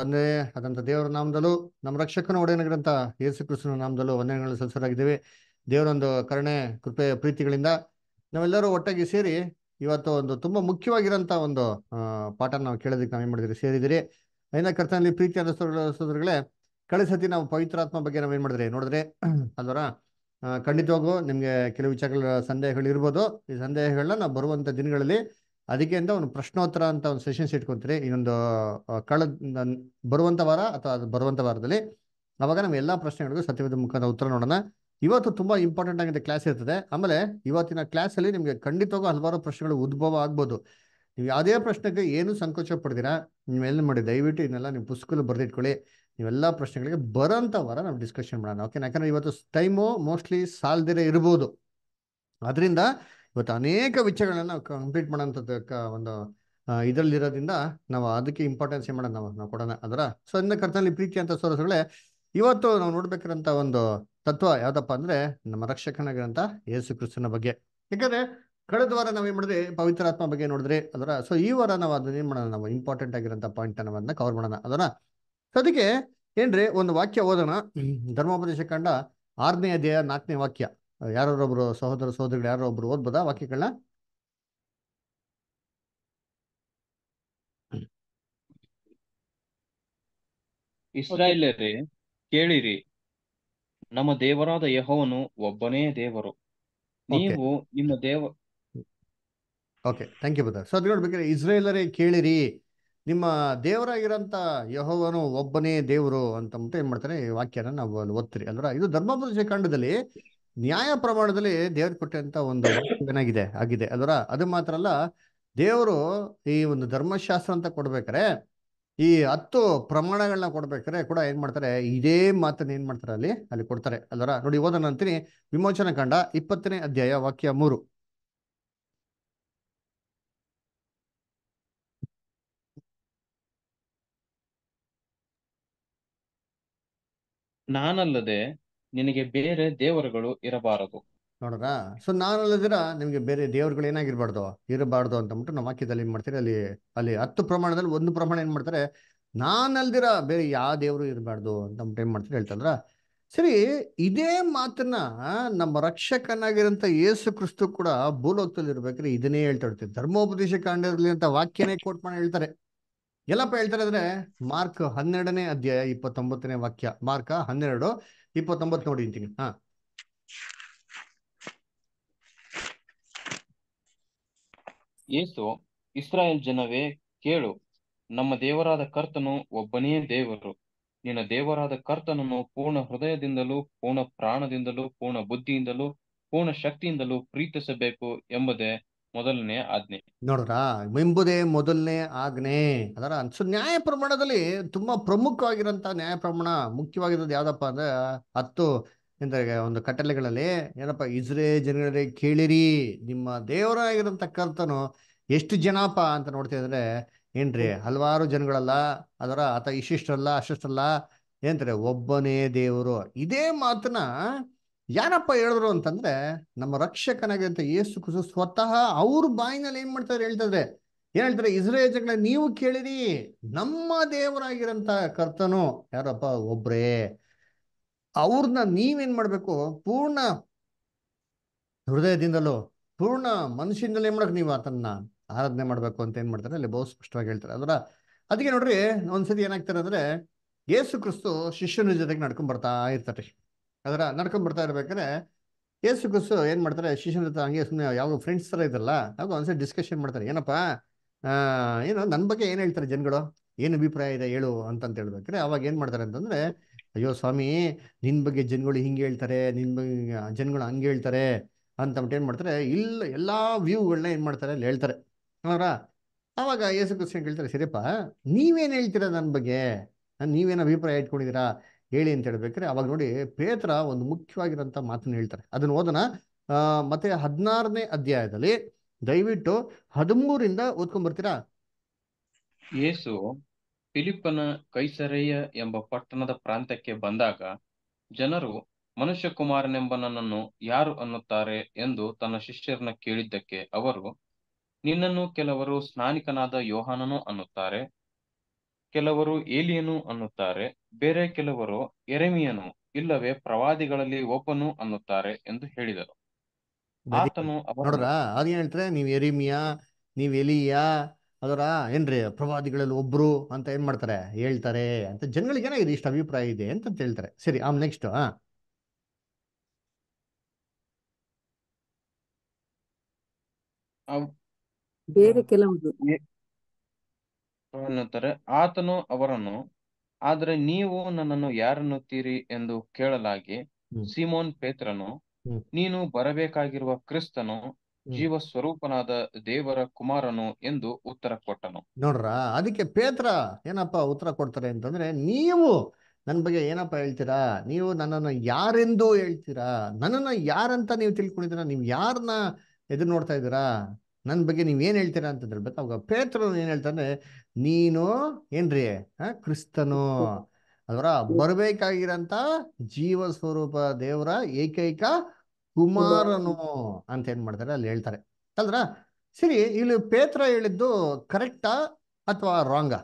ತಂದೆ ಆದಂಥ ದೇವರ ನಾಮದಲ್ಲೂ ನಮ್ಮ ರಕ್ಷಕನ ಒಡೆಯನಗಿರಂತ ಯೇಸು ಕೃಷ್ಣನ ನಾಮದಲ್ಲೂ ವಂದನೆಗಳನ್ನು ದೇವರ ದೇವರೊಂದು ಕರುಣೆ ಕೃಪೆ ಪ್ರೀತಿಗಳಿಂದ ನಾವೆಲ್ಲರೂ ಒಟ್ಟಾಗಿ ಸೇರಿ ಇವತ್ತು ಒಂದು ತುಂಬಾ ಮುಖ್ಯವಾಗಿರೋಂಥ ಒಂದು ಪಾಠ ನಾವು ಕೇಳೋದಕ್ಕೆ ನಾವೇನ್ ಮಾಡಿದ್ರಿ ಸೇರಿದಿರಿ ಐನ ಕರ್ತನಲ್ಲಿ ಪ್ರೀತಿ ಸೋದರಗಳೇ ಕಳಿಸತಿ ನಾವು ಪವಿತ್ರಾತ್ಮ ಬಗ್ಗೆ ನಾವೇನ್ ಮಾಡಿದ್ರಿ ನೋಡಿದ್ರೆ ಅದರ ಖಂಡಿತವಾಗೂ ನಿಮ್ಗೆ ಕೆಲವು ವಿಚಾರಗಳ ಸಂದೇಹಗಳು ಇರ್ಬೋದು ಈ ಸಂದೇಹಗಳನ್ನ ನಾವು ಬರುವಂತ ದಿನಗಳಲ್ಲಿ ಅದಕ್ಕೆ ಅಂತ ಒಂದು ಪ್ರಶ್ನೋತ್ತರ ಅಂತ ಒಂದು ಸೆಷನ್ಸ್ ಇಟ್ಕೊಂತೀರಿ ಇನ್ನೊಂದು ಕಳೆದ ಬರುವಂಥ ವಾರ ಅಥವಾ ಅದು ಬರುವಂಥ ವಾರದಲ್ಲಿ ಅವಾಗ ನಾವು ಎಲ್ಲ ಪ್ರಶ್ನೆಗಳಿಗೂ ಸತ್ಯವೇದ ಮುಖದ ಉತ್ತರ ನೋಡೋಣ ಇವತ್ತು ತುಂಬ ಇಂಪಾರ್ಟೆಂಟ್ ಆಗಿದೆ ಕ್ಲಾಸ್ ಇರ್ತದೆ ಆಮೇಲೆ ಇವತ್ತಿನ ಕ್ಲಾಸಲ್ಲಿ ನಿಮಗೆ ಖಂಡಿತವಾಗೂ ಹಲವಾರು ಪ್ರಶ್ನೆಗಳು ಉದ್ಭವ ಆಗ್ಬೋದು ನೀವು ಯಾವುದೇ ಪ್ರಶ್ನೆಗೆ ಏನು ಸಂಕೋಚ ಪಡ್ತೀರಾ ನೀವೆಲ್ಲ ಮಾಡಿ ದಯವಿಟ್ಟು ಇದನ್ನೆಲ್ಲ ನೀವು ಪುಸ್ತಕದಲ್ಲಿ ಬರೆದಿಟ್ಕೊಳ್ಳಿ ನೀವೆಲ್ಲ ಪ್ರಶ್ನೆಗಳಿಗೆ ಬರೋಂಥ ವಾರ ನಾವು ಡಿಸ್ಕಷನ್ ಮಾಡೋಣ ಓಕೆ ಯಾಕಂದರೆ ಇವತ್ತು ಟೈಮು ಮೋಸ್ಟ್ಲಿ ಸಾಲದಿರೇ ಇರ್ಬೋದು ಅದರಿಂದ ಇವತ್ತು ಅನೇಕ ವಿಚಾರಗಳನ್ನ ಕಂಪ್ಲೀಟ್ ಮಾಡೋಂಥದ್ದು ಒಂದು ಇದರಲ್ಲಿರೋದ್ರಿಂದ ನಾವು ಅದಕ್ಕೆ ಇಂಪಾರ್ಟೆನ್ಸ್ ಏನ್ ಮಾಡೋಣ ನಾವು ನಾವು ಕೊಡೋಣ ಅದರ ಸೊ ಇನ್ನ ಕರ್ತನಲ್ಲಿ ಪ್ರೀತಿ ಅಂತ ಸೋರಸುಗಳೇ ಇವತ್ತು ನಾವು ನೋಡ್ಬೇಕಿರೋಂಥ ಒಂದು ತತ್ವ ಯಾವ್ದಪ್ಪ ಅಂದ್ರೆ ನಮ್ಮ ರಕ್ಷಕನಾಗಿರೋಂಥ ಯೇಸು ಕ್ರಿಸ್ತನ ಬಗ್ಗೆ ಯಾಕಂದ್ರೆ ಕಳೆದ ವಾರ ನಾವೇನ್ ಮಾಡಿದ್ರಿ ಪವಿತ್ರಾತ್ಮ ಬಗ್ಗೆ ನೋಡಿದ್ರೆ ಅದರ ಸೊ ಈ ವಾರ ನಾವು ಅದನ್ನ ಏನ್ ಮಾಡೋಣ ನಾವು ಇಂಪಾರ್ಟೆಂಟ್ ಆಗಿರೋಂಥ ಪಾಯಿಂಟ್ ಅನ್ನ ಕವರ್ ಮಾಡೋಣ ಅದನ್ನ ಸೊ ಅದಕ್ಕೆ ಏನ್ರಿ ಒಂದು ವಾಕ್ಯ ಓದೋಣ ಧರ್ಮೋಪದೇಶ ಕಂಡ ಆರನೇ ಅಧ್ಯಾಯ ನಾಲ್ಕನೇ ವಾಕ್ಯ ಯಾರೊಬ್ಬರು ಸಹೋದರ ಸಹೋದರಿಗಳು ಯಾರೋ ಒಬ್ರು ಓದ್ಬೋದಾ ವಾಕ್ಯಗಳನ್ನ ಇಸ್ರಾಯೇಲರೇ ಕೇಳಿರಿ ನಮ್ಮ ದೇವರಾದ ಯಹೋವನು ಒಬ್ಬನೇ ದೇವರು ನೀವು ನಿಮ್ಮ ದೇವ okay thank you brother so ಅದು ನೋಡ್ಬೇಕಾದ್ರೆ ಇಸ್ರೇಲರೇ ಕೇಳಿರಿ ನಿಮ್ಮ ದೇವರಾಗಿರೋಂಥ ಯಹೋವನು ಒಬ್ಬನೇ ದೇವರು ಅಂತ ಏನ್ ಮಾಡ್ತಾರೆ ಈ ವಾಕ್ಯನ ನಾವು ಓದ್ತೀರಿ ಅಂದ್ರ ಇದು ಧರ್ಮೋಪದೇಶ ಕಾಂಡದಲ್ಲಿ ನ್ಯಾಯ ಪ್ರಮಾಣದಲ್ಲಿ ದೇವರು ಕೊಟ್ಟಂತ ಒಂದು ಏನಾಗಿದೆ ಆಗಿದೆ ಅದರ ಅದು ಮಾತ್ರ ಅಲ್ಲ ದೇವರು ಈ ಒಂದು ಧರ್ಮಶಾಸ್ತ್ರ ಅಂತ ಕೊಡ್ಬೇಕಾರೆ ಈ ಹತ್ತು ಪ್ರಮಾಣಗಳನ್ನ ಕೊಡ್ಬೇಕಾರೆ ಕೂಡ ಏನ್ ಮಾಡ್ತಾರೆ ಇದೇ ಮಾತನ್ನ ಏನ್ ಮಾಡ್ತಾರೆ ಅಲ್ಲಿ ಅಲ್ಲಿ ಕೊಡ್ತಾರೆ ಅದರ ನೋಡಿ ಓದೋಣ ಅಂತೀನಿ ವಿಮೋಚನ ಕಂಡ ಇಪ್ಪತ್ತನೇ ಅಧ್ಯಾಯ ವಾಕ್ಯ ಮೂರು ನಾನಲ್ಲದೆ ನಿನಗೆ ಬೇರೆ ದೇವರುಗಳು ಇರಬಾರದು ನೋಡ್ರಾ ಸೊ ನಾನು ಅಲ್ಲದಿರ ನಿಮ್ಗೆ ಬೇರೆ ದೇವರುಗಳು ಏನಾಗಿರ್ಬಾರ್ದು ಇರಬಾರ್ದು ಅಂತ ಅಂದ್ಬಿಟ್ಟು ನಮ್ಮ ವಾಕ್ಯದಲ್ಲಿ ಏನ್ ಮಾಡ್ತೀರಿ ಅಲ್ಲಿ ಅಲ್ಲಿ ಹತ್ತು ಪ್ರಮಾಣದಲ್ಲಿ ಒಂದು ಪ್ರಮಾಣ ಏನ್ ಮಾಡ್ತಾರೆ ಅಲ್ದಿರ ಬೇರೆ ಯಾವ ದೇವರು ಇರಬಾರ್ದು ಅಂತ ಅಂದ್ಬಿಟ್ಟು ಏನ್ ಮಾಡ್ತಾರೆ ಹೇಳ್ತಂದ್ರ ಸರಿ ಇದೇ ಮಾತನ್ನ ನಮ್ಮ ರಕ್ಷಕನಾಗಿರಂತ ಯೇಸು ಕ್ರಿಸ್ತು ಕೂಡ ಭೂಲೋಕದಲ್ಲಿ ಇರ್ಬೇಕ್ರೆ ಇದನ್ನೇ ಹೇಳ್ತಾ ಇರ್ತೀವಿ ಧರ್ಮೋಪದೇಶ ಕಾಂಡದಲ್ಲಿ ಅಂತ ವಾಕ್ಯನೇ ಕೋಟ್ ಮಾಡಿ ಹೇಳ್ತಾರೆ ಎಲ್ಲಪ್ಪ ಹೇಳ್ತಾರೆ ಅಂದ್ರೆ ಮಾರ್ಕ್ ಹನ್ನೆರಡನೇ ಅಧ್ಯಾಯ ಇಪ್ಪತ್ತೊಂಬತ್ತನೇ ವಾಕ್ಯ ಮಾರ್ಕ ಹನ್ನೆರಡು ಇಪ್ಪತ್ತೊಂಬತ್ತು ನೋಡಿ ಅಂತೀನಿ ಹಾ ಏಸು ಇಸ್ರಾಯೇಲ್ ಜನವೇ ಕೇಳು ನಮ್ಮ ದೇವರಾದ ಕರ್ತನು ಒಬ್ಬನೇ ದೇವರು ನಿನ್ನ ದೇವರಾದ ಕರ್ತನನ್ನು ಪೂರ್ಣ ಹೃದಯದಿಂದಲೂ ಪೂರ್ಣ ಪ್ರಾಣದಿಂದಲೂ ಪೂರ್ಣ ಬುದ್ಧಿಯಿಂದಲೂ ಪೂರ್ಣ ಶಕ್ತಿಯಿಂದಲೂ ಪ್ರೀತಿಸಬೇಕು ಎಂಬುದೇ ಮೊದಲನೇ ಆಜ್ಞೆ ನೋಡ್ರ ಎಂಬುದೇ ಮೊದಲನೇ ಆಜ್ಞೆ ಅದರ ಸೊ ನ್ಯಾಯ ಪ್ರಮಾಣದಲ್ಲಿ ತುಂಬಾ ಪ್ರಮುಖವಾಗಿರಂತ ನ್ಯಾಯ ಪ್ರಮಾಣ ಮುಖ್ಯವಾಗಿರೋದು ಯಾವ್ದಪ್ಪ ಅಂದ್ರೆ ಹತ್ತು ಎಂದ್ರೆ ಒಂದು ಕಟ್ಟಲೆಗಳಲ್ಲಿ ಏನಪ್ಪ ಇಸ್ರೇ ಜನಗಳೇ ಕೇಳಿರಿ ನಿಮ್ಮ ದೇವರಾಗಿರಂತ ಕರ್ತನು ಎಷ್ಟು ಜನಪ ಅಂತ ನೋಡ್ತಿದ್ರೆ ಏನ್ರಿ ಹಲವಾರು ಜನಗಳಲ್ಲ ಅದರ ಆತ ಇಶಿಷ್ಟರಲ್ಲ ಅಶಿಷ್ಟಲ್ಲ ಏನ್ರಿ ಒಬ್ಬನೇ ದೇವರು ಇದೇ ಮಾತನ್ನ ಯಾರಪ್ಪ ಹೇಳಿದ್ರು ಅಂತಂದ್ರೆ ನಮ್ಮ ರಕ್ಷಕನಾಗಿರಂತ ಯೇಸು ಕುಸು ಸ್ವತಃ ಅವ್ರ ಬಾಯಿನಲ್ಲಿ ಏನ್ ಮಾಡ್ತಾರೆ ಹೇಳ್ತಾರೆ ಏನ್ ಹೇಳ್ತಾರೆ ಜಗಳ ನೀವು ಕೇಳಿರಿ ನಮ್ಮ ದೇವರಾಗಿರಂತ ಕರ್ತನು ಯಾರಪ್ಪ ಒಬ್ರೇ ಅವ್ರನ್ನ ನೀವೇನ್ ಮಾಡ್ಬೇಕು ಪೂರ್ಣ ಹೃದಯದಿಂದಲೂ ಪೂರ್ಣ ಮನುಷ್ಯನಿಂದಲೇ ಏನ್ ಮಾಡಕ್ ನೀವು ಆತನ್ನ ಆರಾಧನೆ ಮಾಡ್ಬೇಕು ಅಂತ ಏನ್ ಮಾಡ್ತಾರೆ ಅಲ್ಲಿ ಬಹು ಸ್ಪಷ್ಟವಾಗಿ ಹೇಳ್ತಾರೆ ಅದರ ಅದಕ್ಕೆ ನೋಡ್ರಿ ಒಂದ್ಸತಿ ಏನಾಗ್ತಾರೆ ಅಂದ್ರೆ ಯೇಸು ಕ್ರಿಸ್ತು ಶಿಷ್ಯನ ಜೊತೆಗೆ ನಡ್ಕೊಂಡ್ ಬರ್ತಾ ಇರ್ತಾರೆ ಅದರ ನಡ್ಕೊಂಡ್ ಬರ್ತಾ ಇರ್ಬೇಕಾದ್ರೆ ಏಸು ಕುಸು ಏನು ಮಾಡ್ತಾರೆ ಶಿಷ್ಯನ ಹತ್ರ ಹಂಗೆ ಸುಮ್ಮನೆ ಯಾವ ಫ್ರೆಂಡ್ಸ್ ಥರ ಇದಲ್ಲ ಹಾಗೂ ಒಂದ್ಸಲ ಡಿಸ್ಕಷನ್ ಮಾಡ್ತಾರೆ ಏನಪ್ಪ ಏನು ನನ್ನ ಬಗ್ಗೆ ಏನು ಹೇಳ್ತಾರೆ ಜನಗಳು ಏನು ಅಭಿಪ್ರಾಯ ಇದೆ ಹೇಳು ಅಂತಂತ ಹೇಳ್ಬೇಕಾದ್ರೆ ಅವಾಗ ಏನು ಮಾಡ್ತಾರೆ ಅಂತಂದರೆ ಅಯ್ಯೋ ಸ್ವಾಮಿ ನಿನ್ ಬಗ್ಗೆ ಜನಗಳು ಹಿಂಗೆ ಹೇಳ್ತಾರೆ ನಿನ್ ಬಗ್ಗೆ ಜನಗಳು ಹಂಗೆ ಹೇಳ್ತಾರೆ ಅಂತಂಬಿಟ್ಟು ಏನು ಮಾಡ್ತಾರೆ ಇಲ್ಲ ಎಲ್ಲ ವ್ಯೂಗಳನ್ನ ಏನು ಮಾಡ್ತಾರೆ ಅಲ್ಲಿ ಹೇಳ್ತಾರೆ ಅವರ ಆವಾಗ ಯೇಸು ಕೃಷ್ಣ ಹೇಳ್ತಾರೆ ಸರಿಯಪ್ಪ ನೀವೇನು ಹೇಳ್ತೀರಾ ನನ್ನ ಬಗ್ಗೆ ನೀವೇನು ಅಭಿಪ್ರಾಯ ಇಟ್ಕೊಂಡಿದ್ದೀರಾ ಹೇಳಿ ಅಂತ ಹೇಳ್ಬೇಕ್ರೆ ಅವಾಗ ನೋಡಿ ಪೇತ್ರ ಒಂದು ಮುಖ್ಯವಾಗಿರುವಂತ ಮಾತನ್ನು ಹೇಳ್ತಾರೆ ಅದನ್ನು ಓದನ ಮತ್ತೆ ಹದಿನಾರನೇ ಅಧ್ಯಾಯದಲ್ಲಿ ದಯವಿಟ್ಟು ಹದಿಮೂರಿಂದ ಬರ್ತೀರಾ ಯೇಸು ಫಿಲಿಪ್ಪನ ಕೈಸರೆಯ ಎಂಬ ಪಟ್ಟಣದ ಪ್ರಾಂತ್ಯಕ್ಕೆ ಬಂದಾಗ ಜನರು ಮನುಷ್ಯಕುಮಾರನೆಂಬ ನನ್ನನ್ನು ಯಾರು ಅನ್ನುತ್ತಾರೆ ಎಂದು ತನ್ನ ಶಿಷ್ಯರನ್ನ ಕೇಳಿದ್ದಕ್ಕೆ ಅವರು ನಿನ್ನನ್ನು ಕೆಲವರು ಸ್ನಾನಿಕನಾದ ಯೋಹಾನನು ಅನ್ನುತ್ತಾರೆ ಕೆಲವರು ಏಲಿಯನು ಅನ್ನುತ್ತಾರೆ ಬೇರೆ ಕೆಲವರು ಎರೆಮಿಯನು ಇಲ್ಲವೇ ಪ್ರವಾದಿಗಳಲ್ಲಿ ಒಬ್ಬನು ಅನ್ನುತ್ತಾರೆ ಎಂದು ಹೇಳಿದರು ಆತನು ಹೇಳ್ತಾರೆ ನೀವ್ ಎರಿಮಿಯ ನೀವ್ ಎಲಿಯಾ ಅದರ ಏನ್ರಿ ಪ್ರವಾದಿಗಳಲ್ಲಿ ಒಬ್ರು ಅಂತ ಏನ್ ಮಾಡ್ತಾರೆ ಹೇಳ್ತಾರೆ ಅಂತ ಜನಗಳಿಗೆ ಏನಾಗಿದೆ ಇಷ್ಟ ಅಭಿಪ್ರಾಯ ಇದೆ ಅಂತ ಹೇಳ್ತಾರೆ ಸರಿ ಆಮ್ ನೆಕ್ಸ್ಟ್ ಹಾ ಬೇರೆ ಕೆಲವರು ಎನ್ನುತ್ತಾರೆ ಆತನು ಅವರನ್ನು ಆದರೆ ನೀವು ನನ್ನನ್ನು ಯಾರನ್ನುತ್ತೀರಿ ಎಂದು ಕೇಳಲಾಗಿ ಸಿಮೋನ್ ಪೇತ್ರನು ನೀನು ಬರಬೇಕಾಗಿರುವ ಕ್ರಿಸ್ತನು ಜೀವ ಸ್ವರೂಪನಾದ ದೇವರ ಕುಮಾರನು ಎಂದು ಉತ್ತರ ಕೊಟ್ಟನು ನೋಡ್ರ ಅದಕ್ಕೆ ಪೇತ್ರ ಏನಪ್ಪ ಉತ್ತರ ಕೊಡ್ತಾರೆ ಅಂತಂದ್ರೆ ನೀವು ನನ್ನ ಬಗ್ಗೆ ಏನಪ್ಪ ಹೇಳ್ತೀರಾ ನೀವು ನನ್ನನ್ನು ಯಾರೆಂದು ಹೇಳ್ತೀರಾ ನನ್ನನ್ನು ಯಾರಂತ ನೀವು ತಿಳ್ಕೊಂಡಿದ್ದೀರಾ ನೀವು ಯಾರನ್ನ ಎದುರು ನೋಡ್ತಾ ಇದ್ದೀರಾ ನನ್ನ ಬಗ್ಗೆ ನೀವು ಏನು ಹೇಳ್ತೀರಾ ಅಂತ ಹೇಳ್ಬೇಕು ಅವಾಗ ಪೇತ್ರನು ಏನು ಹೇಳ್ತಾನೆ ನೀನು ಏನ್ರಿ ಕ್ರಿಸ್ತನು ಅದರ ಬರಬೇಕಾಗಿರಂತ ಜೀವ ಸ್ವರೂಪ ದೇವರ ಏಕೈಕ ಕುಮಾರನು ಅಂತ ಏನ್ ಮಾಡ್ತಾರೆ ಅಲ್ಲಿ ಹೇಳ್ತಾರೆ ಅಲ್ದ್ರ ಸರಿ ಇಲ್ಲಿ ಪೇತ್ರ ಹೇಳಿದ್ದು ಕರೆಕ್ಟಾ ಅಥವಾ ರಾಂಗಾ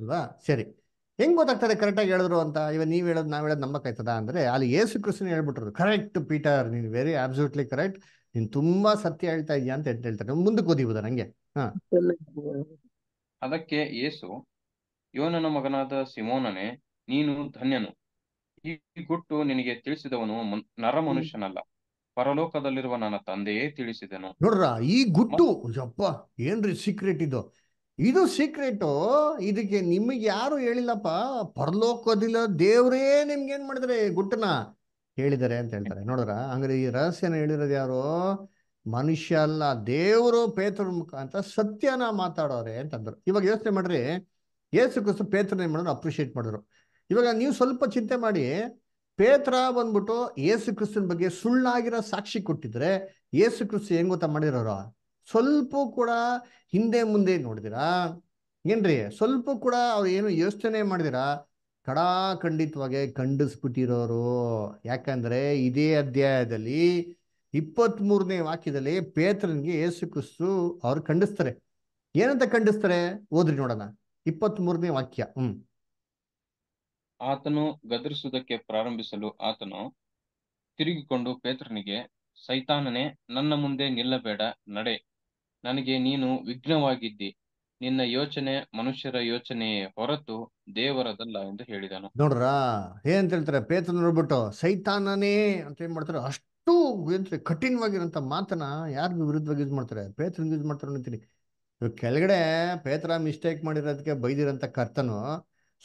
ಅಲ್ವಾ ಸರಿ ಹೆಂಗ್ ಗೊತ್ತಾಗ್ತದೆ ಆಗಿ ಹೇಳಿದ್ರು ಅಂತ ಇವಾಗ ನೀವ್ ಹೇಳೋದು ನಾವು ಹೇಳೋದು ನಂಬಕ್ಕಾಯ್ತದ ಅಂದ್ರೆ ಅಲ್ಲಿ ಯೇಸು ಕೃಷ್ಣ ಹೇಳ್ಬಿಟ್ರು ಕರೆಕ್ಟ್ ಪೀಟರ್ ನೀನ್ ವೆರಿ ಆಬ್ಸೂಟ್ಲಿ ಕರೆಕ್ಟ್ ನೀನ್ ತುಂಬಾ ಸತ್ಯ ಹೇಳ್ತಾ ಇದ್ಯಾ ಅಂತ ಹೇಳ್ತಾರೆ ಮುಂದಕ್ಕೆ ಓದಿಬೋದ ನಂಗೆ ಅದಕ್ಕೆ ಯೇಸು ಯೋನನ ಮಗನಾದ ಸಿಮೋನನೇ ನೀನು ಧನ್ಯನು ಈ ಗುಟ್ಟು ನಿನಗೆ ತಿಳಿಸಿದವನು ನರ ಮನುಷ್ಯನಲ್ಲ ಪರಲೋಕದಲ್ಲಿರುವ ನನ್ನ ತಂದೆಯೇ ತಿಳಿಸಿದನು ನೋಡ್ರ ಈ ಗುಟ್ಟು ಯಪ್ಪ ಏನ್ರಿ ಸೀಕ್ರೆಟ್ ಇದು ಇದು ಸೀಕ್ರೆಟು ಇದಕ್ಕೆ ನಿಮಗೆ ಯಾರು ಹೇಳಿಲ್ಲಪ್ಪ ಪರಲೋಕದಿಲ್ಲ ದೇವ್ರೇ ನಿಮ್ಗೆ ಏನ್ ಮಾಡಿದ್ರೆ ಗುಟ್ಟನ ಹೇಳಿದರೆ ಅಂತ ಹೇಳ್ತಾರೆ ನೋಡಿದ್ರ ಹಂಗ್ರೆ ಈ ರಹಸ್ಯನ ಹೇಳಿರೋದು ಯಾರು ಮನುಷ್ಯ ಅಲ್ಲ ದೇವರು ಪೇತ್ರ ಮುಖಾಂತರ ಸತ್ಯನ ಮಾತಾಡೋರೆ ಅಂತಂದ್ರು ಇವಾಗ ಯೋಚನೆ ಮಾಡ್ರಿ ಯೇಸು ಕ್ರಿಸ್ತು ಪೇತ್ರ ಏನ್ ಮಾಡಿದ್ರು ಅಪ್ರಿಷಿಯೇಟ್ ಮಾಡಿದ್ರು ಇವಾಗ ನೀವು ಸ್ವಲ್ಪ ಚಿಂತೆ ಮಾಡಿ ಪೇತ್ರ ಬಂದ್ಬಿಟ್ಟು ಯೇಸು ಕ್ರಿಸ್ತನ ಬಗ್ಗೆ ಸುಳ್ಳಾಗಿರೋ ಸಾಕ್ಷಿ ಕೊಟ್ಟಿದ್ರೆ ಯೇಸು ಕ್ರಿಸ್ತು ಹೆಂಗ್ ಗೊತ್ತಾ ಮಾಡಿರೋರು ಸ್ವಲ್ಪ ಕೂಡ ಹಿಂದೆ ಮುಂದೆ ನೋಡಿದಿರಾ ಏನ್ರಿ ಸ್ವಲ್ಪ ಕೂಡ ಅವ್ರು ಏನು ಯೋಚನೆ ಮಾಡಿದಿರಾ ಕಡಾ ಖಂಡಿತವಾಗಿ ಖಂಡಿಸ್ಬಿಟ್ಟಿರೋರು ಯಾಕಂದ್ರೆ ಇದೇ ಅಧ್ಯಾಯದಲ್ಲಿ ಇಪ್ಪತ್ತ್ ಮೂರನೇ ವಾಕ್ಯದಲ್ಲಿ ಪೇತ್ರನ್ಗೆ ಏಸು ಕ್ರಿಸ್ತು ಅವ್ರು ಖಂಡಿಸ್ತಾರೆ ಏನಂತ ಖಂಡಿಸ್ತಾರೆ ಓದ್ರಿ ನೋಡೋಣ ಇಪ್ಪತ್ತ್ ಮೂರನೇ ವಾಕ್ಯ ಹ್ಮ್ ಆತನು ಗದರಿಸುವುದಕ್ಕೆ ಪ್ರಾರಂಭಿಸಲು ಆತನು ತಿರುಗಿಕೊಂಡು ಪೇತ್ರನಿಗೆ ಸೈತಾನನೇ ನನ್ನ ಮುಂದೆ ನಿಲ್ಲಬೇಡ ನಡೆ ನನಗೆ ನೀನು ವಿಘ್ನವಾಗಿದ್ದಿ ನಿನ್ನ ಯೋಚನೆ ಮನುಷ್ಯರ ಯೋಚನೆ ಹೊರತು ದೇವರದಲ್ಲ ಎಂದು ಹೇಳಿದನು ನೋಡ್ರ ಅಂತ ಹೇಳ್ತಾರೆ ಪೇತ್ರ ನೋಡ್ಬಿಟ್ಟು ಸೈತಾನನೇ ಅಂತ ಏನ್ ಮಾಡ್ತಾರೆ ಅಷ್ಟು ಕಠಿಣವಾಗಿರೋ ಮಾತನ್ನ ಯಾರಿಗೂ ವಿರುದ್ಧವಾಗಿ ಯೂಸ್ ಮಾಡ್ತಾರೆ ಪೇತ್ರ ಯೂಸ್ ಮಾಡ್ತಾರೆ ಅಂತೀನಿ ಕೆಳಗಡೆ ಪೇತ್ರ ಮಿಸ್ಟೇಕ್ ಮಾಡಿರೋದಕ್ಕೆ ಬೈದಿರಂತ ಕರ್ತನು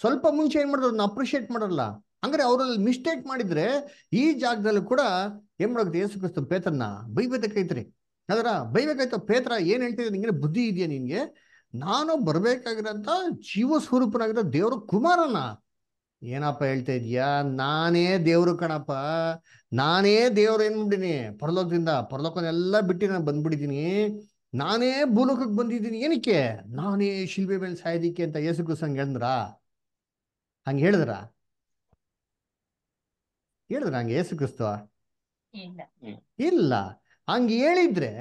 ಸ್ವಲ್ಪ ಮುಂಚೆ ಏನ್ ಮಾಡಿದ್ರು ಅಪ್ರಿಷಿಯೇಟ್ ಮಾಡಲ್ಲ ಅಂದ್ರೆ ಅವರಲ್ಲಿ ಮಿಸ್ಟೇಕ್ ಮಾಡಿದ್ರೆ ಈ ಜಾಗದಲ್ಲೂ ಕೂಡ ಏನ್ ಮಾಡೋದು ಯೇಸು ಕ್ರಿಸ್ತು ಪೇತ್ರನ್ನ ಅದರ ಬೈಬೇಕಾಯ್ತ ಪೇತ್ರ ಏನ್ ಹೇಳ್ತಿದ್ದೆ ನಿಂಗೆ ಬುದ್ಧಿ ಇದೆಯಾ ನಿನ್ಗೆ ನಾನು ಬರ್ಬೇಕಾಗಿರಂತ ಜೀವ ಸ್ವರೂಪನಾಗಿರೋ ದೇವ್ರ ಕುಮಾರನ ಏನಪ್ಪ ಹೇಳ್ತಾ ಇದೀಯಾ ನಾನೇ ದೇವ್ರು ಕಣಪ್ಪ ನಾನೇ ದೇವ್ರು ಏನ್ಬಿಟ್ಟಿನಿ ಪರಲೋಕದಿಂದ ಪರಲೋಕನೆಲ್ಲ ಬಿಟ್ಟು ನಾನು ಬಂದ್ಬಿಟ್ಟಿದ್ದೀನಿ ನಾನೇ ಭೂಲೋಕಕ್ಕೆ ಬಂದಿದ್ದೀನಿ ಏನಕ್ಕೆ ನಾನೇ ಶಿಲ್ಬೆ ಮೇಲೆ ಸಾಯೋದಿಕ್ಕೆ ಅಂತ ಯೇಸು ಹಂಗೆ ಹೇಳಿದ್ರ ಹಂಗೆ ಹೇಳಿದ್ರ ಹೇಳಿದ್ರ ಹಂಗೆ ಯೇಸು ಕ್ರಿಸ್ತ ಇಲ್ಲ ಹಂಗೆ ಹೇಳಿದ್ರೆ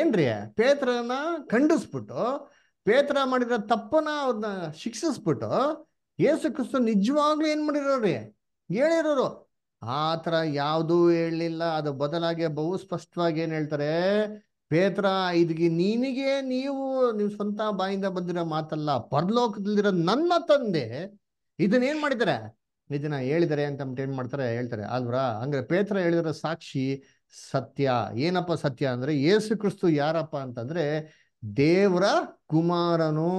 ಏನ್ರಿ ಪೇತ್ರನ ಖಂಡಿಸ್ಬಿಟ್ಟು ಪೇತ್ರ ಮಾಡಿರೋ ತಪ್ಪನ ಅವ್ರನ್ನ ಶಿಕ್ಷಿಸ್ಬಿಟ್ಟು ಯೇಸು ಕ್ರಿಸ್ತ ನಿಜವಾಗ್ಲೂ ಏನ್ ಮಾಡಿರೋರಿ ಹೇಳಿರೋರು ಆ ಥರ ಯಾವುದೂ ಹೇಳಲಿಲ್ಲ ಅದು ಬದಲಾಗಿ ಬಹು ಸ್ಪಷ್ಟವಾಗಿ ಏನ್ ಹೇಳ್ತಾರೆ ಪೇತ್ರ ಇದ್ಗೆ ನೀನಿಗೆ ನೀವು ನೀವು ಸ್ವಂತ ಬಾಯಿಂದ ಬಂದಿರೋ ಮಾತಲ್ಲ ಪರಲೋಕದಲ್ಲಿರೋ ನನ್ನ ತಂದೆ ಇದನ್ನೇನ್ ಮಾಡಿದಾರೆ ಇದನ್ನ ಹೇಳಿದರೆ ಅಂತ ಏನ್ ಮಾಡ್ತಾರೆ ಹೇಳ್ತಾರೆ ಅಲ್ವರಾ ಅಂದ್ರೆ ಪೇತ್ರ ಹೇಳಿದ್ರ ಸಾಕ್ಷಿ ಸತ್ಯ ಏನಪ್ಪ ಸತ್ಯ ಅಂದ್ರೆ ಯೇಸು ಕ್ರಿಸ್ತು ಯಾರಪ್ಪ ಅಂತಂದ್ರೆ ದೇವ್ರ ಕುಮಾರನು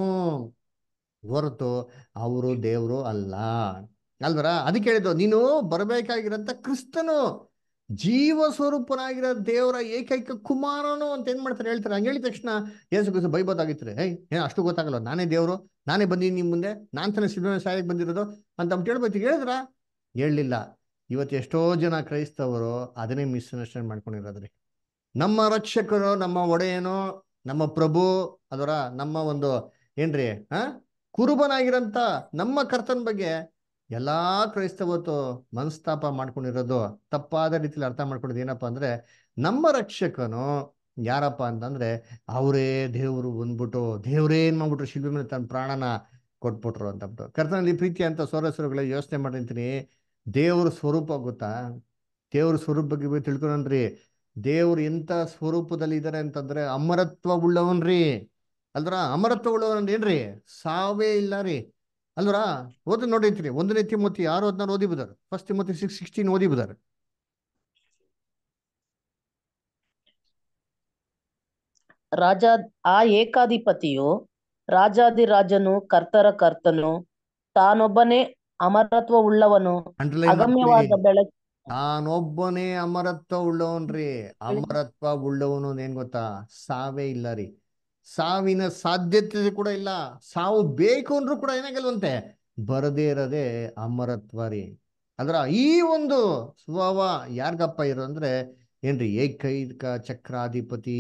ಹೊರತು ಅವರು ದೇವ್ರು ಅಲ್ಲ ಅಲ್ವರ ಅದಕ್ಕೆ ಹೇಳಿದ್ದು ನೀನು ಬರಬೇಕಾಗಿರಂತ ಕ್ರಿಸ್ತನು ಜೀವ ಸ್ವರೂಪನಾಗಿರೋ ದೇವರ ಏಕೈಕ ಕುಮಾರನು ಅಂತ ಏನ್ ಮಾಡ್ತಾರೆ ಹೇಳ್ತಾರೆ ಹಂಗೆ ಹೇಳಿದ ತಕ್ಷಣ ಏಸು ಕ್ರಿಸ್ತು ಬೈಬೋದಾಗಿತ್ರಿ ಏಯ್ ಏನ್ ಅಷ್ಟು ಗೊತ್ತಾಗಲ್ಲ ನಾನೇ ದೇವ್ರು ನಾನೇ ಬಂದೀನಿ ನಿಮ್ ಮುಂದೆ ನಾನ್ ತಾನೇ ಸಿದ್ಧ ಸಾಯಕ್ಕೆ ಬಂದಿರೋದು ಅಂತ ಹೇಳ್ಬೋದು ಹೇಳಿದ್ರ ಹೇಳಲಿಲ್ಲ ಇವತ್ತು ಎಷ್ಟೋ ಜನ ಕ್ರೈಸ್ತವರು ಅದನ್ನೇ ಮಿಸ್ಅಂಡರ್ಸ್ಟ್ಯಾಂಡ್ ಮಾಡ್ಕೊಂಡಿರೋದ್ರಿ ನಮ್ಮ ರಕ್ಷಕರು ನಮ್ಮ ಒಡೆಯನು ನಮ್ಮ ಪ್ರಭು ಅದರ ನಮ್ಮ ಒಂದು ಏನ್ರಿ ಹ ಕುರುಬನಾಗಿರಂತ ನಮ್ಮ ಕರ್ತನ ಬಗ್ಗೆ ಎಲ್ಲಾ ಕ್ರೈಸ್ತವತ್ತು ಮನಸ್ತಾಪ ಮಾಡ್ಕೊಂಡಿರೋದು ತಪ್ಪಾದ ರೀತಿಯಲ್ಲಿ ಅರ್ಥ ಮಾಡ್ಕೊಂಡಿದ್ದು ಏನಪ್ಪಾ ಅಂದ್ರೆ ನಮ್ಮ ರಕ್ಷಕನು ಯಾರಪ್ಪ ಅಂತಂದ್ರೆ ಅವರೇ ದೇವರು ಬಂದ್ಬಿಟ್ಟು ದೇವರೇ ಏನ್ ಮಾಡ್ಬಿಟ್ರು ಶಿಲ್ಪಿ ಮೇಲೆ ತನ್ನ ಪ್ರಾಣನ ಕೊಟ್ಬಿಟ್ರು ಅಂತ ಕರ್ತನಲ್ಲಿ ಪ್ರೀತಿ ಅಂತ ಸೋರಸರುಗಳ ಯೋಚನೆ ಮಾಡಿರ್ತೀನಿ ದೇವ್ರ ಸ್ವರೂಪ ಗೊತ್ತಾ ದೇವ್ರ ಸ್ವರೂಪ ಬಗ್ಗೆ ತಿಳ್ಕೊಳನ್ರಿ ದೇವ್ರ ಎಂತ ಸ್ವರೂಪದಲ್ಲಿ ಇದಾರೆ ಅಂತಂದ್ರೆ ಅಮರತ್ವ ಉಳ್ಳವನ್ರಿ ಅಲ್ದ್ರ ಅಮರತ್ವ ಉಳ್ಳವನ್ ಏನ್ರಿ ಸಾವೇ ಇಲ್ಲ ರೀ ಅಲ್ದ್ರ ಓದ್ ನೋಡೈತ್ರಿ ಒಂದನೇ ತಿಮ್ಮತಿ ಆರು ಹದಿನಾರು ಓದಿ ಬಿದ್ದಾರೆ ಫಸ್ಟ್ ತಿಮ್ಮತಿ ಸಿಕ್ಸ್ ಸಿಕ್ಸ್ಟೀನ್ ಓದಿ ಬಿದ್ದಾರೆ ರಾಜ ಆ ಏಕಾಧಿಪತಿಯು ರಾಜನು ಕರ್ತರ ಕರ್ತನು ತಾನೊಬ್ಬನೇ ಅಮರತ್ವ ಉಳ್ಳವನು ಅಗಮ್ಯವಾದ ಬೆಳಕು ನಾನೊಬ್ಬನೇ ಅಮರತ್ವ ಉಳ್ಳವನ್ರಿ ಅಮರತ್ವ ಉಳ್ಳವನು ಏನ್ ಗೊತ್ತಾ ಸಾವೇ ಇಲ್ಲ ರೀ ಸಾವಿನ ಸಾಧ್ಯತೆ ಕೂಡ ಇಲ್ಲ ಸಾವು ಬೇಕು ಅಂದ್ರೂ ಕೂಡ ಏನಾಗಲ್ವಂತೆ ಬರದೇ ಇರದೆ ಅಮರತ್ವ ರೀ ಅದರ ಈ ಒಂದು ಸ್ವಭಾವ ಯಾರಿಗಪ್ಪ ಇರೋ ಅಂದ್ರೆ ಏನ್ರಿ ಏಕೈಕ ಚಕ್ರಾಧಿಪತಿ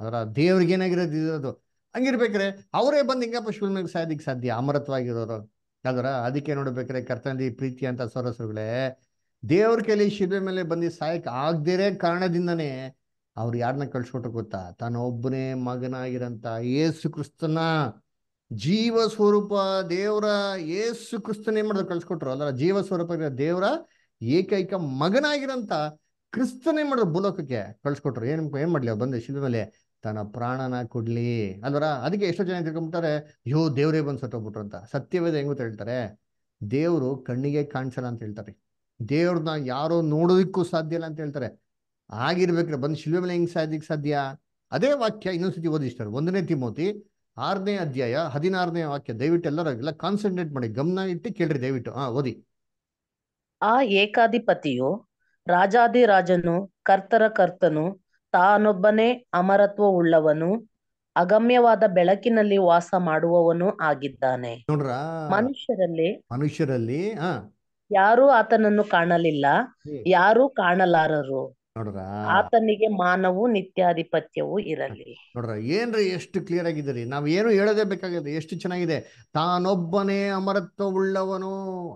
ಅದರ ದೇವ್ರಿಗೆ ಏನಾಗಿರೋದು ಇರೋದು ಹಂಗಿರ್ಬೇಕ್ರೆ ಅವರೇ ಬಂದು ಹಿಂಗಪ್ಪ ಶಿವಲ್ಮೇಗ್ ಸಾಧ್ಯ ಅಮರತ್ವ ಆಗಿರೋರು ಯಾವ್ದಾರ ಅದಕ್ಕೆ ನೋಡ್ಬೇಕಾದ್ರೆ ಕರ್ತನದಿ ಪ್ರೀತಿ ಅಂತ ಸರಸರುಗಳೇ ದೇವ್ರ ಕೈಲಿ ಶಿಲ್ಬೆ ಮೇಲೆ ಬಂದು ಸಾಯಕ್ ಆಗದಿರೇ ಕಾರಣದಿಂದನೇ ಅವ್ರು ಯಾರನ್ನ ಕಳ್ಸ್ಕೊಟ್ರು ಗೊತ್ತಾ ಒಬ್ಬನೇ ಮಗನಾಗಿರಂತ ಏಸು ಕ್ರಿಸ್ತನ ಜೀವ ಸ್ವರೂಪ ದೇವರ ಏಸು ಕ್ರಿಸ್ತನೇ ಏನ್ ಮಾಡಿದ್ರು ಕಳ್ಸ್ಕೊಟ್ರು ಜೀವ ಸ್ವರೂಪ ದೇವರ ಏಕೈಕ ಮಗನಾಗಿರಂತ ಕ್ರಿಸ್ತನೇ ಮಾಡಿದ್ರು ಬುಲೋಕಕ್ಕೆ ಕಳ್ಸ್ಕೊಟ್ರು ಏನ್ ಏನ್ ಮಾಡ್ಲಿ ಅವ್ರು ಬಂದು ಶಿಲ್ಬೆ ಮೇಲೆ ತನ್ನ ಪ್ರಾಣನ ಕೊಡ್ಲಿ ಅಲ್ವರ ಅದಕ್ಕೆ ಎಷ್ಟೋ ಜನ ತಿಳ್ಕೊಂಬಿಟ್ಟಾರೆ ಅಯ್ಯೋ ದೇವರೇ ಬಂದು ಸತ್ತೋಗ್ಬಿಟ್ರು ಅಂತ ಸತ್ಯವೇದ ಹೆಂಗು ಹೇಳ್ತಾರೆ ದೇವ್ರು ಕಣ್ಣಿಗೆ ಕಾಣಿಸಲ್ಲ ಅಂತ ಹೇಳ್ತಾರೆ ದೇವ್ರನ್ನ ಯಾರೋ ನೋಡೋದಕ್ಕೂ ಸಾಧ್ಯ ಇಲ್ಲ ಅಂತ ಹೇಳ್ತಾರೆ ಆಗಿರ್ಬೇಕ್ರೆ ಬಂದು ಶಿಲ್ವೆ ಮೇಲೆ ಹೆಂಗ್ ಸಾಧ್ಯಕ್ಕೆ ಸಾಧ್ಯ ಅದೇ ವಾಕ್ಯ ಇನ್ನೊಂದ್ಸತಿ ಓದಿಸ್ತಾರೆ ಒಂದನೇ ತಿಮೋತಿ ಆರನೇ ಅಧ್ಯಾಯ ಹದಿನಾರನೇ ವಾಕ್ಯ ದಯವಿಟ್ಟು ಎಲ್ಲ ಕಾನ್ಸಂಟ್ರೇಟ್ ಮಾಡಿ ಗಮನ ಇಟ್ಟು ಕೇಳ್ರಿ ದಯವಿಟ್ಟು ಹಾ ಓದಿ ಆ ಏಕಾಧಿಪತಿಯು ರಾಜನು ಕರ್ತರ ಕರ್ತನು ತಾನೊಬ್ಬನೇ ಅಮರತ್ವವುಳ್ಳವನು ಅಗಮ್ಯವಾದ ಬೆಳಕಿನಲ್ಲಿ ವಾಸ ಮಾಡುವವನು ಆಗಿದ್ದಾನೆ ನೋಡ್ರ ಮನುಷ್ಯರಲ್ಲಿ ಮನುಷ್ಯರಲ್ಲಿ ಯಾರು ಆತನನ್ನು ಕಾಣಲಿಲ್ಲ ಯಾರು ಕಾಣಲಾರರು ನೋಡ್ರ ಆತನಿಗೆ ಮಾನವು ನಿತ್ಯಾಧಿಪತ್ಯವು ಇರಲಿ ನೋಡ್ರ ಏನ್ರಿ ಎಷ್ಟು ಕ್ಲಿಯರ್ ಆಗಿದ್ದೀರಿ ನಾವ್ ಏನು ಹೇಳದೇ ಬೇಕಾಗಿದೆ ಎಷ್ಟು ಚೆನ್ನಾಗಿದೆ ತಾನೊಬ್ಬನೇ ಅಮರತ್ವವುಳ್ಳವನು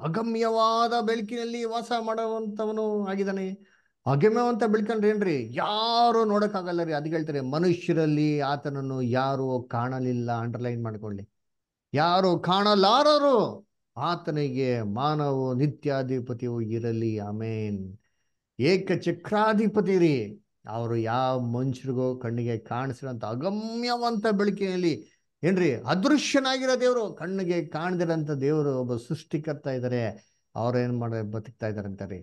ಅಗಮ್ಯವಾದ ಬೆಳಕಿನಲ್ಲಿ ವಾಸ ಮಾಡುವಂತವನು ಆಗಿದ್ದಾನೆ ಅಗಮ್ಯವಂತ ಅಂತ ಏನ್ರಿ ಯಾರು ನೋಡಕ್ಕಾಗಲ್ಲ ರೀ ಅದು ಹೇಳ್ತಾರೆ ಮನುಷ್ಯರಲ್ಲಿ ಆತನನ್ನು ಯಾರು ಕಾಣಲಿಲ್ಲ ಅಂಡರ್ಲೈನ್ ಮಾಡ್ಕೊಳ್ಳಿ ಯಾರು ಕಾಣಲಾರರು ಆತನಿಗೆ ಮಾನವ ನಿತ್ಯಾಧಿಪತಿಯು ಇರಲಿ ಅಮೇನ್ ಏಕ ಚಕ್ರಾಧಿಪತಿ ರೀ ಅವರು ಯಾವ ಮನುಷ್ಯರಿಗೂ ಕಣ್ಣಿಗೆ ಕಾಣಿಸಿರೋಂಥ ಅಗಮ್ಯವಂತ ಬೆಳಕಿನಲ್ಲಿ ಏನ್ರಿ ಅದೃಶ್ಯನಾಗಿರೋ ದೇವರು ಕಣ್ಣಿಗೆ ಕಾಣದಿರೋಂಥ ದೇವರು ಒಬ್ಬ ಸೃಷ್ಟಿಕರ್ತ ಇದ್ದಾರೆ ಏನ್ ಮಾಡ ಬದುಕ್ತಾ ಇದಾರೆ ಅಂತಾರೆ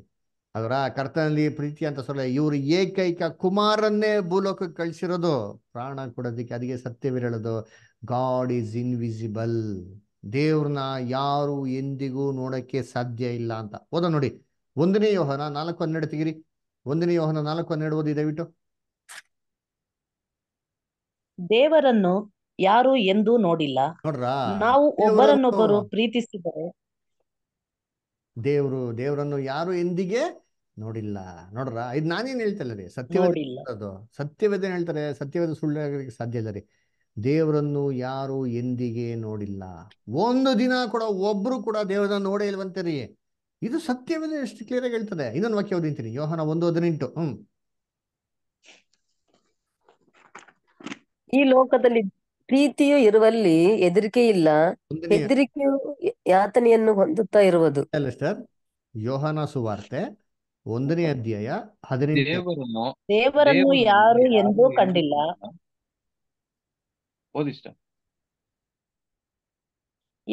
ಅದರ ಕರ್ತನಲ್ಲಿ ಪ್ರೀತಿ ಅಂತ ಸೊಲ್ಲ ಇವರು ಏಕೈಕ ಕುಮಾರನ್ನೇ ಭೂಲೋಕಕ್ಕೆ ಕಳಿಸಿರೋದು ಪ್ರಾಣ ಕೊಡೋದಕ್ಕೆ ಅದಕ್ಕೆ ಸತ್ಯವಿರಳದು ಗಾಡ್ ಈಸ್ ಇನ್ವಿಸಿಬಲ್ ದೇವ್ರನ್ನ ಯಾರು ಎಂದಿಗೂ ನೋಡಕ್ಕೆ ಸಾಧ್ಯ ಇಲ್ಲ ಅಂತ ಓದ ನೋಡಿ ಒಂದನೇ ಯೋಹನ ನಾಲ್ಕು ಹನ್ನೆರಡು ತೆಗಿರಿ ಒಂದನೇ ಯೋಹನ ನಾಲ್ಕು ಹನ್ನೆರಡು ಓದಿ ದಯವಿಟ್ಟು ದೇವರನ್ನು ಯಾರು ಎಂದೂ ನೋಡಿಲ್ಲ ನಾವು ಒಬ್ಬರನ್ನೊಬ್ಬರು ಪ್ರೀತಿಸಿದರೆ ದೇವ್ರು ದೇವರನ್ನು ಯಾರು ಎಂದಿಗೆ ನೋಡಿಲ್ಲ ನೋಡ್ರ ಇದು ನಾನೇನ್ ಹೇಳ್ತಲ್ಲ ರೀ ಅದು ಸತ್ಯವೇದನ್ ಹೇಳ್ತಾರೆ ಸತ್ಯವೇದ ಸುಳ್ಳು ಸಾಧ್ಯ ಇಲ್ಲ ರೀ ದೇವರನ್ನು ಯಾರು ಎಂದಿಗೆ ನೋಡಿಲ್ಲ ಒಂದು ದಿನ ಕೂಡ ಒಬ್ರು ಕೂಡ ದೇವರನ್ನ ನೋಡೇ ಇಲ್ವಂತೆ ರೀ ಇದು ಸತ್ಯವೇದ ಎಷ್ಟು ಕ್ಲಿಯರ್ ಆಗಿ ಹೇಳ್ತದೆ ಇನ್ನೊಂದು ವಾಕ್ಯ ಓದಿಂತೀನಿ ಯೋಹನ ಒಂದು ಹದಿನೆಂಟು ಹ್ಮ್ ಈ ಲೋಕದಲ್ಲಿ ಪ್ರೀತಿಯು ಇರುವಲ್ಲಿ ಹೆದರಿಕೆ ಇಲ್ಲ ಹೆದರಿಕೆಯು ಯಾತನೆಯನ್ನು ಹೊಂದುತ್ತಾ ಇರುವುದು ಅಲ್ಲ ಸರ್ ಯೋಹಾನ ಸುವಾರ್ತೆ ಒಂದನೇ ಅಧ್ಯಾಯ ಹದಿನೈದು ದೇವರನ್ನು ಯಾರು ಎಂದೂ ಕಂಡಿಲ್ಲ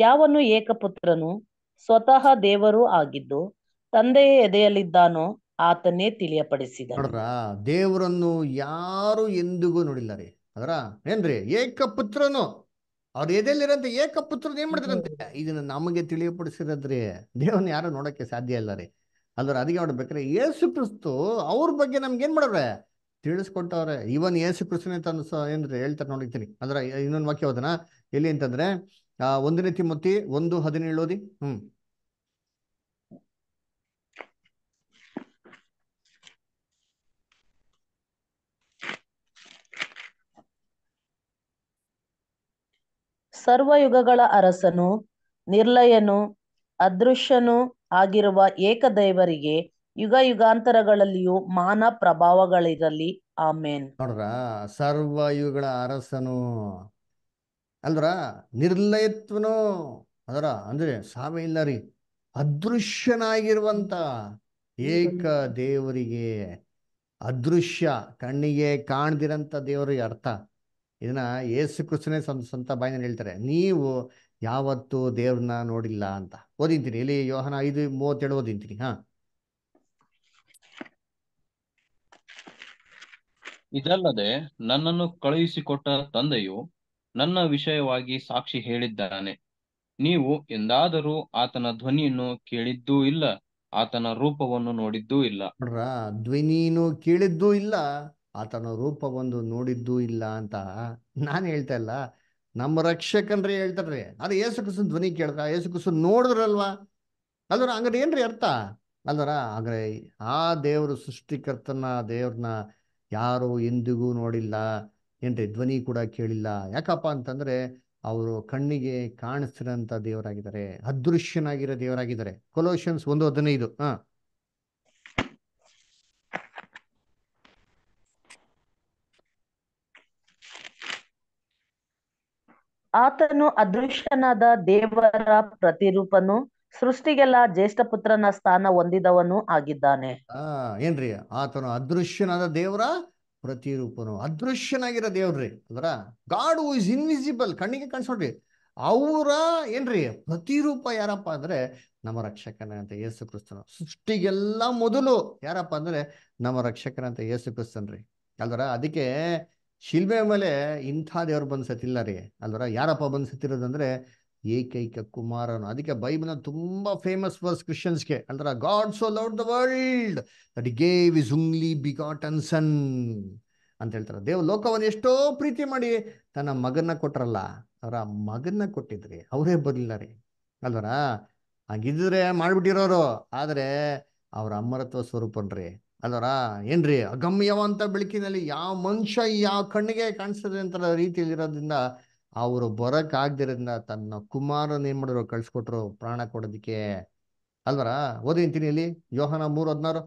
ಯಾವನು ಏಕಪುತ್ರನು ಸ್ವತಃ ದೇವರು ಆಗಿದ್ದು ತಂದೆಯ ಎದೆಯಲ್ಲಿದ್ದಾನೋ ಆತನೇ ತಿಳಿಯಪಡಿಸಿದ ದೇವರನ್ನು ಯಾರು ಎಂದಿಗೂ ನೋಡಿಲ್ಲ ರೀ ಅದರ ಏನ್ರಿ ಏಕ ಪುತ್ರನು ಅವ್ರ ಎದೆಲ್ಲಿರಂತೆ ಏಕಪುತ್ರನ ಏನ್ ಮಾಡ್ತಾರಂತೆ ಇದನ್ನ ನಮಗೆ ತಿಳಿಯಪಡಿಸಿರದ್ರಿ ದೇವನ್ ಯಾರು ನೋಡಕ್ಕೆ ಸಾಧ್ಯ ಇಲ್ಲ ರೀ ಅಂದ್ರೆ ಅದಕ್ಕೆ ನೋಡ್ಬೇಕ್ರಿ ಯೇಸು ಕ್ರಿಸ್ತು ಅವ್ರ ಬಗ್ಗೆ ನಮ್ಗೆ ಏನ್ ಮಾಡವ್ರೆ ತಿಳಿಸ್ಕೊಟ್ಟವ್ರೆ ಇವನ್ ಯೇಸು ಕ್ರಿಸ್ತನೇ ತನ್ನ ಏನ್ರಿ ಹೇಳ್ತಾರೆ ನೋಡಿರ್ತೀನಿ ಅಂದ್ರೆ ಇನ್ನೊಂದು ವಾಕ್ಯ ಹೋದನಾ ಎಲ್ಲಿ ಅಂತಂದ್ರೆ ಆ ಒಂದನೇ ತಿಮ್ಮತಿ ಒಂದು ಹದಿನೇಳು ಓದಿ ಹ್ಮ್ ಸರ್ವಯುಗಗಳ ಅರಸನು ನಿರ್ಲಯನು ಅದೃಶ್ಯನು ಆಗಿರುವ ಏಕದೈವರಿಗೆ ಯುಗ ಯುಗಾಂತರಗಳಲ್ಲಿಯೂ ಮಾನ ಪ್ರಭಾವಗಳಿರಲಿ ಆಮೇನ್ ನೋಡ್ರ ಸರ್ವಯುಗಳ ಅರಸನು ಅಂದ್ರ ನಿರ್ಲಯತ್ವನು ಅದರ ಅಂದ್ರೆ ಸಾವೆ ಇಲ್ಲ ರೀ ಅದೃಶ್ಯನಾಗಿರುವಂತ ಏಕ ದೇವರಿಗೆ ಅದೃಶ್ಯ ಕಣ್ಣಿಗೆ ಕಾಣದಿರಂತ ದೇವರಿಗೆ ಅರ್ಥ ಇದನ್ನ ಯೇಸು ಕೃಷ್ಣನೇ ಸ್ವಂತ ಬಾಯಿನ ಹೇಳ್ತಾರೆ ನೀವು ಯಾವತ್ತು ದೇವ್ರನ್ನ ನೋಡಿಲ್ಲ ಅಂತ ಓದಿಂತೀನಿ ಇಲ್ಲಿ ಯೋಹನ ಐದು ಮೂವತ್ತೇಳು ಓದಿಂತೀನಿ ಹಾ ಇದಲ್ಲದೆ ನನ್ನನ್ನು ಕಳುಹಿಸಿಕೊಟ್ಟ ತಂದೆಯು ನನ್ನ ವಿಷಯವಾಗಿ ಸಾಕ್ಷಿ ಹೇಳಿದ್ದಾನೆ ನೀವು ಎಂದಾದರೂ ಆತನ ಧ್ವನಿಯನ್ನು ಕೇಳಿದ್ದೂ ಇಲ್ಲ ಆತನ ರೂಪವನ್ನು ನೋಡಿದ್ದೂ ಇಲ್ಲ ಧ್ವನಿಯನ್ನು ಕೇಳಿದ್ದೂ ಇಲ್ಲ ಆತನ ಬಂದು ನೋಡಿದ್ದೂ ಇಲ್ಲ ಅಂತ ನಾನು ಹೇಳ್ತಾ ಇಲ್ಲ ನಮ್ಮ ರಕ್ಷಕನ್ರಿ ಹೇಳ್ತಾರ್ರಿ ಅದು ಯೇಸು ಕಸನ್ ಧ್ವನಿ ಕೇಳಿದ್ರ ಯೇಸು ಕ್ರಿಸ್ತನ್ ನೋಡಿದ್ರಲ್ವಾ ಅಲ್ವರ ಹಂಗಾರೆ ಏನ್ರಿ ಅರ್ಥ ಅಲ್ವರ ಹಂಗ್ರೆ ಆ ದೇವರು ಸೃಷ್ಟಿಕರ್ತನ ದೇವ್ರನ್ನ ಯಾರು ಎಂದಿಗೂ ನೋಡಿಲ್ಲ ಏನ್ರಿ ಧ್ವನಿ ಕೂಡ ಕೇಳಿಲ್ಲ ಯಾಕಪ್ಪ ಅಂತಂದ್ರೆ ಅವರು ಕಣ್ಣಿಗೆ ಕಾಣಿಸ್ತಿರೋಂಥ ದೇವರಾಗಿದ್ದಾರೆ ಅದೃಶ್ಯನಾಗಿರೋ ದೇವರಾಗಿದ್ದಾರೆ ಕೊಲೋಷನ್ಸ್ ಒಂದು ಹದಿನೈದು ಹ ಆತನು ಅದೃಶ್ಯನಾದ ದೇವರ ಪ್ರತಿರೂಪನು ಸೃಷ್ಟಿಗೆಲ್ಲ ಜ್ಯೇಷ್ಠ ಪುತ್ರನ ಸ್ಥಾನ ಹೊಂದಿದವನು ಆಗಿದ್ದಾನೆ ಆ ಏನ್ರಿ ಆತನು ಅದೃಶ್ಯನಾದ ದೇವರ ಪ್ರತಿರೂಪನು ಅದೃಶ್ಯನಾಗಿರೋ ದೇವ್ರಿ ಅಂದ್ರ ಗಾಡ್ ಇಸ್ ಇನ್ವಿಸಿಬಲ್ ಕಣ್ಣಿಗೆ ಕಾಣಿಸೋಡ್ರಿ ಅವರ ಏನ್ರಿ ಪ್ರತಿರೂಪ ಯಾರಪ್ಪ ಅಂದ್ರೆ ನಮ್ಮ ಅಂತ ಯೇಸು ಕ್ರಿಸ್ತನು ಸೃಷ್ಟಿಗೆಲ್ಲ ಮೊದಲು ಯಾರಪ್ಪ ಅಂದ್ರೆ ನಮ್ಮ ಅಂತ ಯೇಸು ಕ್ರಿಸ್ತನ್ರಿ ಅಲ್ದರ ಅದಕ್ಕೆ ಶಿಲ್ಬೆ ಮೇಲೆ ಇಂಥ ದೇವ್ರು ಬಂದು ಸತ್ತಿಲ್ಲ ರೀ ಅಲ್ವರ ಯಾರಪ್ಪ ಬಂದು ಸತ್ತಿರೋದಂದ್ರೆ ಏಕೈಕ ಕುಮಾರನು ಅದಕ್ಕೆ ಬೈಬಲ್ ತುಂಬಾ ಫೇಮಸ್ ವರ್ಸ್ ಕ್ರಿಶ್ಚಿಯನ್ಸ್ಗೆ ಅಂದ್ರೆ God so loved the world that gave his only begotten son ಅಂತ ಹೇಳ್ತಾರೆ ದೇವ್ ಲೋಕವನ್ನು ಎಷ್ಟೋ ಪ್ರೀತಿ ಮಾಡಿ ತನ್ನ ಮಗನ್ನ ಕೊಟ್ರಲ್ಲ ಅವರ ಮಗನ್ನ ಕೊಟ್ಟಿದ್ರಿ ಅವರೇ ಬರಲಿಲ್ಲ ರೀ ಅಲ್ವರ ಹಾಗಿದ್ರೆ ಮಾಡ್ಬಿಟ್ಟಿರೋರು ಆದರೆ ಅವ್ರ ಅಮರತ್ವ ಸ್ವರೂಪನ್ರಿ ಅದರ ಏನ್ರಿ ಅಗಮ್ಯವಂತ ಬೆಳಕಿನಲ್ಲಿ ಯಾವ ಮನುಷ್ಯ ಯಾವ ಕಣ್ಣಿಗೆ ಕಾಣಿಸ್ತದೆ ಅಂತ ರೀತಿಯಲ್ಲಿರೋದ್ರಿಂದ ಅವರು ಬರೋಕ್ಕಾಗ್ದಿರೋದ್ರಿಂದ ತನ್ನ ಕುಮಾರನ ಏನ್ ಮಾಡಿದ್ರು ಕಳ್ಸಿಕೊಟ್ರು ಪ್ರಾಣ ಕೊಡೋದಿಕ್ಕೆ ಅಲ್ವರ ಓದಿಂತೀನಿ ಇಲ್ಲಿ ಯೋಹನ ಮೂರು ಹದಿನಾರು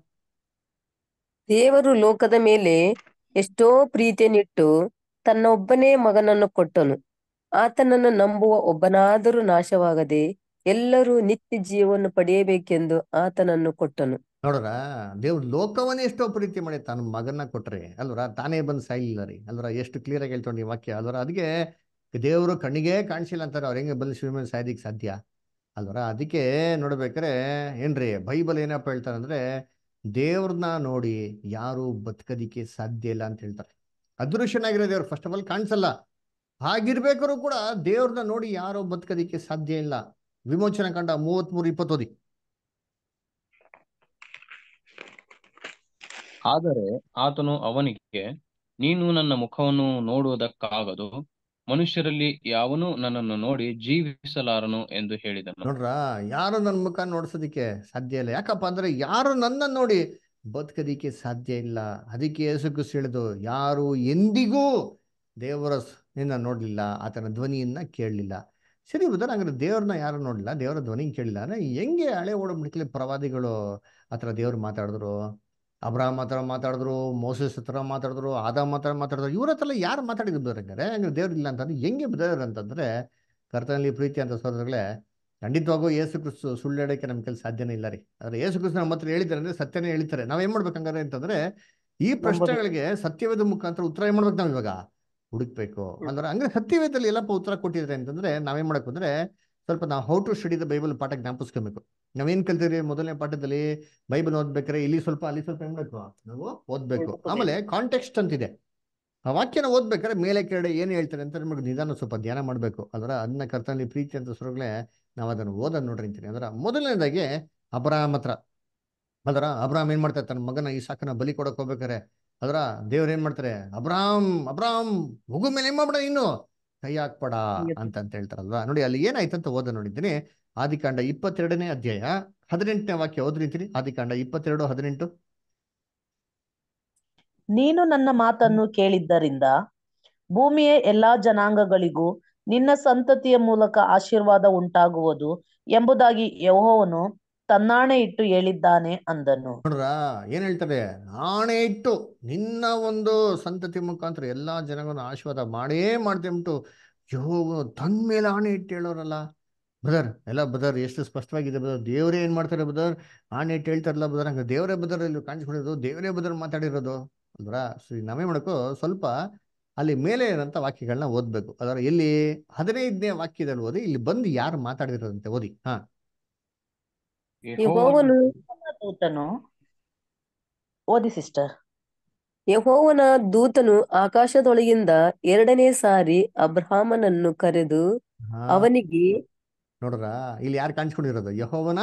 ದೇವರು ಲೋಕದ ಮೇಲೆ ಎಷ್ಟೋ ಪ್ರೀತಿಯನ್ನಿಟ್ಟು ತನ್ನ ಒಬ್ಬನೇ ಮಗನನ್ನು ಕೊಟ್ಟನು ಆತನನ್ನು ನಂಬುವ ಒಬ್ಬನಾದರೂ ನಾಶವಾಗದೆ ಎಲ್ಲರೂ ನಿತ್ಯ ಜೀವವನ್ನು ಪಡೆಯಬೇಕೆಂದು ಆತನನ್ನು ಕೊಟ್ಟನು ನೋಡ್ರ ದೇವ್ರ ಲೋಕವನ್ನೇ ಎಷ್ಟೋ ಪ್ರೀತಿ ಮಾಡಿ ತನ್ನ ಮಗನ ಕೊಟ್ರಿ ಅಲ್ವರ ತಾನೇ ಬಂದು ಸಾಯ್ಲಿಲ್ಲ ರೀ ಅಲ್ವರ ಎಷ್ಟು ಕ್ಲಿಯರ್ ಆಗಿ ಹೇಳ್ತೊಂಡು ಈ ವಾಕ್ಯ ಅಲ್ವರ ಅದಕ್ಕೆ ದೇವರು ಕಣ್ಣಿಗೆ ಕಾಣಿಸಿಲ್ಲ ಅಂತಾರೆ ಅವ್ರ ಹೆಂಗೆ ಬಂದು ಶಿವಮೇಲೆ ಸಾಯೋದಿಕ್ಕೆ ಸಾಧ್ಯ ಅಲ್ವರ ಅದಕ್ಕೆ ನೋಡ್ಬೇಕ್ರೆ ಏನ್ರಿ ಬೈಬಲ್ ಏನಪ್ಪ ಹೇಳ್ತಾರಂದ್ರೆ ದೇವ್ರನ್ನ ನೋಡಿ ಯಾರು ಬದುಕೋದಿಕ್ಕೆ ಸಾಧ್ಯ ಇಲ್ಲ ಅಂತ ಹೇಳ್ತಾರೆ ಅದೃಶ್ಯನಾಗಿರೋ ದೇವ್ರು ಫಸ್ಟ್ ಆಫ್ ಆಲ್ ಕಾಣಿಸಲ್ಲ ಹಾಗಿರ್ಬೇಕಾದ್ರು ಕೂಡ ದೇವ್ರನ್ನ ನೋಡಿ ಯಾರೋ ಬದುಕೋದಿಕ್ಕೆ ಸಾಧ್ಯ ಇಲ್ಲ ವಿಮೋಚನ ಕಂಡ ಮೂರು ಇಪ್ಪತ್ತೋದಿ ಆದರೆ ಆತನು ಅವನಿಗೆ ನೀನು ನನ್ನ ಮುಖವನ್ನು ನೋಡುವುದಕ್ಕಾಗದು ಮನುಷ್ಯರಲ್ಲಿ ಯಾವನು ನನ್ನನ್ನು ನೋಡಿ ಜೀವಿಸಲಾರನು ಎಂದು ಹೇಳಿದನು ನೋಡ್ರ ಯಾರು ನನ್ನ ಮುಖ ನೋಡ್ಸೋದಿಕ್ಕೆ ಸಾಧ್ಯ ಇಲ್ಲ ಯಾಕಪ್ಪ ಅಂದ್ರೆ ಯಾರು ನನ್ನ ನೋಡಿ ಬದುಕದಿಕ್ಕೆ ಸಾಧ್ಯ ಇಲ್ಲ ಅದಕ್ಕೆ ಹೆಸರು ಸೆಳೆದು ಯಾರು ಎಂದಿಗೂ ದೇವರ ನಿನ್ನ ನೋಡ್ಲಿಲ್ಲ ಆತನ ಧ್ವನಿಯನ್ನ ಕೇಳಲಿಲ್ಲ ಸರಿ ಉದಾಹರಣೆ ಅಂದ್ರೆ ದೇವ್ರನ್ನ ಯಾರು ನೋಡಲಿಲ್ಲ ದೇವರ ಧ್ವನಿ ಕೇಳಲಿಲ್ಲ ಅಂದ್ರೆ ಹೆಂಗೆ ಹಳೆ ಓಡಬಿಡ್ಲಿ ಪ್ರವಾದಿಗಳು ಆತರ ದೇವ್ರು ಮಾತಾಡಿದ್ರು ಅಬ್ರಾಮ್ ಹತ್ರ ಮಾತಾಡಿದ್ರು ಮೋಸಸ್ ಹತ್ರ ಮಾತಾಡಿದ್ರು ಆದಾಮ್ ಹತ್ರ ಮಾತಾಡಿದ್ರು ಇವ್ರ ಹತ್ರ ಯಾರು ಮಾತಾಡಿದ್ರು ಹಂಗಾರೆ ದೇವ್ರ ಇಲ್ಲ ಅಂತಂದ್ರೆ ಹೆಂಗೆ ದೇವ್ರು ಅಂತಂದ್ರೆ ಕರ್ತನಲ್ಲಿ ಪ್ರೀತಿ ಅಂತ ಸೋದರಗಳೇ ಖಂಡಿತವಾಗೂ ಯೇಸು ಕ್ರಿಸ್ತು ಸುಳ್ಳು ಹೇಳಕ್ಕೆ ನಮ್ಮ ಕೆಲಸ ಸಾಧ್ಯನೇ ಇಲ್ಲ ರೀ ಆದ್ರೆ ಯೇಸು ಕ್ರಿಸ್ತು ನಮ್ಮ ಹತ್ರ ಹೇಳಿದ್ದಾರೆ ಅಂದ್ರೆ ಸತ್ಯನೇ ಹೇಳ್ತಾರೆ ನಾವು ಏನು ಮಾಡ್ಬೇಕು ಹಂಗಾರೆ ಅಂತಂದ್ರೆ ಈ ಪ್ರಶ್ನೆಗಳಿಗೆ ಸತ್ಯವೇದ ಮುಖಾಂತರ ಉತ್ತರ ಏನ್ ಮಾಡ್ಬೇಕು ನಾವು ಇವಾಗ ಹುಡುಕ್ಬೇಕು ಅಂದ್ರೆ ಅಂದ್ರೆ ಸತ್ಯವೇದಲ್ಲಿ ಎಲ್ಲಪ್ಪ ಉತ್ತರ ಕೊಟ್ಟಿದ್ರೆ ಅಂತಂದ್ರೆ ನಾವೇನ್ ಮಾಡಬೇಕು ಅಂದ್ರೆ ಸ್ವಲ್ಪ ನಾವು how to study the Bible ಪಾಠ ಜ್ಞಾಪಿಸ್ಕೊಬೇಕು ನಾವೇನ್ ಕಲ್ತೀರಿ ಮೊದಲನೇ ಪಾಠದಲ್ಲಿ ಬೈಬಲ್ ಓದ್ಬೇಕಾರೆ ಇಲ್ಲಿ ಸ್ವಲ್ಪ ಅಲ್ಲಿ ಸ್ವಲ್ಪ ಏನ್ಬೇಕು ನಾವು ಓದ್ಬೇಕು ಆಮೇಲೆ ಕಾಂಟೆಕ್ಸ್ಟ್ ಅಂತಿದೆ ಆ ವಾಕ್ಯನ ಓದ್ಬೇಕಾದ್ರೆ ಮೇಲೆ ಕೆಳಗಡೆ ಏನ್ ಹೇಳ್ತಾರೆ ಅಂತ ನಮಗೆ ನಿಧಾನ ಸ್ವಲ್ಪ ಧ್ಯಾನ ಮಾಡ್ಬೇಕು ಅದರ ಅದನ್ನ ಕರ್ತನಲ್ಲಿ ಪ್ರೀತಿ ಅಂತ ಸುರುಗಳೇ ನಾವು ಅದನ್ನ ಓದನ್ ನೋಡ್ರಿ ಅಂತೀನಿ ಅದರ ಮೊದಲನೇದಾಗಿ ಅಬ್ರಾಹಂ ಹತ್ರ ಅದರ ಅಬ್ರಾಹಂ ಏನ್ ಮಾಡ್ತಾರೆ ತನ್ನ ಮಗನ ಈ ಸಾಕನ ಬಲಿ ಕೊಡಕ್ ಹೋಗ್ಬೇಕಾರೆ ಅದರ ದೇವ್ರ ಏನ್ ಮಾಡ್ತಾರೆ ಅಬ್ರಾಹಂ ಅಬ್ರಾಹಂ ಹೋಗು ಮೇಲೆ ಏನ್ ಮಾಡ್ಬೇಡ ಇನ್ನು ಕೈ ಹಾಕ್ಬೇಡ ಅಂತ ಅಂತ ಹೇಳ್ತಾರಲ್ವಾ ನೋಡಿ ಅಲ್ಲಿ ಏನಾಯ್ತಂತ ಓದ ನೋಡಿದ್ದೀನಿ ಆದಿಕಾಂಡ ಇಪ್ಪತ್ತೆರಡನೇ ಅಧ್ಯಾಯ ಹದಿನೆಂಟನೇ ವಾಕ್ಯ ಓದ್ರಿಂತೀನಿ ಆದಿಕಾಂಡ ಇಪ್ಪತ್ತೆರಡು ಹದಿನೆಂಟು ನೀನು ನನ್ನ ಮಾತನ್ನು ಕೇಳಿದ್ದರಿಂದ ಭೂಮಿಯ ಎಲ್ಲಾ ಜನಾಂಗಗಳಿಗೂ ನಿನ್ನ ಸಂತತಿಯ ಮೂಲಕ ಆಶೀರ್ವಾದ ಉಂಟಾಗುವುದು ಎಂಬುದಾಗಿ ಯಹೋವನು ತನ್ನಾಣೆ ಇಟ್ಟು ಹೇಳಿದ್ದಾನೆ ಅಂದನು ನೋಡ್ರ ಏನ್ ಹೇಳ್ತಾರೆ ಆಣೆ ಇಟ್ಟು ನಿನ್ನ ಒಂದು ಸಂತತಿ ಮುಖಾಂತರ ಎಲ್ಲಾ ಜನಗಳನ್ನು ಆಶೀರ್ವಾದ ಮಾಡೇ ಮಾಡ್ತೇಬಿಟ್ಟು ಯಹೋವನು ತನ್ಮೇಲೆ ಮೇಲೆ ಆಣೆ ಇಟ್ಟು ಹೇಳೋರಲ್ಲ ಬದರ್ ಎಲ್ಲ ಬದರ್ ಎಷ್ಟು ಸ್ಪಷ್ಟವಾಗಿದೆ ಬದರ್ ದೇವರೇ ಏನು ಮಾಡ್ತಾರೆ ಬದರ್ ಆಣೆ ಹೇಳ್ತಾರಲ್ಲ ಬದರ್ ಹಂಗೆ ದೇವರೇ ಬದರ್ ಇಲ್ಲಿ ಕಾಣಿಸ್ಕೊಂಡಿರೋದು ದೇವರೇ ಬದರ್ ಮಾತಾಡಿರೋದು ಅಂದ್ರ ಶ್ರೀ ನಮೇ ಮಾಡಕು ಸ್ವಲ್ಪ ಅಲ್ಲಿ ಮೇಲೆ ಇರೋಂಥ ವಾಕ್ಯಗಳನ್ನ ಓದಬೇಕು ಅದರ ಇಲ್ಲಿ ಹದಿನೈದನೇ ವಾಕ್ಯದಲ್ಲಿ ಓದಿ ಇಲ್ಲಿ ಬಂದು ಯಾರು ಮಾತಾಡಿರೋದಂತೆ ಓದಿ ಹಾ ಓದಿ ಸಿಸ್ಟರ್ ಯಹೋವನ ದೂತನು ಆಕಾಶದೊಳಗಿಂದ ಎರಡನೇ ಸಾರಿ ಅಬ್ರಹಾಮನನ್ನು ಕರೆದು ಅವನಿಗೆ ನೋಡ್ರ ಇಲ್ಲಿ ಯಾರು ಕಾಣಿಸ್ಕೊಂಡಿರೋದು ಯಹೋವನ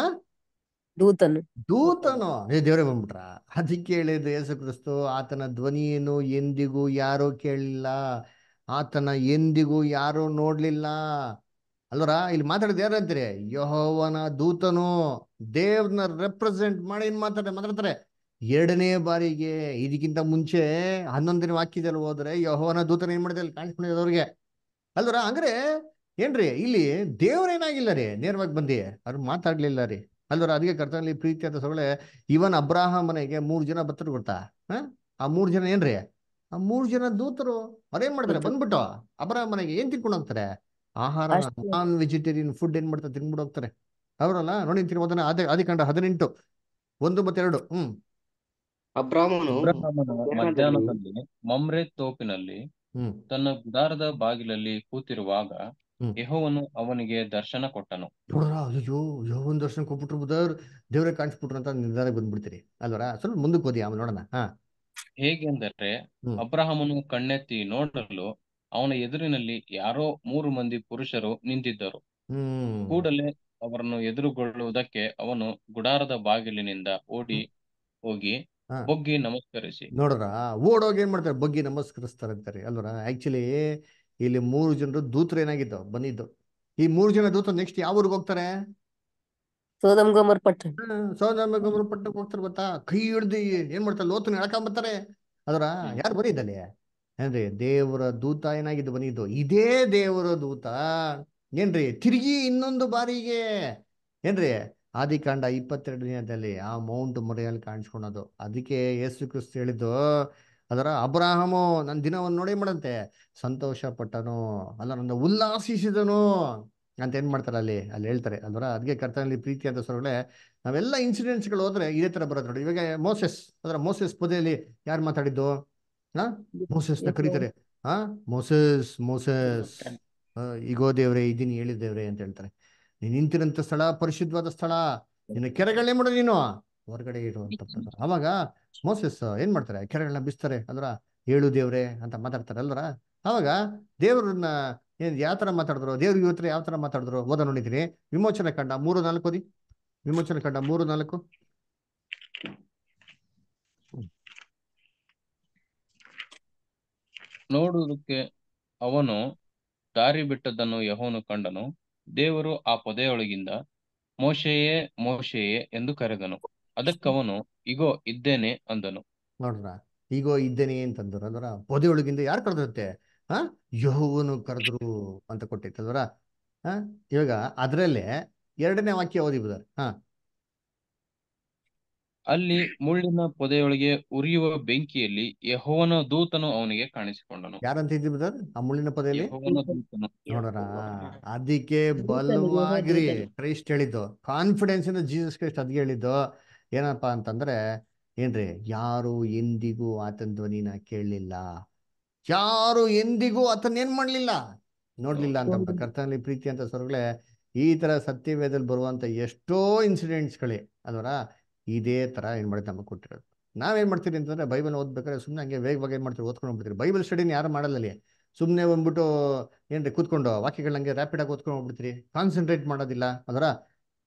ದೂತನು ದೂತನು ಏ ದೇವರೇ ಬಂದ್ಬಿಟ್ರ ಅದಕ್ಕೆ ಹೇಳಿದ್ರು ಯೇಸು ಕ್ರಿಸ್ತು ಆತನ ಧ್ವನಿಯನ್ನು ಎಂದಿಗೂ ಯಾರೋ ಕೇಳಲಿಲ್ಲ ಆತನ ಎಂದಿಗೂ ಯಾರೋ ನೋಡ್ಲಿಲ್ಲ ಅಲ್ವರ ಇಲ್ಲಿ ಮಾತಾಡಿದ ಯಾರಂತೀರಿ ಯಹೋವನ ದೂತನು ದೇವ್ರನ್ನ ರೆಪ್ರೆಸೆಂಟ್ ಮಾಡಿ ಏನ್ ಮಾತಾಡ ಮಾತಾಡ್ತಾರೆ ಎರಡನೇ ಬಾರಿಗೆ ಇದಕ್ಕಿಂತ ಮುಂಚೆ ಹನ್ನೊಂದನೇ ವಾಕ್ಯದಲ್ಲಿ ಹೋದ್ರೆ ಯಹೋವನ ದೂತನ ಏನ್ ಮಾಡಿದೆ ಅಲ್ಲಿ ಅವ್ರಿಗೆ ಅಲ್ದ್ರ ಅಂದ್ರೆ ಏನ್ರಿ ಇಲ್ಲಿ ದೇವ್ರೇನಾಗಿಲ್ಲ ರೀ ನೇರವಾಗಿ ಬಂದಿ ಅವ್ರು ಮಾತಾಡ್ಲಿಲ್ಲ ರೀ ಅಲ್ದ್ರ ಅದಕ್ಕೆ ಕರ್ತನಲ್ಲಿ ಪ್ರೀತಿ ಅಂತ ಸೊಗಳೆ ಇವನ್ ಅಬ್ರಾಹ ಮನೆಗೆ ಮೂರ್ ಜನ ಬತ್ತರು ಕೊಡ್ತಾ ಹ ಆ ಮೂರ್ ಜನ ಏನ್ರಿ ಆ ಮೂರ್ ಜನ ದೂತರು ಅವ್ರೇನ್ ಮಾಡ್ತಾರೆ ಬಂದ್ಬಿಟ್ಟು ಅಬ್ರಾಹ ಮನೆಗೆ ಏನ್ ತಿನ್ಕೊಂಡು ಹೋಗ್ತಾರೆ ಆಹಾರ ನಾನ್ ವೆಜಿಟೇರಿಯನ್ ಫುಡ್ ಏನ್ ಮಾಡ್ತಾರೆ ತಿನ್ಬಿಟ್ಟು ಹೋಗ್ತಾರೆ ಅವ್ರಲ್ಲ ನೋಡಿ ತಿನ್ಬೋದನ್ನ ಅದೇ ಅದಿಕಂಡ ಹದಿನೆಂಟು ಒಂದು ಮತ್ತೆರಡು ಹ್ಮ್ ಮಧ್ಯಾಹ್ನದಲ್ಲಿ ಮಮ್ರೆ ತೋಪಿನಲ್ಲಿ ತನ್ನ ಗುಡಾರದ ಬಾಗಿಲಲ್ಲಿ ಕೂತಿರುವಾಗ ಯಹೋವನು ಅವನಿಗೆ ದರ್ಶನ ಕೊಟ್ಟನು ಅಯ್ಯೋ ಯಹೋವನ್ ದರ್ಶನ ಕೊಟ್ಬಿಟ್ರು ಬುದ್ಧವ್ರು ದೇವರೇ ಕಾಣಿಸ್ಬಿಟ್ರು ಅಂತ ನಿರ್ಧಾರ ಬಂದ್ಬಿಡ್ತೀರಿ ಅಲ್ವರ ಸ್ವಲ್ಪ ಮುಂದಕ್ಕೆ ಓದಿ ಆಮೇಲೆ ನೋಡೋಣ ಹಾ ಹೇಗೆಂದರೆ ಅಬ್ರಹಾಮನು ಕಣ್ಣೆತ್ತಿ ನೋಡಲು ಅವನ ಎದುರಿನಲ್ಲಿ ಯಾರೋ ಮೂರು ಮಂದಿ ಪುರುಷರು ನಿಂತಿದ್ದರು ಕೂಡಲೇ ಅವರನ್ನು ಎದುರುಗೊಳ್ಳುವುದಕ್ಕೆ ಅವನು ಗುಡಾರದ ಬಾಗಿಲಿನಿಂದ ಓಡಿ ಹೋಗಿ ಬೊಗ್ಗಿ ನಮಸ್ಕರಿಸಿ ನೋಡ್ರ ಓಡೋಗಿ ಏನ್ ಮಾಡ್ತಾರೆ ಬೊಗ್ಗಿ ನಮಸ್ಕರಿಸ್ತಾರೆ ಅಂತಾರೆ ಅಲ್ವರ ಆಕ್ಚುಲಿ ಇಲ್ಲಿ ಮೂರು ಜನರು ದೂತರು ಏನಾಗಿದ್ದು ಬಂದಿದ್ದು ಈ ಮೂರು ಜನ ದೂತರು ನೆಕ್ಸ್ಟ್ ಯಾವ ಊರಿಗೆ ಹೋಗ್ತಾರೆ ಸೋದಮ್ ಹೋಗ್ತಾರೆ ಗೊತ್ತಾ ಕೈ ಹಿಡ್ದು ಏನ್ ಮಾಡ್ತಾರೆ ಲೋತನ ಹೇಳ್ಕೊಂಬರ್ತಾರೆ ಅದರ ಯಾರು ಬರೀದಲ್ಲಿ ಏನ್ರಿ ದೇವರ ದೂತ ಏನಾಗಿದ್ದು ಬಂದಿದ್ದು ಇದೇ ದೇವರ ದೂತ ಏನ್ರಿ ತಿರುಗಿ ಇನ್ನೊಂದು ಬಾರಿಗೆ ಏನ್ರಿ ಆದಿಕಾಂಡ ಇಪ್ಪತ್ತೆರಡು ದಿನದಲ್ಲಿ ಆ ಮೌಂಟ್ ಮೊರೆಯಲ್ಲಿ ಕಾಣಿಸ್ಕೊಳೋದು ಅದಕ್ಕೆ ಯೇಸು ಕ್ರಿಸ್ತು ಹೇಳಿದ್ದು ಅದರ ಅಬ್ರಾಹಮು ನನ್ನ ದಿನವನ್ನು ನೋಡಿ ಮಾಡಂತೆ ಸಂತೋಷ ಪಟ್ಟನು ಅಲ್ಲ ನನ್ನ ಉಲ್ಲಾಸಿಸಿದನು ಅಂತ ಏನ್ ಮಾಡ್ತಾರೆ ಅಲ್ಲಿ ಅಲ್ಲಿ ಹೇಳ್ತಾರೆ ಅದರ ಅದಕ್ಕೆ ಕರ್ತನಲ್ಲಿ ಅಂತ ಸ್ವರಗಳೇ ನಾವೆಲ್ಲ ಇನ್ಸಿಡೆಂಟ್ಸ್ಗಳು ಹೋದ್ರೆ ಇದೇ ತರ ಬರೋದು ನೋಡಿ ಇವಾಗ ಮೋಸೆಸ್ ಅದರ ಮೋಸೆಸ್ ಪೊದೆಯಲ್ಲಿ ಯಾರು ಮಾತಾಡಿದ್ದು ಹಾ ಮೋಸಸ್ನ ಕರೀತಾರೆ ಹಾ ಮೋಸೆಸ್ ಮೋಸೆಸ್ ಈಗೋ ದೇವ್ರೆ ಇದೀನಿ ಹೇಳಿದೇವ್ರೆ ಅಂತ ಹೇಳ್ತಾರೆ ನೀನ್ ನಿಂತಿರಂತ ಸ್ಥಳ ಪರಿಶುದ್ಧವಾದ ಸ್ಥಳ ನಿನ್ನ ಕೆರೆಗಳನ್ನೇ ಮಾಡು ನೀನು ಹೊರಗಡೆ ಇರುವಂತ ಅವಾಗ ಮೋಸಸ್ ಏನ್ ಮಾಡ್ತಾರೆ ಕೆರೆಗಳನ್ನ ಬಿಸ್ತಾರೆ ಅಲ್ರ ಏಳು ದೇವ್ರೆ ಅಂತ ಮಾತಾಡ್ತಾರೆ ಅಲ್ರ ಅವಾಗ ದೇವ್ರನ್ನ ಏನ್ ಯಾವ ತರ ಮಾತಾಡಿದ್ರು ದೇವ್ರ ಇವತ್ತರ ಯಾವ ತರ ಮಾತಾಡಿದ್ರು ಓದ ನೋಡಿದ್ರಿ ವಿಮೋಚನ ಕಂಡ ಮೂರು ನಾಲ್ಕು ಓದಿ ವಿಮೋಚನ ಕಂಡ ಮೂರು ನಾಲ್ಕು ನೋಡುವುದಕ್ಕೆ ಅವನು ದಾರಿ ಬಿಟ್ಟದ್ದನ್ನು ಯಹೋನು ಕಂಡನು ದೇವರು ಆ ಪೊದೆಯೊಳಗಿಂದ ಮೋಶೆಯೇ ಮೋಶೆಯೇ ಎಂದು ಕರೆದನು ಅದಕ್ಕವನು ಇಗೋ ಇದ್ದೇನೆ ಅಂದನು ನೋಡ್ರ ಈಗೋ ಇದ್ದೇನೆ ಅಂತಂದ್ರ ಅಂದ್ರ ಪೊದೆ ಒಳಗಿಂದ ಯಾರು ಕರೆದಿರುತ್ತೆ ಹಾ ಯಹೋವನು ಕರೆದ್ರು ಅಂತ ಅಂದ್ರ ಹಾ ಇವಾಗ ಅದ್ರಲ್ಲೇ ಎರಡನೇ ವಾಕ್ಯ ಓದಿ ಬದರ್ ಹಾ ಅಲ್ಲಿ ಮುಳ್ಳಿನ ಪೊದೆಯೊಳಗೆ ಉರಿಯುವ ಬೆಂಕಿಯಲ್ಲಿ ಯಹೋವನ ದೂತನು ಅವನಿಗೆ ಕಾಣಿಸಿಕೊಂಡನು ಯಾರಂತ ಇದ್ರಿ ಆ ಮುಳ್ಳಿನ ಪೊದೆಯಲ್ಲಿ ಅದಕ್ಕೆ ಬಲವಾಗಿರಿ ಕ್ರೈಸ್ಟ್ ಹೇಳಿದ್ದು ಕಾನ್ಫಿಡೆನ್ಸ್ ಇಂದ ಜೀಸಸ್ ಕ್ರೈಸ್ಟ್ ಅದ್ಗೆ ಹೇಳಿದ್ದು ಏನಪ್ಪ ಅಂತಂದ್ರೆ ಏನ್ರಿ ಯಾರು ಎಂದಿಗೂ ಆತನ ಧ್ವನಿನ ಕೇಳಲಿಲ್ಲ ಯಾರು ಎಂದಿಗೂ ಆತನ ಏನ್ ಮಾಡ್ಲಿಲ್ಲ ನೋಡ್ಲಿಲ್ಲ ಅಂತ ಕರ್ತನಲ್ಲಿ ಪ್ರೀತಿ ಅಂತ ಸ್ವರ್ಗಳೇ ಈ ತರ ಸತ್ಯವೇದಲ್ಲಿ ಬರುವಂತ ಎಷ್ಟೋ ಇನ್ಸಿಡೆಂಟ್ಸ್ಗಳೇ ಅಲ್ವರ ಇದೇ ತರ ಏನ್ ಮಾಡಿದ್ ನಮಗೆ ಕೊಟ್ಟಿರೋದು ನಾವೇನು ಮಾಡ್ತೀರಿ ಅಂತಂದ್ರೆ ಬೈಬಲ್ ಓದ್ಬೇಕಾದ್ರೆ ಸುಮ್ನೆ ಹಂಗೆ ವೇಗವಾಗಿ ಏನ್ ಮಾಡ್ತೀವಿ ಓದ್ಕೊಂಡು ಹೋಗ್ಬಿಡ್ತೀರಿ ಬೈಬಲ್ ಸ್ಟಡಿನ ಯಾರು ಮಾಡಲ್ಲಲ್ಲಿ ಸುಮ್ನೆ ಬಂದ್ಬಿಟ್ಟು ಏನ್ರಿ ಕೂತ್ಕೊಂಡು ವಾಕ್ಯಗಳಂಗೆ ಆಗಿ ಓದ್ಕೊಂಡು ಹೋಗ್ಬಿಡ್ತೀರಿ ಕಾನ್ಸಂಟ್ರೇಟ್ ಮಾಡೋದಿಲ್ಲ ಅದರ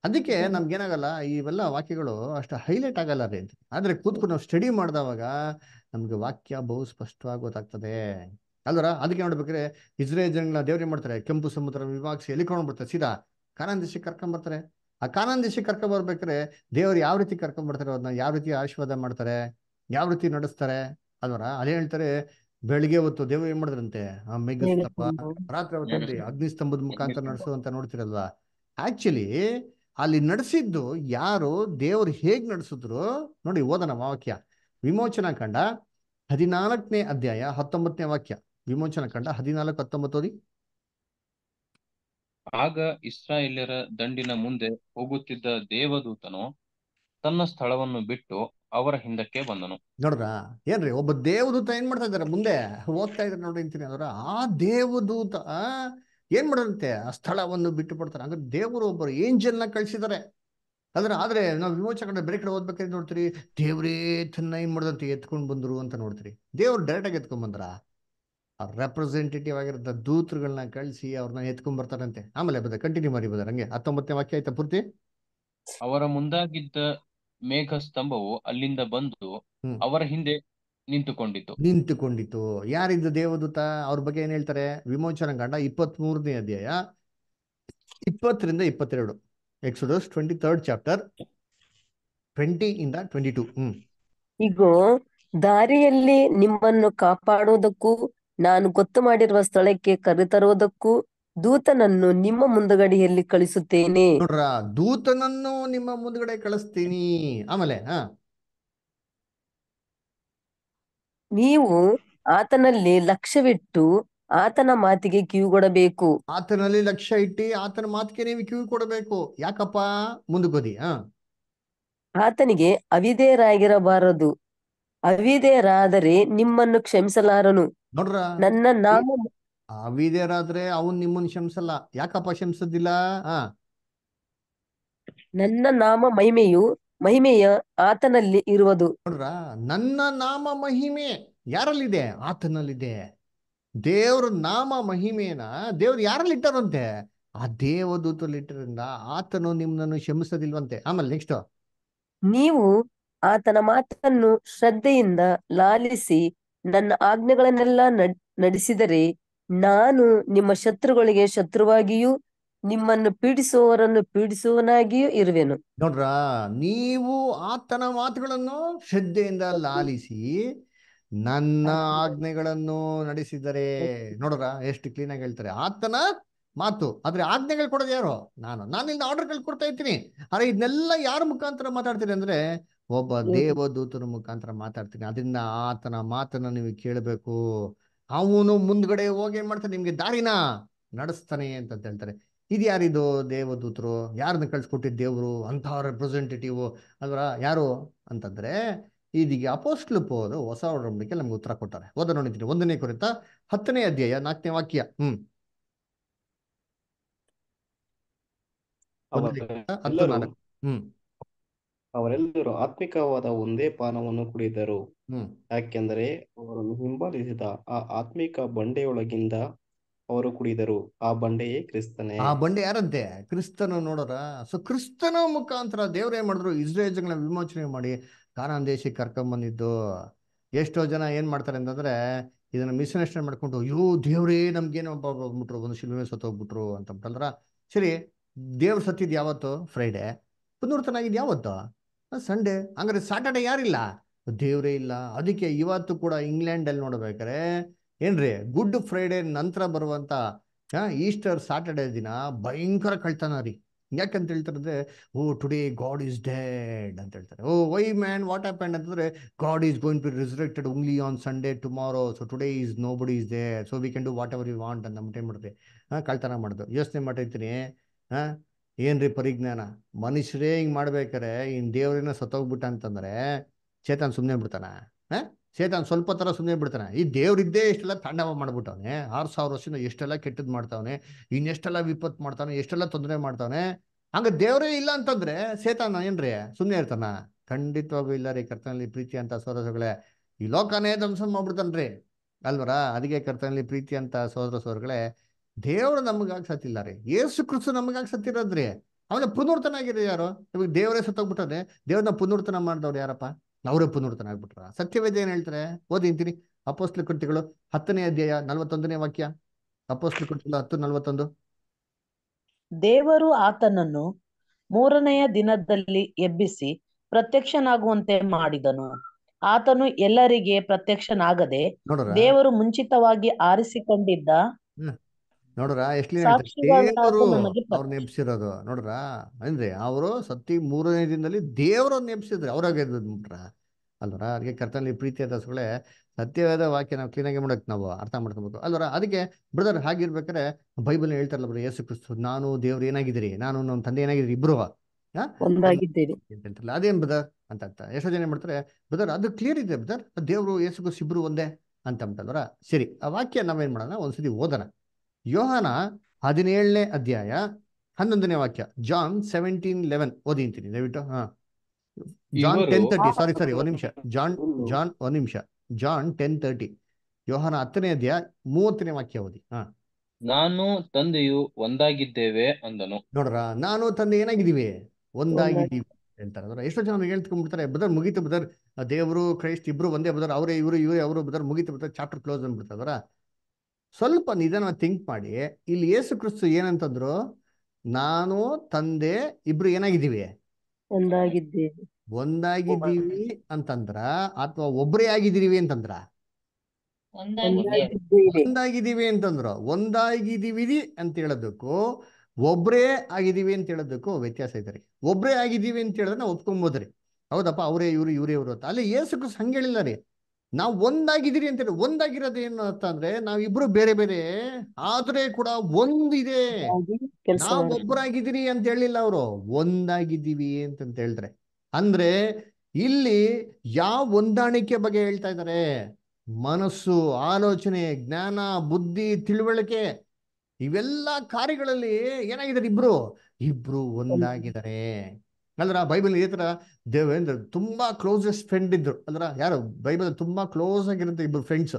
ಅದಕ್ಕೆ ಏನಾಗಲ್ಲ ಇವೆಲ್ಲ ವಾಕ್ಯಗಳು ಅಷ್ಟು ಹೈಲೈಟ್ ಆಗಲ್ಲ ರೀ ಆದ್ರೆ ಕೂತ್ಕೊಂಡು ನಾವು ಸ್ಟಡಿ ಮಾಡಿದವಾಗ ನಮ್ಗೆ ವಾಕ್ಯ ಬಹು ಸ್ಪಷ್ಟವಾಗಿ ಗೊತ್ತಾಗ್ತದೆ ಅಲ್ವರ ಅದಕ್ಕೆ ನೋಡ್ಬೇಕ್ರೆ ಇಸ್ರೇಲ್ ಜನಗಳ ದೇವ್ರೇನ್ ಮಾಡ್ತಾರೆ ಕೆಂಪು ಸಮುದ್ರ ವಿಭಾಗಿಸಿ ಎಲ್ಲಿ ಬರ್ತಾರೆ ಸೀದಾ ಕಾನಂದಿಶಿ ದೇಶಕ್ಕೆ ಕರ್ಕೊಂಡ್ ಬರ್ತಾರೆ ಆ ಕಾನಂದಿಶಿ ದೇಶಕ್ಕೆ ಕರ್ಕೊಂಡ್ ದೇವ್ರು ಯಾವ ರೀತಿ ಕರ್ಕೊಂಡ್ ಬರ್ತಾರೆ ಅದನ್ನ ಯಾವ ರೀತಿ ಆಶೀರ್ವಾದ ಮಾಡ್ತಾರೆ ಯಾವ ರೀತಿ ನಡೆಸ್ತಾರೆ ಅಲ್ವರ ಅದೇ ಹೇಳ್ತಾರೆ ಬೆಳಿಗ್ಗೆ ಹೊತ್ತು ದೇವ್ರು ಏನ್ ಮಾಡಿದ್ರಂತೆ ಆ ಮೆಗ್ಗಸ್ತಂಭ ರಾತ್ರಿ ಅಗ್ನಿ ಅಗ್ನಿಸ್ತಂಭದ ಮುಖಾಂತರ ನಡೆಸೋ ಅಂತ ನೋಡ್ತಿರಲ್ವಾ ಆಕ್ಚುಲಿ ಅಲ್ಲಿ ನಡೆಸಿದ್ದು ಯಾರು ದೇವರು ಹೇಗೆ ನಡೆಸಿದ್ರು ನೋಡಿ ಓದನ ವಾಕ್ಯ ವಿಮೋಚನಾ ಕಂಡ ಹದಿನಾಲ್ಕನೇ ಅಧ್ಯಾಯ ಹತ್ತೊಂಬತ್ತನೇ ವಾಕ್ಯ ವಿಮೋಚನಾ ಕಂಡ ಹದಿನಾಲ್ಕು ಹತ್ತೊಂಬತ್ತು ಆಗ ಇಸ್ರಾಯೇಲ್ಯರ ದಂಡಿನ ಮುಂದೆ ಹೋಗುತ್ತಿದ್ದ ದೇವದೂತನು ತನ್ನ ಸ್ಥಳವನ್ನು ಬಿಟ್ಟು ಅವರ ಹಿಂದಕ್ಕೆ ಬಂದನು ನೋಡ್ರ ಏನ್ರಿ ಒಬ್ಬ ದೇವದೂತ ಏನ್ ಮಾಡ್ತಾ ಇದಾರೆ ಮುಂದೆ ಹೋಗ್ತಾ ಇದ್ರೆ ನೋಡಿ ಅಂತೀನಿ ಅದರ ಆ ದೇವದೂತ ಏನ್ ಮಾಡಂತೆ ಆ ಸ್ಥಳವನ್ನು ಬಿಟ್ಟು ಬಿಡ್ತಾರೆ ಅಂದ್ರೆ ದೇವರು ಒಬ್ಬರು ಏಂಜಲ್ನ ಕಳಿಸಿದ್ದಾರೆ ಅಂದ್ರೆ ಆದ್ರೆ ನಾವು ವಿಮೋಚಕಡೆ ಬೇರೆ ಕಡೆ ಓದ್ಬೇಕಂತ ನೋಡ್ತೀರಿ ದೇವ್ರೇ ತನ್ನ ಏನ್ ಮಾಡ್ದಂತೆ ಎತ್ಕೊಂಡು ಬಂದ್ರು ಅಂತ ನೋಡ್ತೀರಿ ದೇವ್ರು ಡೈರೆಕ್ಟ್ ಆಗಿ ಎತ್ಕೊಂಡ್ ಬಂದ್ರ ರೆಪ್ರೆಸೆಂಟೇಟಿವ್ ಆಗಿರೋ ದೂತ್ರಗಳನ್ನ ಕಳಿಸಿ ಅವ್ರನ್ನ ಎತ್ಕೊಂಡ್ ಬರ್ತಾರಂತೆ ಆಮೇಲೆ ಬದ ಕಂಟಿನ್ಯೂ ಮಾಡಿ ಬದ ನಂಗೆ ಹತ್ತೊಂಬತ್ತನೇ ವಾಕ್ಯ ಆಯ್ತಾ ಪೂರ್ತಿ ಅವರ ಮುಂದಾಗಿದ್ದ ಮೇಘ ಸ್ತಂಭವು ಅಲ್ಲಿಂದ ಬಂದು ಅವರ ಹಿಂದೆ ನಿಂತುಕೊಂಡಿತು ನಿಂತುಕೊಂಡಿತು ಯಾರಿದ್ದು ದೇವದೂತ ಅವ್ರ ಬಗ್ಗೆ ಏನ್ ಹೇಳ್ತಾರೆ ವಿಮೋಚನ ಗಂಡ ಇಪ್ಪತ್ತ್ ಮೂರನೇ ಅಧ್ಯಾಯ ಇಪ್ಪತ್ತರಿಂದ ಇಪ್ಪತ್ತೆರಡು Exodus twenty third chapter twenty ಇಂದ ಟ್ವೆಂಟಿ ಟು ಹ್ಮ್ ಈಗ ದಾರಿಯಲ್ಲಿ ನಿಮ್ಮನ್ನು ಕಾಪಾಡುವುದಕ್ಕೂ ನಾನು ಗೊತ್ತು ಮಾಡಿರುವ ಸ್ಥಳಕ್ಕೆ ಕರೆತರುವುದಕ್ಕೂ ದೂತನನ್ನು ನಿಮ್ಮ ಮುಂದಗಡೆಯಲ್ಲಿ ಕಳಿಸುತ್ತೇನೆ ದೂತನನ್ನು ನಿಮ್ಮ ಮುಂದಗಡೆ ಕಳಿಸ್ತೀನಿ ಆಮೇಲೆ ನೀವು ಆತನಲ್ಲಿ ಲಕ್ಷ್ಯವಿಟ್ಟು ಆತನ ಮಾತಿಗೆ ಕಿವಿ ಕೊಡಬೇಕು ಆತನಲ್ಲಿ ಲಕ್ಷ್ಯ ಇಟ್ಟಿ ಆತನ ಮಾತಿಗೆ ನೀವು ಕಿವಿ ಕೊಡಬೇಕು ಯಾಕಪ್ಪ ಮುಂದಗೋದಿ ಆತನಿಗೆ ಅವಿದೇರಾಗಿರಬಾರದು ಅವಿದೆಯರಾದರೆ ನಿಮ್ಮನ್ನು ಕ್ಷಮಿಸಲಾರನು ನೋಡ್ರ ನನ್ನ ನಾಮ ಅವಿದೇಯರಾದ್ರೆ ಅವನ್ ನಿಮ್ಮನ್ನು ಕ್ಷಮಿಸಲ್ಲ ಯಾಕಪ್ಪ ಹಾ ನನ್ನ ನಾಮ ಮಹಿಮೆಯು ಮಹಿಮೆಯ ಆತನಲ್ಲಿ ಇರುವುದು ನನ್ನ ನಾಮ ಮಹಿಮೆ ಯಾರಲ್ಲಿದೆ ಆತನಲ್ಲಿದೆ ದೇವ್ರ ನಾಮ ಮಹಿಮೇನ ದೇವ್ರು ಯಾರಲ್ಲಿ ಇಟ್ಟಾರಂತೆ ಆ ದೇವದೂತರಲ್ಲಿಟ್ಟರಿಂದ ಆತನು ನಿಮ್ಮನ್ನು ಕ್ಷಮಿಸೋದಿಲ್ವಂತೆ ಆಮೇಲೆ ನೆಕ್ಸ್ಟ್ ನೀವು ಆತನ ಮಾತನ್ನು ಶ್ರದ್ಧೆಯಿಂದ ಲಾಲಿಸಿ ನನ್ನ ಆಜ್ಞೆಗಳನ್ನೆಲ್ಲ ನಡೆಸಿದರೆ ನಾನು ನಿಮ್ಮ ಶತ್ರುಗಳಿಗೆ ಶತ್ರುವಾಗಿಯೂ ನಿಮ್ಮನ್ನು ಪೀಡಿಸುವವರನ್ನು ಪೀಡಿಸುವನಾಗಿಯೂ ಇರುವೆನು ನೋಡ್ರ ನೀವು ಆತನ ಮಾತುಗಳನ್ನು ಶ್ರದ್ಧೆಯಿಂದ ಲಾಲಿಸಿ ನನ್ನ ಆಜ್ಞೆಗಳನ್ನು ನಡೆಸಿದರೆ ನೋಡ್ರ ಎಷ್ಟು ಕ್ಲೀನ್ ಆಗಿ ಹೇಳ್ತಾರೆ ಆತನ ಮಾತು ಆದ್ರೆ ಆಜ್ಞೆಗಳು ಕೊಡೋದು ಯಾರು ನಾನು ನಾನು ಇಲ್ಲಿ ಆರ್ಡರ್ಗಳು ಕೊಡ್ತಾ ಇರ್ತೀನಿ ಅರೆ ಇದನ್ನೆಲ್ಲ ಯಾರ ಮುಖಾಂತರ ಮಾತಾಡ್ತೀನಿ ಅಂದ್ರೆ ಒಬ್ಬ ದೇವದೂತನ ಮುಖಾಂತರ ಮಾತಾಡ್ತೀನಿ ಅದರಿಂದ ಆತನ ಮಾತನ್ನ ನೀವು ಕೇಳಬೇಕು ಅವನು ಮುಂದ್ಗಡೆ ಹೋಗಿ ಏನ್ ಮಾಡ್ತಾನೆ ನಿಮ್ಗೆ ದಾರಿನ ನಡೆಸ್ತಾನೆ ಅಂತ ಹೇಳ್ತಾರೆ ಇದು ಯಾರಿದು ದೇವದೂತರು ಯಾರನ್ನ ಕಳ್ಸಿಕೊಟ್ಟಿದ್ದ ದೇವರು ಅಂತಹ ರೆಪ್ರೆಸೆಂಟೇಟಿವ್ ಅದರ ಯಾರು ಅಂತಂದ್ರೆ ಇದೀಗ ಅಪೋಸ್ಟ್ಲು ಪೋರು ಹೊಸ ಒಡಂಬಡಿಕೆ ನಮ್ಗೆ ಉತ್ತರ ಕೊಟ್ಟಾರೆ ಓದ ನೋಡಿದ್ರಿ ಒಂದನೇ ಕುರಿತ ಹತ್ತನೇ ಅಧ್ಯಾಯ ನಾಲ್ಕನೇ ವಾಕ್ಯ ಹ್ಮ್ ಹ್ಮ್ ಅವರೆಲ್ಲರೂ ಆತ್ಮಿಕವಾದ ಒಂದೇ ಪಾನವನ್ನು ಕುಡಿದರು ಯಾಕೆಂದರೆ ಅವರನ್ನು ಹಿಂಬಾಲಿಸಿದ ಆ ಆತ್ಮಿಕ ಬಂಡೆಯೊಳಗಿಂದ ಅವರು ಕುಡಿದರು ಆ ಬಂಡೆಯೇ ಕ್ರಿಸ್ತನೇ ಆ ಬಂಡೆ ಯಾರಂತೆ ಕ್ರಿಸ್ತನ ನೋಡೋರ ಸೊ ಕ್ರಿಸ್ತನ ಮುಖಾಂತರ ದೇವ್ರೇನ್ ಮಾಡಿದ್ರು ಇಸ್ರೇಲ್ ಜನ ವಿಮೋಚನೆ ಮಾಡಿ ಕಾನಾನ್ ದೇಶಕ್ಕೆ ಕರ್ಕೊಂಡ್ ಬಂದಿದ್ದು ಎಷ್ಟೋ ಜನ ಏನ್ ಮಾಡ್ತಾರೆ ಅಂತಂದ್ರೆ ಇದನ್ನ ಮಿಸ್ಅಂಡರ್ಸ್ಟ್ಯಾಂಡ್ ಮಾಡ್ಕೊಂಡು ಅಯ್ಯೋ ದೇವ್ರೇ ನಮ್ಗೇನೋ ಏನೋ ಹೋಗ್ಬಿಟ್ರು ಒಂದು ಶಿಲ್ಮೆ ಸತ್ತೋಗ್ಬಿಟ್ರು ಅಂತ ಅಂತಂದ್ರ ಸರಿ ದೇವ್ರ ಸತ್ತಿದ್ ಯಾವತ್ತು ಫ್ರೈಡೆ ಪುನರ್ತನಾಗಿದ್ ಯಾವತ್ತು ಸಂಡೇ ಹಂಗಾರೆ ಸಾಟರ್ಡೆ ಯಾರಿಲ್ಲ ದೇವ್ರೇ ಇಲ್ಲ ಅದಕ್ಕೆ ಇವತ್ತು ಕೂಡ ಇಂಗ್ಲೆಂಡ್ ಅಲ್ಲಿ ನೋಡ್ಬೇಕಾರೆ ಏನ್ರಿ ಗುಡ್ ಫ್ರೈಡೇ ನಂತರ ಬರುವಂಥ ಈಸ್ಟರ್ ಸಾಟರ್ಡೆ ದಿನ ಭಯಂಕರ ಕಳ್ತಾನ ರೀ ಯಾಕಂತ ಹೇಳ್ತಾರಂದ್ರೆ oh today God is dead ಅಂತ ಹೇಳ್ತಾರೆ oh why man what happened ಅಂತಂದ್ರೆ God is going to resurrected only on Sunday tomorrow so today is nobody is there so we can do whatever you want ಅಂತ ನಮ್ಮ time ಮಾಡಿದ್ರಿ ಹಾಂ ಕಳ್ತನ ಮಾಡೋದು ಯೋಚನೆ ಮಾಡಿರ್ತೀನಿ ಹಾಂ ಏನ್ರಿ ಪರಿಜ್ಞಾನ ಮನುಷ್ಯರೇ ಹಿಂಗೆ ಮಾಡ್ಬೇಕಾರೆ ಇನ್ನು ದೇವ್ರೇನ ಸತ್ತೋಗ್ಬಿಟ್ಟ ಅಂತಂದ್ರೆ ಚೇತನ್ ಸುಮ್ಮನೆ ಬಿಡ್ತಾನ ಹಾಂ ಚೇತನ್ ಸ್ವಲ್ಪ ಥರ ಸುಮ್ಮನೆ ಬಿಡ್ತಾನೆ ಈ ದೇವ್ರಿದ್ದೇ ಎಷ್ಟೆಲ್ಲ ತಾಂಡವ ಮಾಡ್ಬಿಟ್ಟವನೆ ಆರು ಸಾವಿರ ವರ್ಷನ ಎಷ್ಟೆಲ್ಲ ಕೆಟ್ಟದ್ ಮಾಡ್ತಾವನೆ ಇನ್ನೆಷ್ಟೆಲ್ಲ ವಿಪತ್ತು ಮಾಡ್ತಾನೆ ಎಷ್ಟೆಲ್ಲ ತೊಂದರೆ ಮಾಡ್ತಾವೆ ಹಂಗ ದೇವರೇ ಇಲ್ಲ ಅಂತಂದ್ರೆ ಸೇತಾನ ಏನ್ರಿ ಸುಮ್ಮನೆ ಇರ್ತಾನ ಖಂಡಿತವಾಗೂ ಇಲ್ಲ ರೀ ಕರ್ತನಲ್ಲಿ ಪ್ರೀತಿ ಅಂತ ಸೋದರಸಗಳೇ ಈ ಲೋಕನೇ ಧ್ವಂಸ ಮಾಡ್ಬಿಡ್ತಾನ್ರಿ ಅಲ್ವರ ಅದಕ್ಕೆ ಕರ್ತನಲ್ಲಿ ಪ್ರೀತಿ ಅಂತ ಸೋದರ ಸೋದರಗಳೇ ದೇವ್ರು ನಮ್ಗಾಗ್ ಸತ್ತಿಲ್ಲ ರೀ ಏಸು ಕೃಷ್ಣ ನಮ್ಗಾಗ್ ಸತ್ತಿರೋದ್ರಿ ಅವನ ಪುನರ್ತನ ಆಗಿರಿ ಯಾರು ನಿಮಗೆ ದೇವರೇ ಸತ್ತೋಗ್ಬಿಟ್ಟವ್ರೆ ದೇವ್ರನ್ನ ಪುನರ್ತನ ಮಾಡಿದವ್ರು ಯಾರಪ್ಪ ಅವರೇ ಆಗ್ಬಿಟ್ರ ಸತ್ಯವೇದ ಏನ್ ಹೇಳ್ತಾರೆ ಓದಿಂತೀನಿ ಅಪೋಸ್ಲ ಕೃತಿಗಳು ಹತ್ತನೇ ಅಧ್ಯಾಯ ನಲ್ವತ್ತೊಂದನೇ ವಾಕ್ಯ ಅಪೋಸ್ಲ ಕೃತಿಗಳು ಹತ್ತು ನಲ್ವತ್ತೊಂದು ದೇವರು ಆತನನ್ನು ಮೂರನೆಯ ದಿನದಲ್ಲಿ ಎಬ್ಬಿಸಿ ಪ್ರತ್ಯಕ್ಷನಾಗುವಂತೆ ಮಾಡಿದನು ಆತನು ಎಲ್ಲರಿಗೆ ಪ್ರತ್ಯಕ್ಷನಾಗದೆ ದೇವರು ಮುಂಚಿತವಾಗಿ ಆರಿಸಿಕೊಂಡಿದ್ದ ನೋಡ್ರ ಎಷ್ಟು ದೇವರು ಅವ್ರು ನೆಪ್ಸಿರೋದು ನೋಡ್ರ ಅಂದ್ರೆ ಅವರು ಸತ್ತಿ ಮೂರನೇ ದಿನದಲ್ಲಿ ದೇವರು ನೆಪ್ಸಿದ್ರು ಅವ್ರಾಗ ಅಲ್ವರ ಅದಕ್ಕೆ ಕರ್ತನಲ್ಲಿ ಪ್ರೀತಿಯ ದಾಸಗಳೇ ಸತ್ಯವಾದ ವಾಕ್ಯ ನಾವು ಕ್ಲೀನಾಗಿ ಮಾಡಕ್ ನಾವು ಅರ್ಥ ಮಾಡ್ಕೊಬೇಕು ಅಲ್ವರ ಅದಕ್ಕೆ ಬ್ರದರ್ ಹಾಗಿರ್ಬೇಕಾದ್ರೆ ಬೈಬಲ್ ಹೇಳ್ತಾರಲ್ಲ ಬ್ರ ಯೇಸು ಕ್ರಿಸ್ತು ನಾನು ದೇವ್ರು ಏನಾಗಿದ್ದೀರಿ ನಾನು ನಮ್ಮ ತಂದೆ ಏನಾಗಿದ್ದೀರಿ ಇಬ್ರು ಹೇಳ್ತಾರಲ್ಲ ಅದೇನ್ ಬ್ರದರ್ ಅಂತ ಅರ್ಥ ಎಷ್ಟೋ ಜನ ಮಾಡ್ತಾರೆ ಬ್ರದರ್ ಅದು ಕ್ಲಿಯರ್ ಇದೆ ಬ್ರದರ್ ದೇವ್ರು ಯೇಸು ಕ್ರಿಸ್ತು ಇಬ್ರು ಒಂದೇ ಅಂತ ಅಂತಲ್ವರ ಸರಿ ಆ ವಾಕ್ಯ ನಾವೇನ್ ಮಾಡೋಣ ಒಂದ್ಸತಿ ಓದೋಣ ಯೋಹನ ಹದಿನೇಳನೇ ಅಧ್ಯಾಯ ಹನ್ನೊಂದನೇ ವಾಕ್ಯ ಜಾನ್ ಸೆವೆಂಟೀನ್ ಲೆವೆನ್ ಓದಿಂತೀನಿ ದಯವಿಟ್ಟು ಹಾ John ten thirty sorry sorry ಒಂದ್ ನಿಮಿಷ ಜಾನ್ ಜಾನ್ ಒಂದ್ ನಿಮಿಷ ಜಾನ್ ಟೆನ್ ತರ್ಟಿ ಯೋಹನ ಹತ್ತನೇ ಅಧ್ಯಾಯ ಮೂವತ್ತನೇ ವಾಕ್ಯ ಓದಿ ಹಾ ನಾನು ತಂದೆಯು ಒಂದಾಗಿದ್ದೇವೆ ಅಂದನು ನೋಡ್ರ ನಾನು ತಂದೆ ಏನಾಗಿದ್ದೀವಿ ಒಂದಾಗಿದ್ದೀವಿ ಹೇಳ್ತಾರೆ ಎಷ್ಟೋ ಜನ ಹೇಳ್ತಕೊಂಡ್ಬಿಡ್ತಾರೆ ಬದರ್ ಮುಗಿತು ಬದರ್ ದೇವರು ಕ್ರೈಸ್ಟ್ ಇಬ್ರು ಒಂದೇ ಬದರ್ ಅವರೇ ಇವರು ಇವರೇ ಅವರು ಬದರ್ ಮುಗಿತು ಬದರ್ ಚಾಪ್ಟರ್ ಕ್ಲೋಸ್ ಅಂದ್ಬಿಡ್ತಾರ ಸ್ವಲ್ಪ ನಿಧನ ಥಿಂಕ್ ಮಾಡಿ ಇಲ್ಲಿ ಯೇಸು ಕ್ರಿಸ್ತು ಏನಂತಂದ್ರು ನಾನು ತಂದೆ ಇಬ್ರು ಏನಾಗಿದ್ದೀವಿ ಒಂದಾಗಿದ್ದೀವಿ ಅಂತಂದ್ರ ಅಥವಾ ಒಬ್ಬರೇ ಆಗಿದ್ದೀವಿ ಅಂತಂದ್ರ ಒಂದಾಗಿದ್ದೀವಿ ಅಂತಂದ್ರು ಒಂದಾಗಿದ್ದೀವಿ ಅಂತ ಹೇಳೋದಕ್ಕೂ ಒಬ್ರೇ ಆಗಿದ್ದೀವಿ ಅಂತ ಹೇಳೋದಕ್ಕೂ ವ್ಯತ್ಯಾಸ ಇದ್ರಿ ಒಬ್ರೇ ಆಗಿದ್ದೀವಿ ಅಂತ ಹೇಳಿದ್ರೆ ನಾವು ಒಪ್ಕೊಂಬೋದ್ರಿ ಹೌದಪ್ಪ ಅವರೇ ಇವ್ರು ಇವ್ರೇ ಇವ್ರು ಅಂತ ಅಲ್ಲಿ ಯೇಸು ಕ್ರಿಸ್ತು ಹಂಗೆ ಹೇಳಿಲ್ಲ ರೀ ನಾವು ಒಂದಾಗಿದ್ದೀರಿ ಹೇಳಿ ಒಂದಾಗಿರೋದು ಏನು ಅಂತ ಅಂದ್ರೆ ಇಬ್ರು ಬೇರೆ ಬೇರೆ ಆದ್ರೆ ಕೂಡ ಒಂದಿದೆ ನಾವು ಒಬ್ಬರಾಗಿದ್ದೀರಿ ಅಂತ ಹೇಳಿಲ್ಲ ಅವರು ಒಂದಾಗಿದ್ದೀವಿ ಅಂತಂತ ಹೇಳಿದ್ರೆ ಅಂದ್ರೆ ಇಲ್ಲಿ ಯಾವ ಹೊಂದಾಣಿಕೆ ಬಗ್ಗೆ ಹೇಳ್ತಾ ಇದ್ದಾರೆ ಮನಸ್ಸು ಆಲೋಚನೆ ಜ್ಞಾನ ಬುದ್ಧಿ ತಿಳುವಳಿಕೆ ಇವೆಲ್ಲ ಕಾರ್ಯಗಳಲ್ಲಿ ಏನಾಗಿದ್ದಾರೆ ಇಬ್ರು ಇಬ್ರು ಒಂದಾಗಿದ್ದಾರೆ ಅಲ್ದ್ರ ಬೈಬಲ್ ಏತರ ದೇವೇಂದ್ರ ತುಂಬಾ ಕ್ಲೋಸೆಸ್ಟ್ ಫ್ರೆಂಡ್ ಇದ್ರು ಅಂದ್ರ ಯಾರು ಬೈಬಲ್ ತುಂಬಾ ಕ್ಲೋಸ್ ಆಗಿರುತ್ತೆ ಇಬ್ರು ಫ್ರೆಂಡ್ಸ್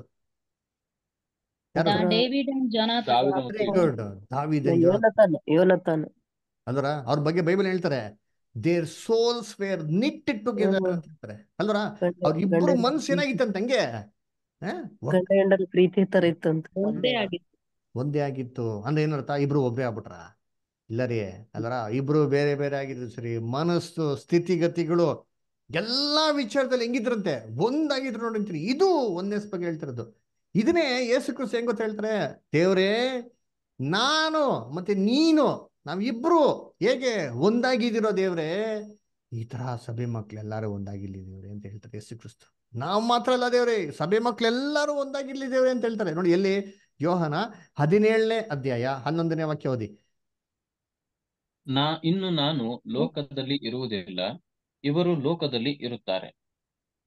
ಅಂದ್ರ ಅವ್ರ ಬಗ್ಗೆ ಬೈಬಲ್ ಹೇಳ್ತಾರೆ there souls were knit together ಅಂತ ಹೇಳ್ತಾರೆ ಅವ್ರ ಇಬ್ಬರು ಮನ್ಸ್ ಏನಾಗಿತ್ತಂತ ಹಂಗೆ ಪ್ರೀತಿ ಒಂದೇ ಆಗಿತ್ತು ಅಂದ್ರೆ ಏನರ್ಥ ಇಬ್ರು ಒಬ್ಬರೇ ಆಗ್ಬಿಟ್ರಾ ಇಲ್ಲರಿಯೇ ಅಲ್ಲರ ಇಬ್ರು ಬೇರೆ ಬೇರೆ ಆಗಿದ್ರು ಸರಿ ಮನಸ್ಸು ಸ್ಥಿತಿಗತಿಗಳು ಎಲ್ಲಾ ವಿಚಾರದಲ್ಲಿ ಹೆಂಗಿದ್ರಂತೆ ಒಂದಾಗಿದ್ರು ನೋಡಿಂತೀರಿ ಇದು ಒಂದೇ ಬಗ್ಗೆ ಹೇಳ್ತಿರೋದು ಇದನ್ನೇ ಯೇಸು ಕ್ರಿಸ್ತು ಹೆಂಗ್ ಹೇಳ್ತಾರೆ ದೇವ್ರೇ ನಾನು ಮತ್ತೆ ನೀನು ನಾವಿಬ್ರು ಹೇಗೆ ಒಂದಾಗಿದ್ದೀರೋ ದೇವ್ರೆ ಈ ತರ ಸಭೆ ಮಕ್ಳೆಲ್ಲಾರು ಒಂದಾಗಿರ್ಲಿ ದೇವ್ರೆ ಅಂತ ಹೇಳ್ತಾರೆ ಯೇಸು ಕ್ರಿಸ್ತು ನಾವು ಮಾತ್ರ ಅಲ್ಲ ದೇವ್ರೆ ಸಭೆ ಮಕ್ಳೆಲ್ಲಾರು ಒಂದಾಗಿರ್ಲಿ ದೇವ್ರೆ ಅಂತ ಹೇಳ್ತಾರೆ ನೋಡಿ ಎಲ್ಲಿ ಯೋಹನ ಹದಿನೇಳನೇ ಅಧ್ಯಾಯ ಹನ್ನೊಂದನೇ ವಾಕ್ಯ ಓದಿ ನಾ ಇನ್ನು ನಾನು ಲೋಕದಲ್ಲಿ ಇರುವುದಿಲ್ಲ ಇವರು ಲೋಕದಲ್ಲಿ ಇರುತ್ತಾರೆ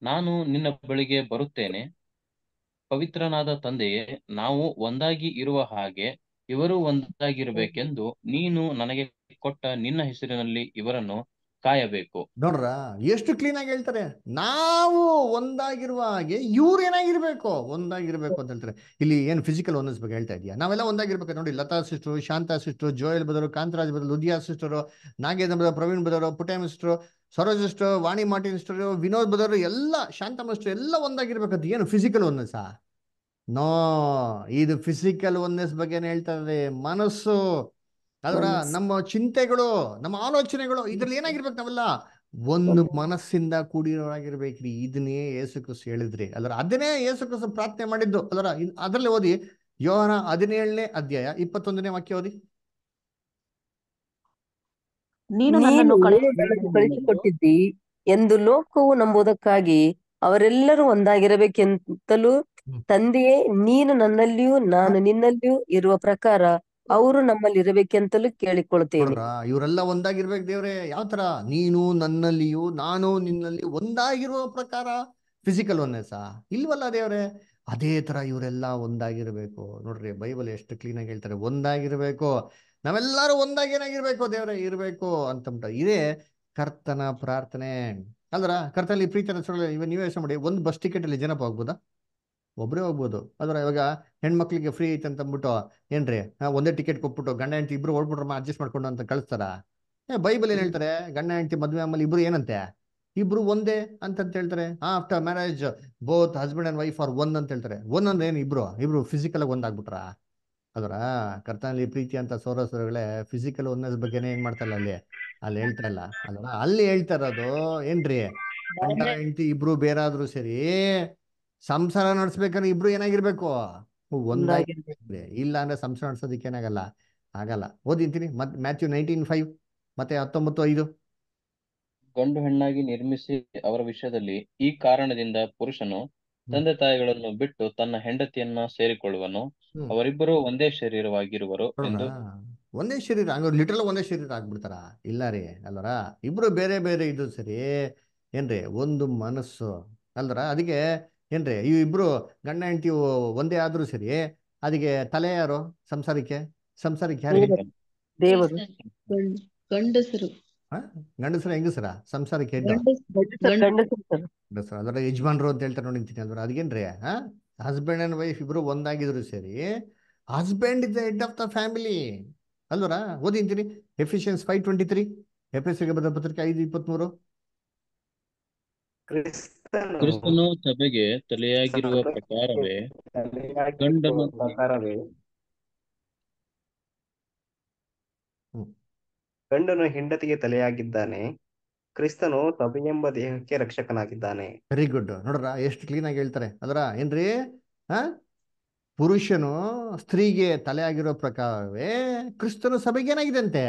ನಾನು ನಿನ್ನ ಬಳಿಗೆ ಬರುತ್ತೇನೆ ಪವಿತ್ರನಾದ ತಂದೆಯೇ ನಾವು ಒಂದಾಗಿ ಇರುವ ಹಾಗೆ ಇವರು ಒಂದಾಗಿರಬೇಕೆಂದು ನೀನು ನನಗೆ ಕೊಟ್ಟ ನಿನ್ನ ಹೆಸರಿನಲ್ಲಿ ಇವರನ್ನು ಕಾಯಬೇಕು ನೋಡ್ರ ಎಷ್ಟು ಕ್ಲೀನ್ ಆಗಿ ಹೇಳ್ತಾರೆ ನಾವು ಒಂದಾಗಿರುವ ಹಾಗೆ ಇವ್ರು ಏನಾಗಿರ್ಬೇಕು ಒಂದಾಗಿರ್ಬೇಕು ಅಂತ ಹೇಳ್ತಾರೆ ಇಲ್ಲಿ ಏನ್ ಫಿಸಿಕಲ್ ಒನ್ನೆಸ್ ಬಗ್ಗೆ ಹೇಳ್ತಾ ಇದೆಯಾ ನಾವೆಲ್ಲ ಒಂದಾಗಿರ್ಬೇಕು ನೋಡಿ Lata sister Shanta sister Joel brother Kantaraj brother Lydia sister Nagendra brother Praveen brother ಪುಟೇ sister Saroj sister Vani Martin sister Vinod brother ಎಲ್ಲ ಶಾಂತಾ ಮಿಸ್ಟರ್ ಎಲ್ಲ ಒಂದಾಗಿರ್ಬೇಕಂತ ಏನು ಫಿಸಿಕಲ್ ಆ ನೋ ಇದು ಫಿಸಿಕಲ್ ಒನ್ನೆಸ್ ಬಗ್ಗೆ ಹೇಳ್ತಾ ಹೇಳ್ತಾರೆ ಮನಸ್ಸು ಅದರ ನಮ್ಮ ಚಿಂತೆಗಳು ನಮ್ಮ ಆಲೋಚನೆಗಳು ಇದ್ರಲ್ಲಿ ಏನಾಗಿರ್ಬೇಕು ನಾವೆಲ್ಲ ಒಂದು ಮನಸ್ಸಿಂದ ಕೂಡಿರೋರಾಗಿರ್ಬೇಕ್ರಿ ಇದನ್ನೇ ಯೇಸು ಹೇಳಿದ್ರಿ ಅದರ ಅದನ್ನೇ ಯೇಸು ಪ್ರಾರ್ಥನೆ ಮಾಡಿದ್ದು ಅದರ ಅದರಲ್ಲಿ ಓದಿ ಯೋಹನ ಹದಿನೇಳನೇ ಅಧ್ಯಾಯ ಇಪ್ಪತ್ತೊಂದನೇ ವಾಕ್ಯ ಓದಿ ನೀನು ನನ್ನನ್ನು ಎಂದು ಲೋಕವು ನಂಬುವುದಕ್ಕಾಗಿ ಅವರೆಲ್ಲರೂ ಒಂದಾಗಿರಬೇಕೆಂತಲೂ ತಂದೆಯೇ ನೀನು ನನ್ನಲ್ಲಿಯೂ ನಾನು ನಿನ್ನಲ್ಲಿಯೂ ಇರುವ ಪ್ರಕಾರ ಅವರು ನಮ್ಮಲ್ಲಿ ಇರಬೇಕೆಂತಲೂ ಕೇಳಿಕೊಳ್ತೇವೆ ಇವರೆಲ್ಲ ಒಂದಾಗಿರ್ಬೇಕು ದೇವ್ರೆ ಯಾವ ತರ ನೀನು ನನ್ನಲ್ಲಿಯೂ ನಾನು ನಿನ್ನಲ್ಲಿ ಒಂದಾಗಿರುವ ಪ್ರಕಾರ ಫಿಸಿಕಲ್ ಒನ್ನೆಸ್ ಇಲ್ವಲ್ಲ ದೇವ್ರೆ ಅದೇ ತರ ಇವರೆಲ್ಲ ಒಂದಾಗಿರ್ಬೇಕು ನೋಡ್ರಿ ಬೈಬಲ್ ಎಷ್ಟು ಕ್ಲೀನ್ ಆಗಿ ಹೇಳ್ತಾರೆ ಒಂದಾಗಿರ್ಬೇಕು ನಾವೆಲ್ಲರೂ ಒಂದಾಗೇನಾಗಿರ್ಬೇಕು ದೇವ್ರೆ ಇರ್ಬೇಕು ಅಂತ ಇದೇ ಕರ್ತನ ಪ್ರಾರ್ಥನೆ ಅಲ್ದ್ರ ಕರ್ತನಲ್ಲಿ ಪ್ರೀತನ ಸುಳ್ಳು ಇವ ನೀವೇ ಯೋಚನೆ ಮಾಡಿ ಒಂದು ಬಸ್ ಟಿಕೆಟ್ ಅಲ್ಲಿ ಜನಪ ಆಗ್ಬೋದಾ ಒಬ್ಬರೇ ಹೋಗ್ಬೋದು ಆದ್ರೆ ಇವಾಗ ಹೆಣ್ಮಕ್ಳಿಗೆ ಫ್ರೀ ಐತೆ ಅಂತ ಅಂದ್ಬಿಟ್ಟು ಏನ್ರಿ ಒಂದೇ ಟಿಕೆಟ್ ಕೊಟ್ಬಿಟ್ಟು ಗಂಡ ಹೆಂಡತಿ ಇಬ್ರು ಓಡ್ಬಿಟ್ರಮ್ಮ ಅಡ್ಜಸ್ಟ್ ಮಾಡ್ಕೊಂಡು ಅಂತ ಕಳಿಸ್ತಾರ ಬೈಬಲ್ ಏನ್ ಹೇಳ್ತಾರೆ ಗಂಡ ಹೆಂಡತಿ ಮದ್ವೆ ಆಮೇಲೆ ಇಬ್ರು ಏನಂತೆ ಇಬ್ರು ಒಂದೇ ಅಂತ ಹೇಳ್ತಾರೆ ಹಾ after marriage both husband and wife are ಒಂದ್ ಅಂತ ಹೇಳ್ತಾರೆ ಒನ್ ಅಂದ್ರೆ ಏನು ಇಬ್ರು ಇಬ್ರು ಫಿಸಿಕಲ್ ಆಗಿ ಒಂದಾಗ್ಬಿಟ್ರ ಅದರ ಕರ್ತನಲ್ಲಿ ಪ್ರೀತಿ ಅಂತ ಸೋರಸರುಗಳೇ ಫಿಸಿಕಲ್ ಒಂದ್ ಬಗ್ಗೆನೇ ಏನ್ ಮಾಡ್ತಾರಲ್ಲ ಅಲ್ಲಿ ಅಲ್ಲಿ ಹೇಳ್ತಾ ಇಲ್ಲ ಅಲ್ಲಿ ಹೇಳ್ತಾ ಇರೋದು ಏನ್ರಿ ಗಂಡ ಹೆಂಡತಿ ಇಬ್ರು ಬೇರಾದ್ರೂ ಸರಿ ಸಂಸಾರ ನಡೆಸ್ಬೇಕಂದ್ರೆ ಇಬ್ರು ಏನಾಗಿರ್ಬೇಕು ಒಂದಾಗಿರ್ಬೇಕು ಇಲ್ಲ ಅಂದ್ರೆ ಸಂಸಾರ ನಡ್ಸೋದಕ್ಕೆ ಏನಾಗಲ್ಲ ಆಗಲ್ಲ ಓದಿಂತೀನಿ ಮತ್ ಮ್ಯಾಥ್ಯೂ ನೈನ್ಟೀನ್ ಫೈವ್ ಮತ್ತೆ ಹತ್ತೊಂಬತ್ತು ಐದು ಗಂಡು ಹೆಣ್ಣಾಗಿ ನಿರ್ಮಿಸಿ ಅವರ ವಿಷಯದಲ್ಲಿ ಈ ಕಾರಣದಿಂದ ಪುರುಷನು ತಂದೆ ತಾಯಿಗಳನ್ನು ಬಿಟ್ಟು ತನ್ನ ಹೆಂಡತಿಯನ್ನ ಸೇರಿಕೊಳ್ಳುವನು ಅವರಿಬ್ಬರು ಒಂದೇ ಶರೀರವಾಗಿರುವರು ಎಂದು ಒಂದೇ ಶರೀರ ಹಂಗ ಲಿಟ್ರಲ್ ಒಂದೇ ಶರೀರ ಆಗ್ಬಿಡ್ತಾರ ಇಲ್ಲ ರೀ ಅಲ್ವರ ಇಬ್ರು ಬೇರೆ ಬೇರೆ ಇದು ಸರಿ ಏನ್ರಿ ಒಂದು ಮನಸ್ಸು ಅಲ್ದರ ಅದಕ್ಕೆ ಏನ್ರಿ ಈ ಇಬ್ರು ಗಂಡ ಹೆಂಡತಿ ಒಂದೇ ಆದ್ರೂ ಸರಿ ಅದಕ್ಕೆ ತಲೆ ಯಾರು ಸಂಸಾರಕ್ಕೆ ಸಂಸಾರಕ್ಕೆ ಯಾರಿಗೆ ದೇವರು ಗಂಡಸರು ಗಂಡಸರ ಹೆಂಗಸರ ಸಂಸಾರಕ್ಕೆ ಗಂಡಸರ ಅದರ ಯಜಮಾನ್ರು ಅಂತ ಹೇಳ್ತಾರೆ ನೋಡಿಂತೀನಿ ಅದ್ರ ಅದಕ್ಕೇನ್ರಿ ಹಸ್ಬೆಂಡ್ ಅಂಡ್ ವೈಫ್ ಇಬ್ರು ಒಂದಾಗಿದ್ರು ಸರಿ husband is the head of the family ಅಲ್ವರ ಓದಿಂತೀನಿ Ephesians five twenty three F S ಗೆ ಪತ್ರಿಕೆ ಐದು ಇಪ್ಪತ್ಮೂರು ಕ್ರಿಸ್ತನು ಸಭೆಗೆ ತಲೆಯಾಗಿರುವ ಪ್ರಕಾರವೇ ಪ್ರಕಾರವೇ ಗಂಡನು ಹೆಂಡತಿಗೆ ತಲೆಯಾಗಿದ್ದಾನೆ ಕ್ರಿಸ್ತನು ಎಂಬ ದೇಹಕ್ಕೆ ರಕ್ಷಕನಾಗಿದ್ದಾನೆ ವೆರಿ ಗುಡ್ ನೋಡ್ರ ಎಷ್ಟು ಕ್ಲೀನ್ ಆಗಿ ಹೇಳ್ತಾರೆ ಅದರ ಏನ್ರಿ ಹ ಪುರುಷನು ಸ್ತ್ರೀಗೆ ತಲೆಯಾಗಿರೋ ಪ್ರಕಾರವೇ ಕ್ರಿಸ್ತನು ಸಭೆಗೆ ಏನಾಗಿದೆ ಅಂತೆ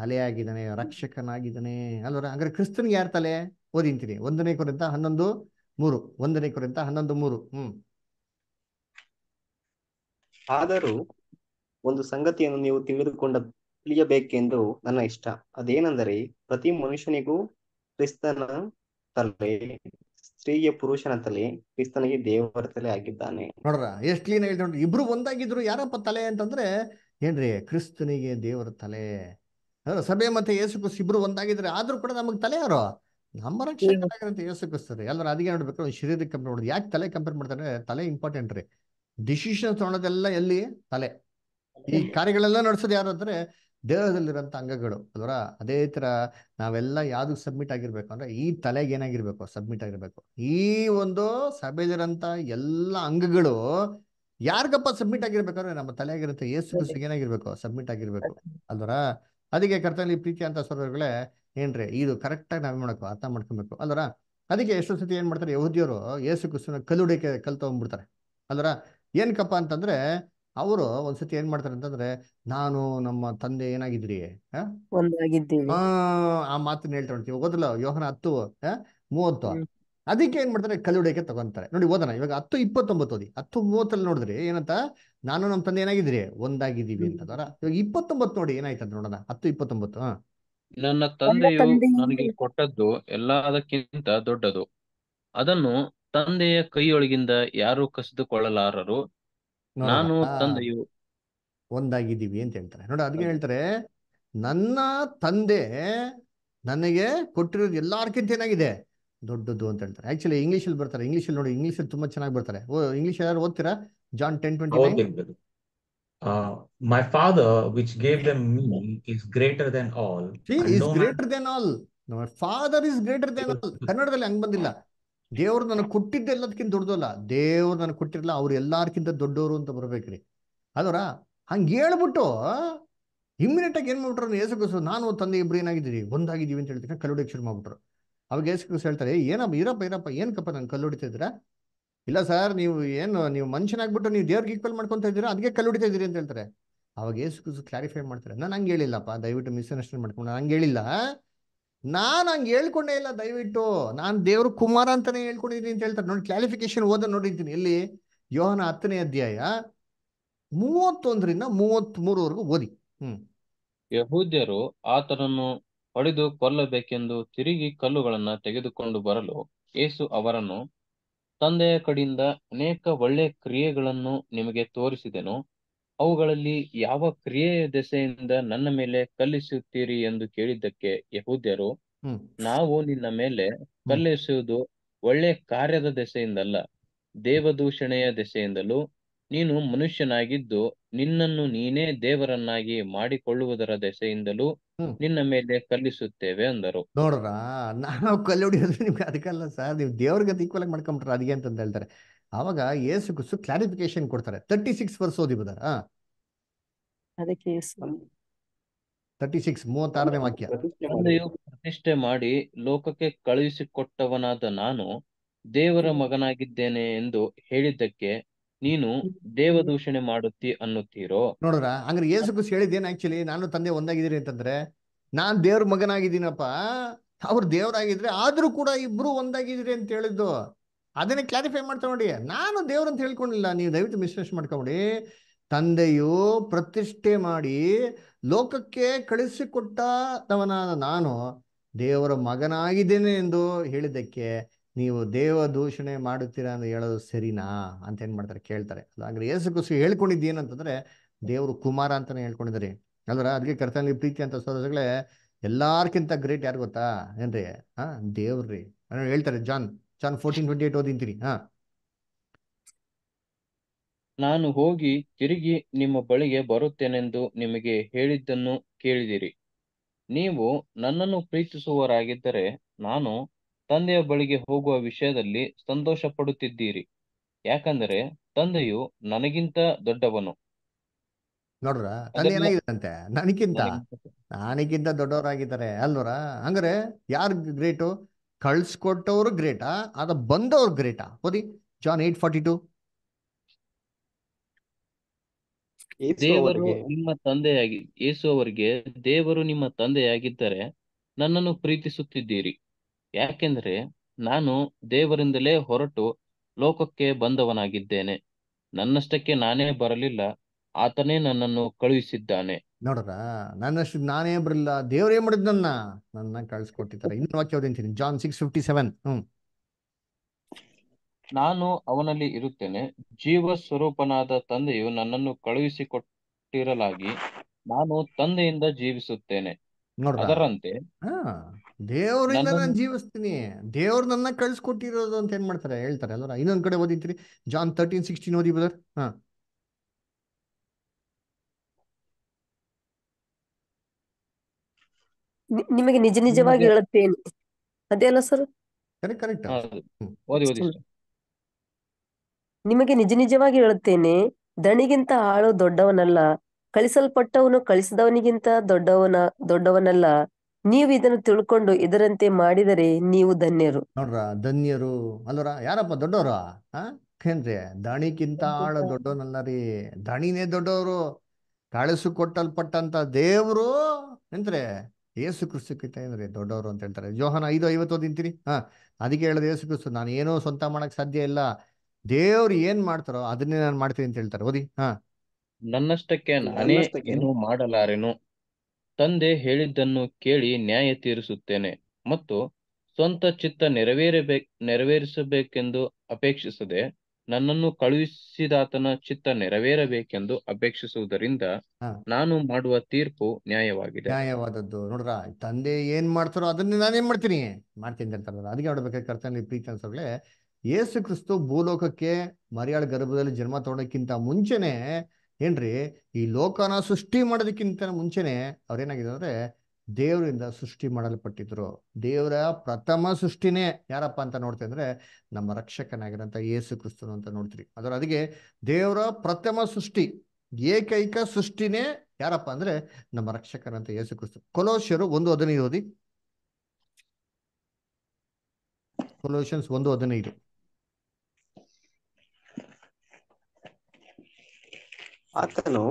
ತಲೆಯಾಗಿದ್ದಾನೆ ರಕ್ಷಕನಾಗಿದ್ದಾನೆ ಅಲ್ವರ ಅಂದ್ರೆ ಕ್ರಿಸ್ತನ್ಗೆ ಯಾರು ತಲೆ ಓದಿಂತೀನಿ ಒಂದನೇ ಕುರಿತ ಹನ್ನೊಂದು ಮೂರು ಒಂದನೇ ಕುರಿತ ಹನ್ನೊಂದು ಮೂರು ಹ್ಮ್ ಆದರೂ ಒಂದು ಸಂಗತಿಯನ್ನು ನೀವು ತಿಳಿದುಕೊಂಡ ತಿಳಿಯಬೇಕೆಂದು ನನ್ನ ಇಷ್ಟ ಅದೇನೆಂದರೆ ಪ್ರತಿ ಮನುಷ್ಯನಿಗೂ ಕ್ರಿಸ್ತನ ತಲೆ ಸ್ತ್ರೀಯ ಪುರುಷನ ತಲೆ ಕ್ರಿಸ್ತನಿಗೆ ದೇವರ ತಲೆ ಆಗಿದ್ದಾನೆ ನೋಡ್ರ ಎಷ್ಟು ಕ್ಲೀನ್ ಆಗಿದೆ ನೋಡ್ರಿ ಇಬ್ರು ಒಂದಾಗಿದ್ರು ಯಾರಪ್ಪ ತಲೆ ಅಂತಂದ್ರೆ ಏನ್ರಿ ಕ್ರಿಸ್ತನಿಗೆ ದೇವರ ತಲೆ ಸಭೆ ಮತ್ತೆ ಯೇಸು ಇಬ್ರು ಒಂದಾಗಿದ್ರೆ ಆದ್ರೂ ಕೂಡ ನಮಗ್ ತಲೆ ಯಾರೋ ನಂಬರ್ ಅಂತ ಯೋಚಿಸ್ತಾರೆ ಎಲ್ಲರೂ ಅದಕ್ಕೆ ನೋಡ್ಬೇಕು ಶರೀರಕ್ಕೆ ಕಂಪೇರ್ ಮಾಡೋದು ಯಾಕೆ ತಲೆ ಕಂಪೇರ್ ಮಾಡ್ತಾರೆ ತಲೆ ಇಂಪಾರ್ಟೆಂಟ್ ರೀ ಡಿಸಿಷನ್ ತೊಗೊಳೋದೆಲ್ಲ ಎಲ್ಲಿ ತಲೆ ಈ ಕಾರ್ಯಗಳೆಲ್ಲ ನಡೆಸೋದು ಯಾರು ಅಂದ್ರೆ ದೇಹದಲ್ಲಿರುವಂತ ಅಂಗಗಳು ಅದರ ಅದೇ ತರ ನಾವೆಲ್ಲ ಯಾವ್ದು ಸಬ್ಮಿಟ್ ಆಗಿರ್ಬೇಕು ಅಂದ್ರೆ ಈ ತಲೆಗೆ ಏನಾಗಿರ್ಬೇಕು ಸಬ್ಮಿಟ್ ಆಗಿರ್ಬೇಕು ಈ ಒಂದು ಸಭೆಯಲ್ಲಿರಂತ ಎಲ್ಲ ಅಂಗಗಳು ಯಾರಿಗಪ್ಪ ಸಬ್ಮಿಟ್ ಅಂದ್ರೆ ನಮ್ಮ ತಲೆ ಆಗಿರುತ್ತೆ ಏಸು ಏನಾಗಿರ್ಬೇಕು ಸಬ್ಮಿಟ್ ಆಗಿರ್ಬೇಕು ಅಲ್ವರ ಅದಕ್ಕೆ ಕರ್ತನಲ್ಲಿ ಪ್ರೀತಿ ಅಂತ ಸರ್ವರ್ಗಳೇ ಏನ್ರಿ ಇದು ಕರೆಕ್ಟಾಗಿ ನಾವೇ ಮಾಡಬೇಕು ಅರ್ಥ ಮಾಡ್ಕೊಬೇಕು ಅಲ್ಲರ ಅದಕ್ಕೆ ಎಷ್ಟೋ ಸತಿ ಏನ್ ಮಾಡ್ತಾರೆ ಯಹೂದಿಯವರು ಯೇಸು ಕ್ರಿಸ್ತನ ಕಲ್ಲುಡಿಕೆ ಕಲ್ ಹೋಗ್ಬಿಡ್ತಾರೆ ಅಲ್ಲರ ಏನ್ಕಪ್ಪ ಅಂತಂದ್ರೆ ಅವರು ಒಂದ್ಸತಿ ಏನ್ ಮಾಡ್ತಾರೆ ಅಂತಂದ್ರೆ ನಾನು ನಮ್ಮ ತಂದೆ ಏನಾಗಿದ್ರಿ ಆ ಮಾತನ್ನ ಹೇಳ್ತಾ ನೋಡ್ತೀವಿ ಓದಲ್ಲ ಯೋಹನ ಹತ್ತು ಮೂವತ್ತು ಅದಕ್ಕೆ ಏನ್ ಮಾಡ್ತಾರೆ ಕಲ್ಲುಡಿಯಕ್ಕೆ ತಗೊಂತಾರೆ ನೋಡಿ ಓದೋಣ ಇವಾಗ ಹತ್ತು ಇಪ್ಪತ್ತೊಂಬತ್ತು ಓದಿ ಹತ್ತು ಮೂವತ್ತಲ್ಲಿ ನೋಡಿದ್ರಿ ಏನಂತ ನಾನು ನಮ್ಮ ತಂದೆ ಏನಾಗಿದ್ರಿ ಒಂದಾಗಿದ್ದೀವಿ ಅಂತ ಇವಾಗ ಇಪ್ಪತ್ತೊಂಬತ್ತು ನೋಡಿ ಏನಾಯ್ತು ಅಂತ ನೋಡೋಣ ಹತ್ತು ಇಪ್ಪತ್ತೊಂಬತ್ತು ನನ್ನ ತಂದೆಯು ನನಗೆ ಕೊಟ್ಟದ್ದು ಎಲ್ಲದಕ್ಕಿಂತ ದೊಡ್ಡದು ಅದನ್ನು ತಂದೆಯ ಕೈಯೊಳಗಿಂದ ಯಾರು ಕಸಿದುಕೊಳ್ಳಲಾರರು ನಾನು ತಂದೆಯು ಒಂದಾಗಿದ್ದೀವಿ ಅಂತ ಹೇಳ್ತಾರೆ ನೋಡ ಅದಕ್ಕೆ ಹೇಳ್ತಾರೆ ನನ್ನ ತಂದೆ ನನಗೆ ಕೊಟ್ಟಿರೋದು ಎಲ್ಲಾರ್ಕಿಂತ ಏನಾಗಿದೆ ದೊಡ್ಡದು ಅಂತ ಹೇಳ್ತಾರೆ ಆಕ್ಚುಲಿ ಅಲ್ಲಿ ಬರ್ತಾರೆ ಇಂಗ್ಲೀಷಲ್ಲಿ ನೋಡಿ ಇಂಗ್ಲೀಷಲ್ಲಿ ತುಂಬಾ ಚೆನ್ನಾಗಿ ಬರ್ತಾರೆ ಓ ಇಂಗ್ಲೀಷ್ ಯಾರು ಓದ್ತೀರಾ John ten twenty uh, my father, which gave them me, is greater than all. He is no greater man... than all. My father is greater than all. ಕನ್ನಡದಲ್ಲಿ ಹಂಗ್ ಬಂದಿಲ್ಲ ದೇವ್ರು ನನಗೆ ಕೊಟ್ಟಿದ್ದೆಲ್ಲದಕ್ಕಿಂತ ದೊಡ್ಡದಲ್ಲ ದೇವ್ರು ನನಗೆ ಕೊಟ್ಟಿರಲ್ಲ ಅವ್ರು ಎಲ್ಲಾರ್ಕಿಂತ ದೊಡ್ಡವರು ಅಂತ ಬರ್ಬೇಕ್ರಿ ಅದರ ಹಂಗೆ ಹೇಳ್ಬಿಟ್ಟು ಇಮ್ಮಿಡಿಯೇಟ್ ಆಗಿ ಏನ್ ಮಾಡ್ಬಿಟ್ರು ಯೇಸು ಕ್ರಿಸ್ತು ನಾನು ತಂದೆ ಇಬ್ರು ಏನಾಗಿದ್ದೀವಿ ಒಂದಾಗಿದ್ದೀವಿ ಅಂತ ಹೇಳ್ತೀನಿ ಕಲ್ಲುಡಿಗೆ ಶುರು ಮಾಡ್ಬಿಟ್ರು ಅವಾಗ ಯೇಸು ಕ್ರಿಸ್ತು ಹೇಳ್ತಾರೆ ಏನಪ್ಪ ಇರಪ್ಪ ಇರಪ್ಪ ಏನಕ್ಕಪ್ಪ ನಾನು ಕಲ್ಲುಡಿತಿದ್ರ ಇಲ್ಲ ಸರ್ ನೀವು ಏನು ನೀವು ಮನುಷ್ಯನಾಗ್ಬಿಟ್ಟು ನೀವು ದೇವ್ರಿಗೆ ಈಕ್ವಲ್ ಮಾಡ್ಕೊತಾ ಇದ್ದೀರಾ ಅದಕ್ಕೆ ಕಲ್ಲು ಹಿಡಿತಾ ಇದ್ದೀರಿ ಅಂತ ಹೇಳ್ತಾರೆ ಅವಾಗ ಏಸು ಕ್ಲಾರಿಫೈ ಮಾಡ್ತಾರೆ ನಾನು ಹಂಗೆ ಹೇಳಿಲ್ಲಪ್ಪ ದಯವಿಟ್ಟು ಮಿಸ್ಅಂಡರ್ಸ್ಟ್ಯಾಂಡ್ ಮಾಡ್ಕೊಂಡು ನಾನು ಹೇಳಿಲ್ಲ ನಾನು ಹಂಗೆ ಹೇಳ್ಕೊಂಡೇ ಇಲ್ಲ ದಯವಿಟ್ಟು ನಾನು ದೇವ್ರ ಕುಮಾರ ಅಂತಾನೆ ಹೇಳ್ಕೊಂಡಿದ್ದೀನಿ ಅಂತ ಹೇಳ್ತಾರೆ ನೋಡಿ ಕ್ಲಾರಿಫಿಕೇಶನ್ ಓದ ನೋಡಿದ್ದೀನಿ ಎಲ್ಲಿ ಯೋಹನ ಹತ್ತನೇ ಅಧ್ಯಾಯ ಮೂವತ್ತೊಂದರಿಂದ ಮೂವತ್ತ್ ಮೂರವರೆಗೂ ಓದಿ ಹ್ಮ್ ಯಹೂದ್ಯರು ಆತನನ್ನು ಹೊಡೆದು ಕೊಲ್ಲಬೇಕೆಂದು ತಿರುಗಿ ಕಲ್ಲುಗಳನ್ನ ತೆಗೆದುಕೊಂಡು ಬರಲು ಏಸು ಅವರನ್ನು ತಂದೆಯ ಕಡೆಯಿಂದ ಅನೇಕ ಒಳ್ಳೆ ಕ್ರಿಯೆಗಳನ್ನು ನಿಮಗೆ ತೋರಿಸಿದೆನು ಅವುಗಳಲ್ಲಿ ಯಾವ ಕ್ರಿಯೆಯ ದೆಸೆಯಿಂದ ನನ್ನ ಮೇಲೆ ಕಲ್ಲಿಸುತ್ತೀರಿ ಎಂದು ಕೇಳಿದ್ದಕ್ಕೆ ಯಹೂದ್ಯರು ನಾವು ನಿನ್ನ ಮೇಲೆ ಕಲ್ಲಿಸುವುದು ಒಳ್ಳೆ ಕಾರ್ಯದ ದೆಸೆಯಿಂದಲ್ಲ ದೇವದೂಷಣೆಯ ದೆಸೆಯಿಂದಲೂ ನೀನು ಮನುಷ್ಯನಾಗಿದ್ದು ನಿನ್ನನ್ನು ನೀನೇ ದೇವರನ್ನಾಗಿ ಮಾಡಿಕೊಳ್ಳುವುದರ ದೆಸೆಯಿಂದಲೂ ನಿನ್ನ ಮೇಲೆ ಕಲ್ಲಿಸುತ್ತೇವೆ ಅಂದರು ನೋಡ್ರ ನಾನು ಕಲ್ಲು ಹೊಡಿಯೋದು ನಿಮ್ಗೆ ಅದಕ್ಕಲ್ಲ ಸರ್ ನೀವು ದೇವ್ರಿಗೆ ಈಕ್ವಲ್ ಆಗಿ ಮಾಡ್ಕೊಂಬಿಟ್ರೆ ಅದಿಗೆ ಅಂತ ಹೇಳ್ತಾರೆ ಅವಾಗ ಯೇಸು ಕುಸು ಕ್ಲಾರಿಫಿಕೇಶನ್ ಕೊಡ್ತಾರೆ ತರ್ಟಿ ಸಿಕ್ಸ್ ವರ್ಷ ಓದಿಬೋದ ಅದಕ್ಕೆ ತರ್ಟಿ ಸಿಕ್ಸ್ ಮೂವತ್ತಾರನೇ ವಾಕ್ಯ ಪ್ರತಿಷ್ಠೆ ಮಾಡಿ ಲೋಕಕ್ಕೆ ಕಳುಹಿಸಿಕೊಟ್ಟವನಾದ ನಾನು ದೇವರ ಮಗನಾಗಿದ್ದೇನೆ ಎಂದು ಹೇಳಿದ್ದಕ್ಕೆ ನೀನು ದೇವದೂಷಣೆ ಮಾಡುತ್ತಿ ಅನ್ನುತ್ತೀರೋ ನೋಡ್ರ ಹಂಗ್ರೆ ಏಸು ಕುಸ್ ಹೇಳಿದ್ದೇನು ಆಕ್ಚುಲಿ ನಾನು ತಂದೆ ಒಂದಾಗಿದ್ದೀರಿ ಅಂತಂದ್ರೆ ನಾನ್ ದೇವ್ರ ಮಗನಾಗಿದ್ದೀನಪ್ಪ ಅವ್ರು ದೇವ್ರಾಗಿದ್ರೆ ಆದ್ರೂ ಕೂಡ ಇಬ್ರು ಒಂದಾಗಿದ್ರಿ ಅಂತ ಹೇಳಿದ್ದು ಅದನ್ನೇ ಕ್ಲಾರಿಫೈ ಮಾಡ್ತಾ ನೋಡಿ ನಾನು ದೇವ್ರ ಅಂತ ಹೇಳ್ಕೊಂಡಿಲ್ಲ ನೀವು ದಯವಿಟ್ಟು ಮಿಸ್ಲೇಷ್ ಮಾಡ್ಕೊಂಡಿ ತಂದೆಯು ಪ್ರತಿಷ್ಠೆ ಮಾಡಿ ಲೋಕಕ್ಕೆ ಕಳಿಸಿಕೊಟ್ಟ ತವನಾದ ನಾನು ದೇವರ ಮಗನಾಗಿದ್ದೇನೆ ಎಂದು ಹೇಳಿದ್ದಕ್ಕೆ ನೀವು ದೇವ ದೂಷಣೆ ಮಾಡುತ್ತೀರಾ ಅಂತ ಹೇಳೋದು ಸರಿನಾ ಅಂತ ಏನ್ ಮಾಡ್ತಾರೆ ಕೇಳ್ತಾರೆ ಅಂದ್ರೆ ಯೇಸು ಹೇಳ್ಕೊಂಡಿದ್ದು ಏನಂತಂದ್ರೆ ದೇವರು ಕುಮಾರ ಅಂತಾನೆ ಹೇಳ್ಕೊಂಡಿದ್ದಾರೆ ಅಂದ್ರೆ ಅದಕ್ಕೆ ಕರ್ತನಲ್ಲಿ ಪ್ರೀತಿ ಅಂತ ಸೋದರಗಳೇ ಎಲ್ಲಾರ್ಕಿಂತ ಗ್ರೇಟ್ ಯಾರು ಗೊತ್ತಾ ಏನ್ರಿ ಹಾ ದೇವ್ರಿ ಹೇಳ್ತಾರೆ John John fourteen twenty eight ಓದಿಂತೀರಿ ಹಾ ನಾನು ಹೋಗಿ ತಿರುಗಿ ನಿಮ್ಮ ಬಳಿಗೆ ಬರುತ್ತೇನೆಂದು ನಿಮಗೆ ಹೇಳಿದ್ದನ್ನು ಕೇಳಿದಿರಿ ನೀವು ನನ್ನನ್ನು ಪ್ರೀತಿಸುವವರಾಗಿದ್ದರೆ ನಾನು ತಂದೆಯ ಬಳಿಗೆ ಹೋಗುವ ವಿಷಯದಲ್ಲಿ ಸಂತೋಷ ಪಡುತ್ತಿದ್ದೀರಿ ಯಾಕಂದರೆ ತಂದೆಯು ನನಗಿಂತ ದೊಡ್ಡವನು ನೋಡ್ರ ತಂದೆ ಏನಾಗಿದ್ದಂತೆ ನನಗಿಂತ ನನಗಿಂತ ದೊಡ್ಡವರಾಗಿದ್ದಾರೆ ಅಲ್ವರ ಅಂದ್ರೆ ಯಾರು ಗ್ರೇಟು ಕಳ್ಸ್ಕೊಟ್ಟವ್ರು ಗ್ರೇಟಾ ಅದ ಬಂದವ್ರು ಗ್ರೇಟಾ ಓದಿ ಜಾನ್ ಏಟ್ ಫಾರ್ಟಿ ಟು ದೇವರು ನಿಮ್ಮ ತಂದೆಯಾಗಿ ಯೇಸು ಅವರಿಗೆ ದೇವರು ನಿಮ್ಮ ತಂದೆಯಾಗಿದ್ದರೆ ನನ್ನನ್ನು ಪ್ರೀತಿಸುತ್ತಿದ್ದೀರಿ ಯಾಕೆಂದರೆ ನಾನು ದೇವರಿಂದಲೇ ಹೊರಟು ಲೋಕಕ್ಕೆ ಬಂದವನಾಗಿದ್ದೇನೆ ನನ್ನಷ್ಟಕ್ಕೆ ನಾನೇ ಬರಲಿಲ್ಲ ಆತನೇ ನನ್ನನ್ನು ಕಳುಹಿಸಿದ್ದಾನೆ ನೋಡ್ರ ನನ್ನಷ್ಟು ನಾನೇ ಬರಲಿಲ್ಲ ದೇವರೇ ಮಾಡಿದ್ನನ್ನ ನನ್ನ ಕಳಿಸ್ಕೊಟ್ಟಿದ್ದಾರೆ ಇನ್ನು ವಾಕ್ಯ ಜಾನ್ ಸಿಕ್ಸ್ ಫಿಫ್ಟಿ ಸೆವೆನ್ ನಾನು ಅವನಲ್ಲಿ ಇರುತ್ತೇನೆ ಜೀವ ಸ್ವರೂಪನಾದ ತಂದೆಯು ನನ್ನನ್ನು ಕಳುಹಿಸಿಕೊಟ್ಟಿರಲಾಗಿ ನಾನು ತಂದೆಯಿಂದ ಜೀವಿಸುತ್ತೇನೆ ಅದರಂತೆ ದೇವರಿಂದ ನಾನು ಜೀವಿಸ್ತೀನಿ ದೇವ್ರು ನನ್ನ ಕಳ್ಸಿಕೊಟ್ಟಿರೋದು ಅಂತ ಏನ್ ಮಾಡ್ತಾರೆ ಹೇಳ್ತಾರೆ ಅಲ್ವರ ಇನ್ನೊಂದ್ ಕಡೆ ಓದಿತ್ರಿ ಜಾನ್ ತರ್ಟೀನ್ ಸಿಕ್ಸ್ಟೀನ್ ಓದಿ ಬದರ್ ಹ ನಿಮಗೆ ನಿಜ ನಿಜವಾಗಿ ಹೇಳುತ್ತೇನೆ ಅದೇ ಅಲ್ಲ ಸರ್ ಕರೆಕ್ಟ್ ನಿಮಗೆ ನಿಜ ನಿಜವಾಗಿ ಹೇಳುತ್ತೇನೆ ದಣಿಗಿಂತ ಆಳು ದೊಡ್ಡವನಲ್ಲ ಕಳಿಸಲ್ಪಟ್ಟವನು ಕಳಿಸಿದವನಿಗಿಂತ ದೊಡ್ಡವನ ದೊಡ್ಡವನಲ್ಲ ನೀವು ಇದನ್ನು ತಿಳ್ಕೊಂಡು ಇದರಂತೆ ಮಾಡಿದರೆ ನೀವು ಧನ್ಯರು ನೋಡ್ರ ಧನ್ಯರು ಅಲ್ಲರ ಯಾರಪ್ಪ ದೊಡ್ಡವರ ಏನ್ರಿ ದಣಿಕ್ಕಿಂತ ಆಳ ದೊಡ್ಡವನಲ್ಲ ರೀ ದಣಿನೇ ದೊಡ್ಡವರು ಕೊಟ್ಟಲ್ಪಟ್ಟಂತ ದೇವರು ಏನ್ರಿ ಏಸು ಕ್ರಿಸ್ತಕ್ಕಿಂತ ಏನ್ರಿ ದೊಡ್ಡವರು ಅಂತ ಹೇಳ್ತಾರೆ ಜೋಹನ ಐದು ಐವತ್ತು ತಿಂತೀರಿ ಹಾ ಅದಕ್ಕೆ ಹೇಳೋದು ಏಸು ಕ್ರಿಸ್ತು ನಾನು ಏನೋ ಸ್ವಂತ ಮಾಡಕ್ ಸಾಧ್ಯ ಇಲ್ಲ ದೇವ್ರು ಏನ್ ಮಾಡ್ತಾರೋ ಅದನ್ನೇ ನಾನು ಮಾಡ್ತೀನಿ ಅಂತ ಹೇಳ್ತಾರೆ ಓದಿ ಹಾ ನನ್ನಷ್ಟಕ್ಕೆ ನಾನೇ ಏನು ಮಾಡಲಾರೆನು ತಂದೆ ಹೇಳಿದ್ದನ್ನು ಕೇಳಿ ನ್ಯಾಯ ತೀರಿಸುತ್ತೇನೆ ಮತ್ತು ಸ್ವಂತ ಚಿತ್ತ ನೆರವೇರಬೇ ನೆರವೇರಿಸಬೇಕೆಂದು ಅಪೇಕ್ಷಿಸದೆ ನನ್ನನ್ನು ಕಳುಹಿಸಿದಾತನ ಚಿತ್ತ ನೆರವೇರಬೇಕೆಂದು ಅಪೇಕ್ಷಿಸುವುದರಿಂದ ನಾನು ಮಾಡುವ ತೀರ್ಪು ನ್ಯಾಯವಾಗಿದೆ ನ್ಯಾಯವಾದದ್ದು ನೋಡ್ರ ತಂದೆ ಏನ್ ಮಾಡ್ತಾರೋ ಅದನ್ನ ನಾನೇನ್ ಮಾಡ್ತೀನಿ ಮಾಡ್ತೀನಿ ಅದಕ್ಕೆ ನೋಡ್ಬೇಕು ಕರ್ತನ ಪ್ರೀತಿ ಅನ್ಸೋಗ್ಲೆ ಯೇಸು ಕ್ರಿಸ್ತು ಭೂಲೋಕಕ್ಕೆ ಮರಿಯಾಳ ಗರ್ಭದಲ್ಲಿ ಜನ್ಮ ತಗೊಳಕ್ಕಿಂತ ಮುಂಚೆನೆ ಏನ್ರಿ ಈ ಲೋಕನ ಸೃಷ್ಟಿ ಮಾಡೋದಕ್ಕಿಂತ ಮುಂಚೆನೆ ಅವ್ರೇನಾಗಿದೆ ಅಂದ್ರೆ ದೇವರಿಂದ ಸೃಷ್ಟಿ ಮಾಡಲ್ಪಟ್ಟಿದ್ರು ದೇವರ ಪ್ರಥಮ ಸೃಷ್ಟಿನೇ ಯಾರಪ್ಪ ಅಂತ ನೋಡ್ತೀವಿ ಅಂದ್ರೆ ನಮ್ಮ ರಕ್ಷಕನಾಗಿರೋಂಥ ಯೇಸು ಕ್ರಿಸ್ತನು ಅಂತ ನೋಡ್ತೀರಿ ಅದರ ಅದಕ್ಕೆ ದೇವರ ಪ್ರಥಮ ಸೃಷ್ಟಿ ಏಕೈಕ ಸೃಷ್ಟಿನೇ ಯಾರಪ್ಪ ಅಂದ್ರೆ ನಮ್ಮ ರಕ್ಷಕನಂತ ಯೇಸು ಕ್ರಿಸ್ತು ಕೊಲೋಶರು ಒಂದು ಹದಿನೈದು ಓದಿ ಕೊಲೋಶನ್ಸ್ ಒಂದು ಹದಿನೈದು ಆತನು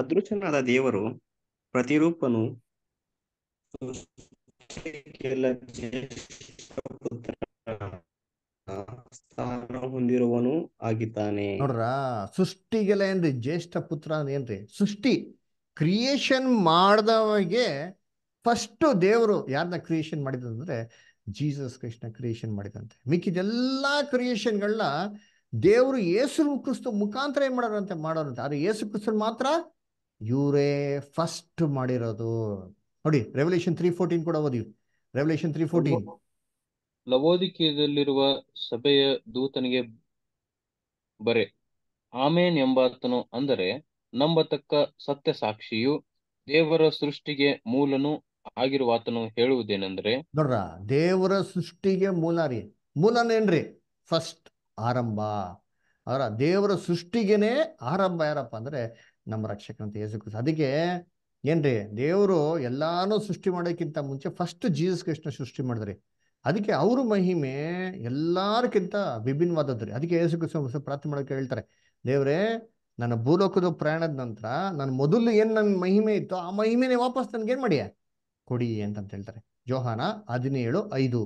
ಅದೃಶ್ಯನಾದ ದೇವರು ಪ್ರತಿರೂಪನು ಸ್ಥಾನ ಹೊಂದಿರುವನು ಆಗಿದ್ದಾನೆ ನೋಡ್ರ ಸೃಷ್ಟಿಗೆಲ್ಲ ಏನ್ರಿ ಜ್ಯೇಷ್ಠ ಪುತ್ರ ಅಂದ್ರೆ ಏನ್ರಿ ಸೃಷ್ಟಿ ಕ್ರಿಯೇಷನ್ ಮಾಡಿದವಗೆ ಫಸ್ಟ್ ದೇವರು ಯಾರನ್ನ ಕ್ರಿಯೇಷನ್ ಮಾಡಿದಂದ್ರೆ ಜೀಸಸ್ ಕೃಷ್ಣ ಕ್ರಿಯೇಷನ್ ಮಾಡಿದಂತೆ ಮಿಕ್ಕಿದೆಲ್ಲಾ ಕ್ರಿಯೇಷನ್ಗಳನ್ನ ದೇವರು ಯೇಸು ಕ್ರಿಸ್ತ ಮುಖಾಂತರ ಏನ್ ಮಾಡೋರಂತೆ ಮಾಡೋರಂತೆ ಆದ್ರೆ ಯೇಸು ಕ್ರಿಸ್ತನ್ ಮಾತ್ರ ಇವರೇ ಫಸ್ಟ್ ಮಾಡಿರೋದು ನೋಡಿ ರೆವಲ್ಯೂಷನ್ ತ್ರೀ ಫೋರ್ಟೀನ್ ಕೂಡ ಓದಿ ರೆವಲ್ಯೂಷನ್ ತ್ರೀ ಫೋರ್ಟೀನ್ ಲವೋದಿಕೆಯಲ್ಲಿರುವ ಸಭೆಯ ದೂತನಿಗೆ ಬರೆ ಆಮೇನ್ ಎಂಬಾತನು ಅಂದರೆ ನಂಬತಕ್ಕ ಸತ್ಯ ಸಾಕ್ಷಿಯು ದೇವರ ಸೃಷ್ಟಿಗೆ ಮೂಲನು ಆಗಿರುವ ಆತನು ಹೇಳುವುದೇನೆಂದ್ರೆ ನೋಡ್ರ ದೇವರ ಸೃಷ್ಟಿಗೆ ಮೂಲ ರೀ ಮೂಲನೇನ್ರಿ ಫಸ್ಟ್ ಆರಂಭ ಅವರ ದೇವರ ಸೃಷ್ಟಿಗೆನೆ ಆರಂಭ ಯಾರಪ್ಪ ಅಂದ್ರೆ ನಮ್ಮ ರಕ್ಷಕನಂತ ಯೇಸು ಅದಕ್ಕೆ ಏನ್ರಿ ದೇವರು ಎಲ್ಲಾನು ಸೃಷ್ಟಿ ಮಾಡೋಕ್ಕಿಂತ ಮುಂಚೆ ಫಸ್ಟ್ ಜೀಸಸ್ ಕೃಷ್ಣ ಸೃಷ್ಟಿ ಮಾಡಿದ್ರಿ ಅದಕ್ಕೆ ಅವ್ರ ಮಹಿಮೆ ಎಲ್ಲಾರ್ಕಿಂತ ವಿಭಿನ್ನವಾದದ್ರಿ ಅದಕ್ಕೆ ಯೇಸು ಪ್ರಾರ್ಥನೆ ಮಾಡೋಕೆ ಹೇಳ್ತಾರೆ ದೇವ್ರೇ ನನ್ನ ಭೂಲೋಕದ ಪ್ರಯಾಣದ ನಂತರ ನನ್ನ ಮೊದಲು ಏನ್ ನನ್ನ ಮಹಿಮೆ ಇತ್ತು ಆ ಮಹಿಮೆನೆ ವಾಪಸ್ ಏನ್ ಮಾಡಿಯ ಕೊಡಿ ಅಂತ ಹೇಳ್ತಾರೆ ಜೋಹಾನ ಹದಿನೇಳು ಐದು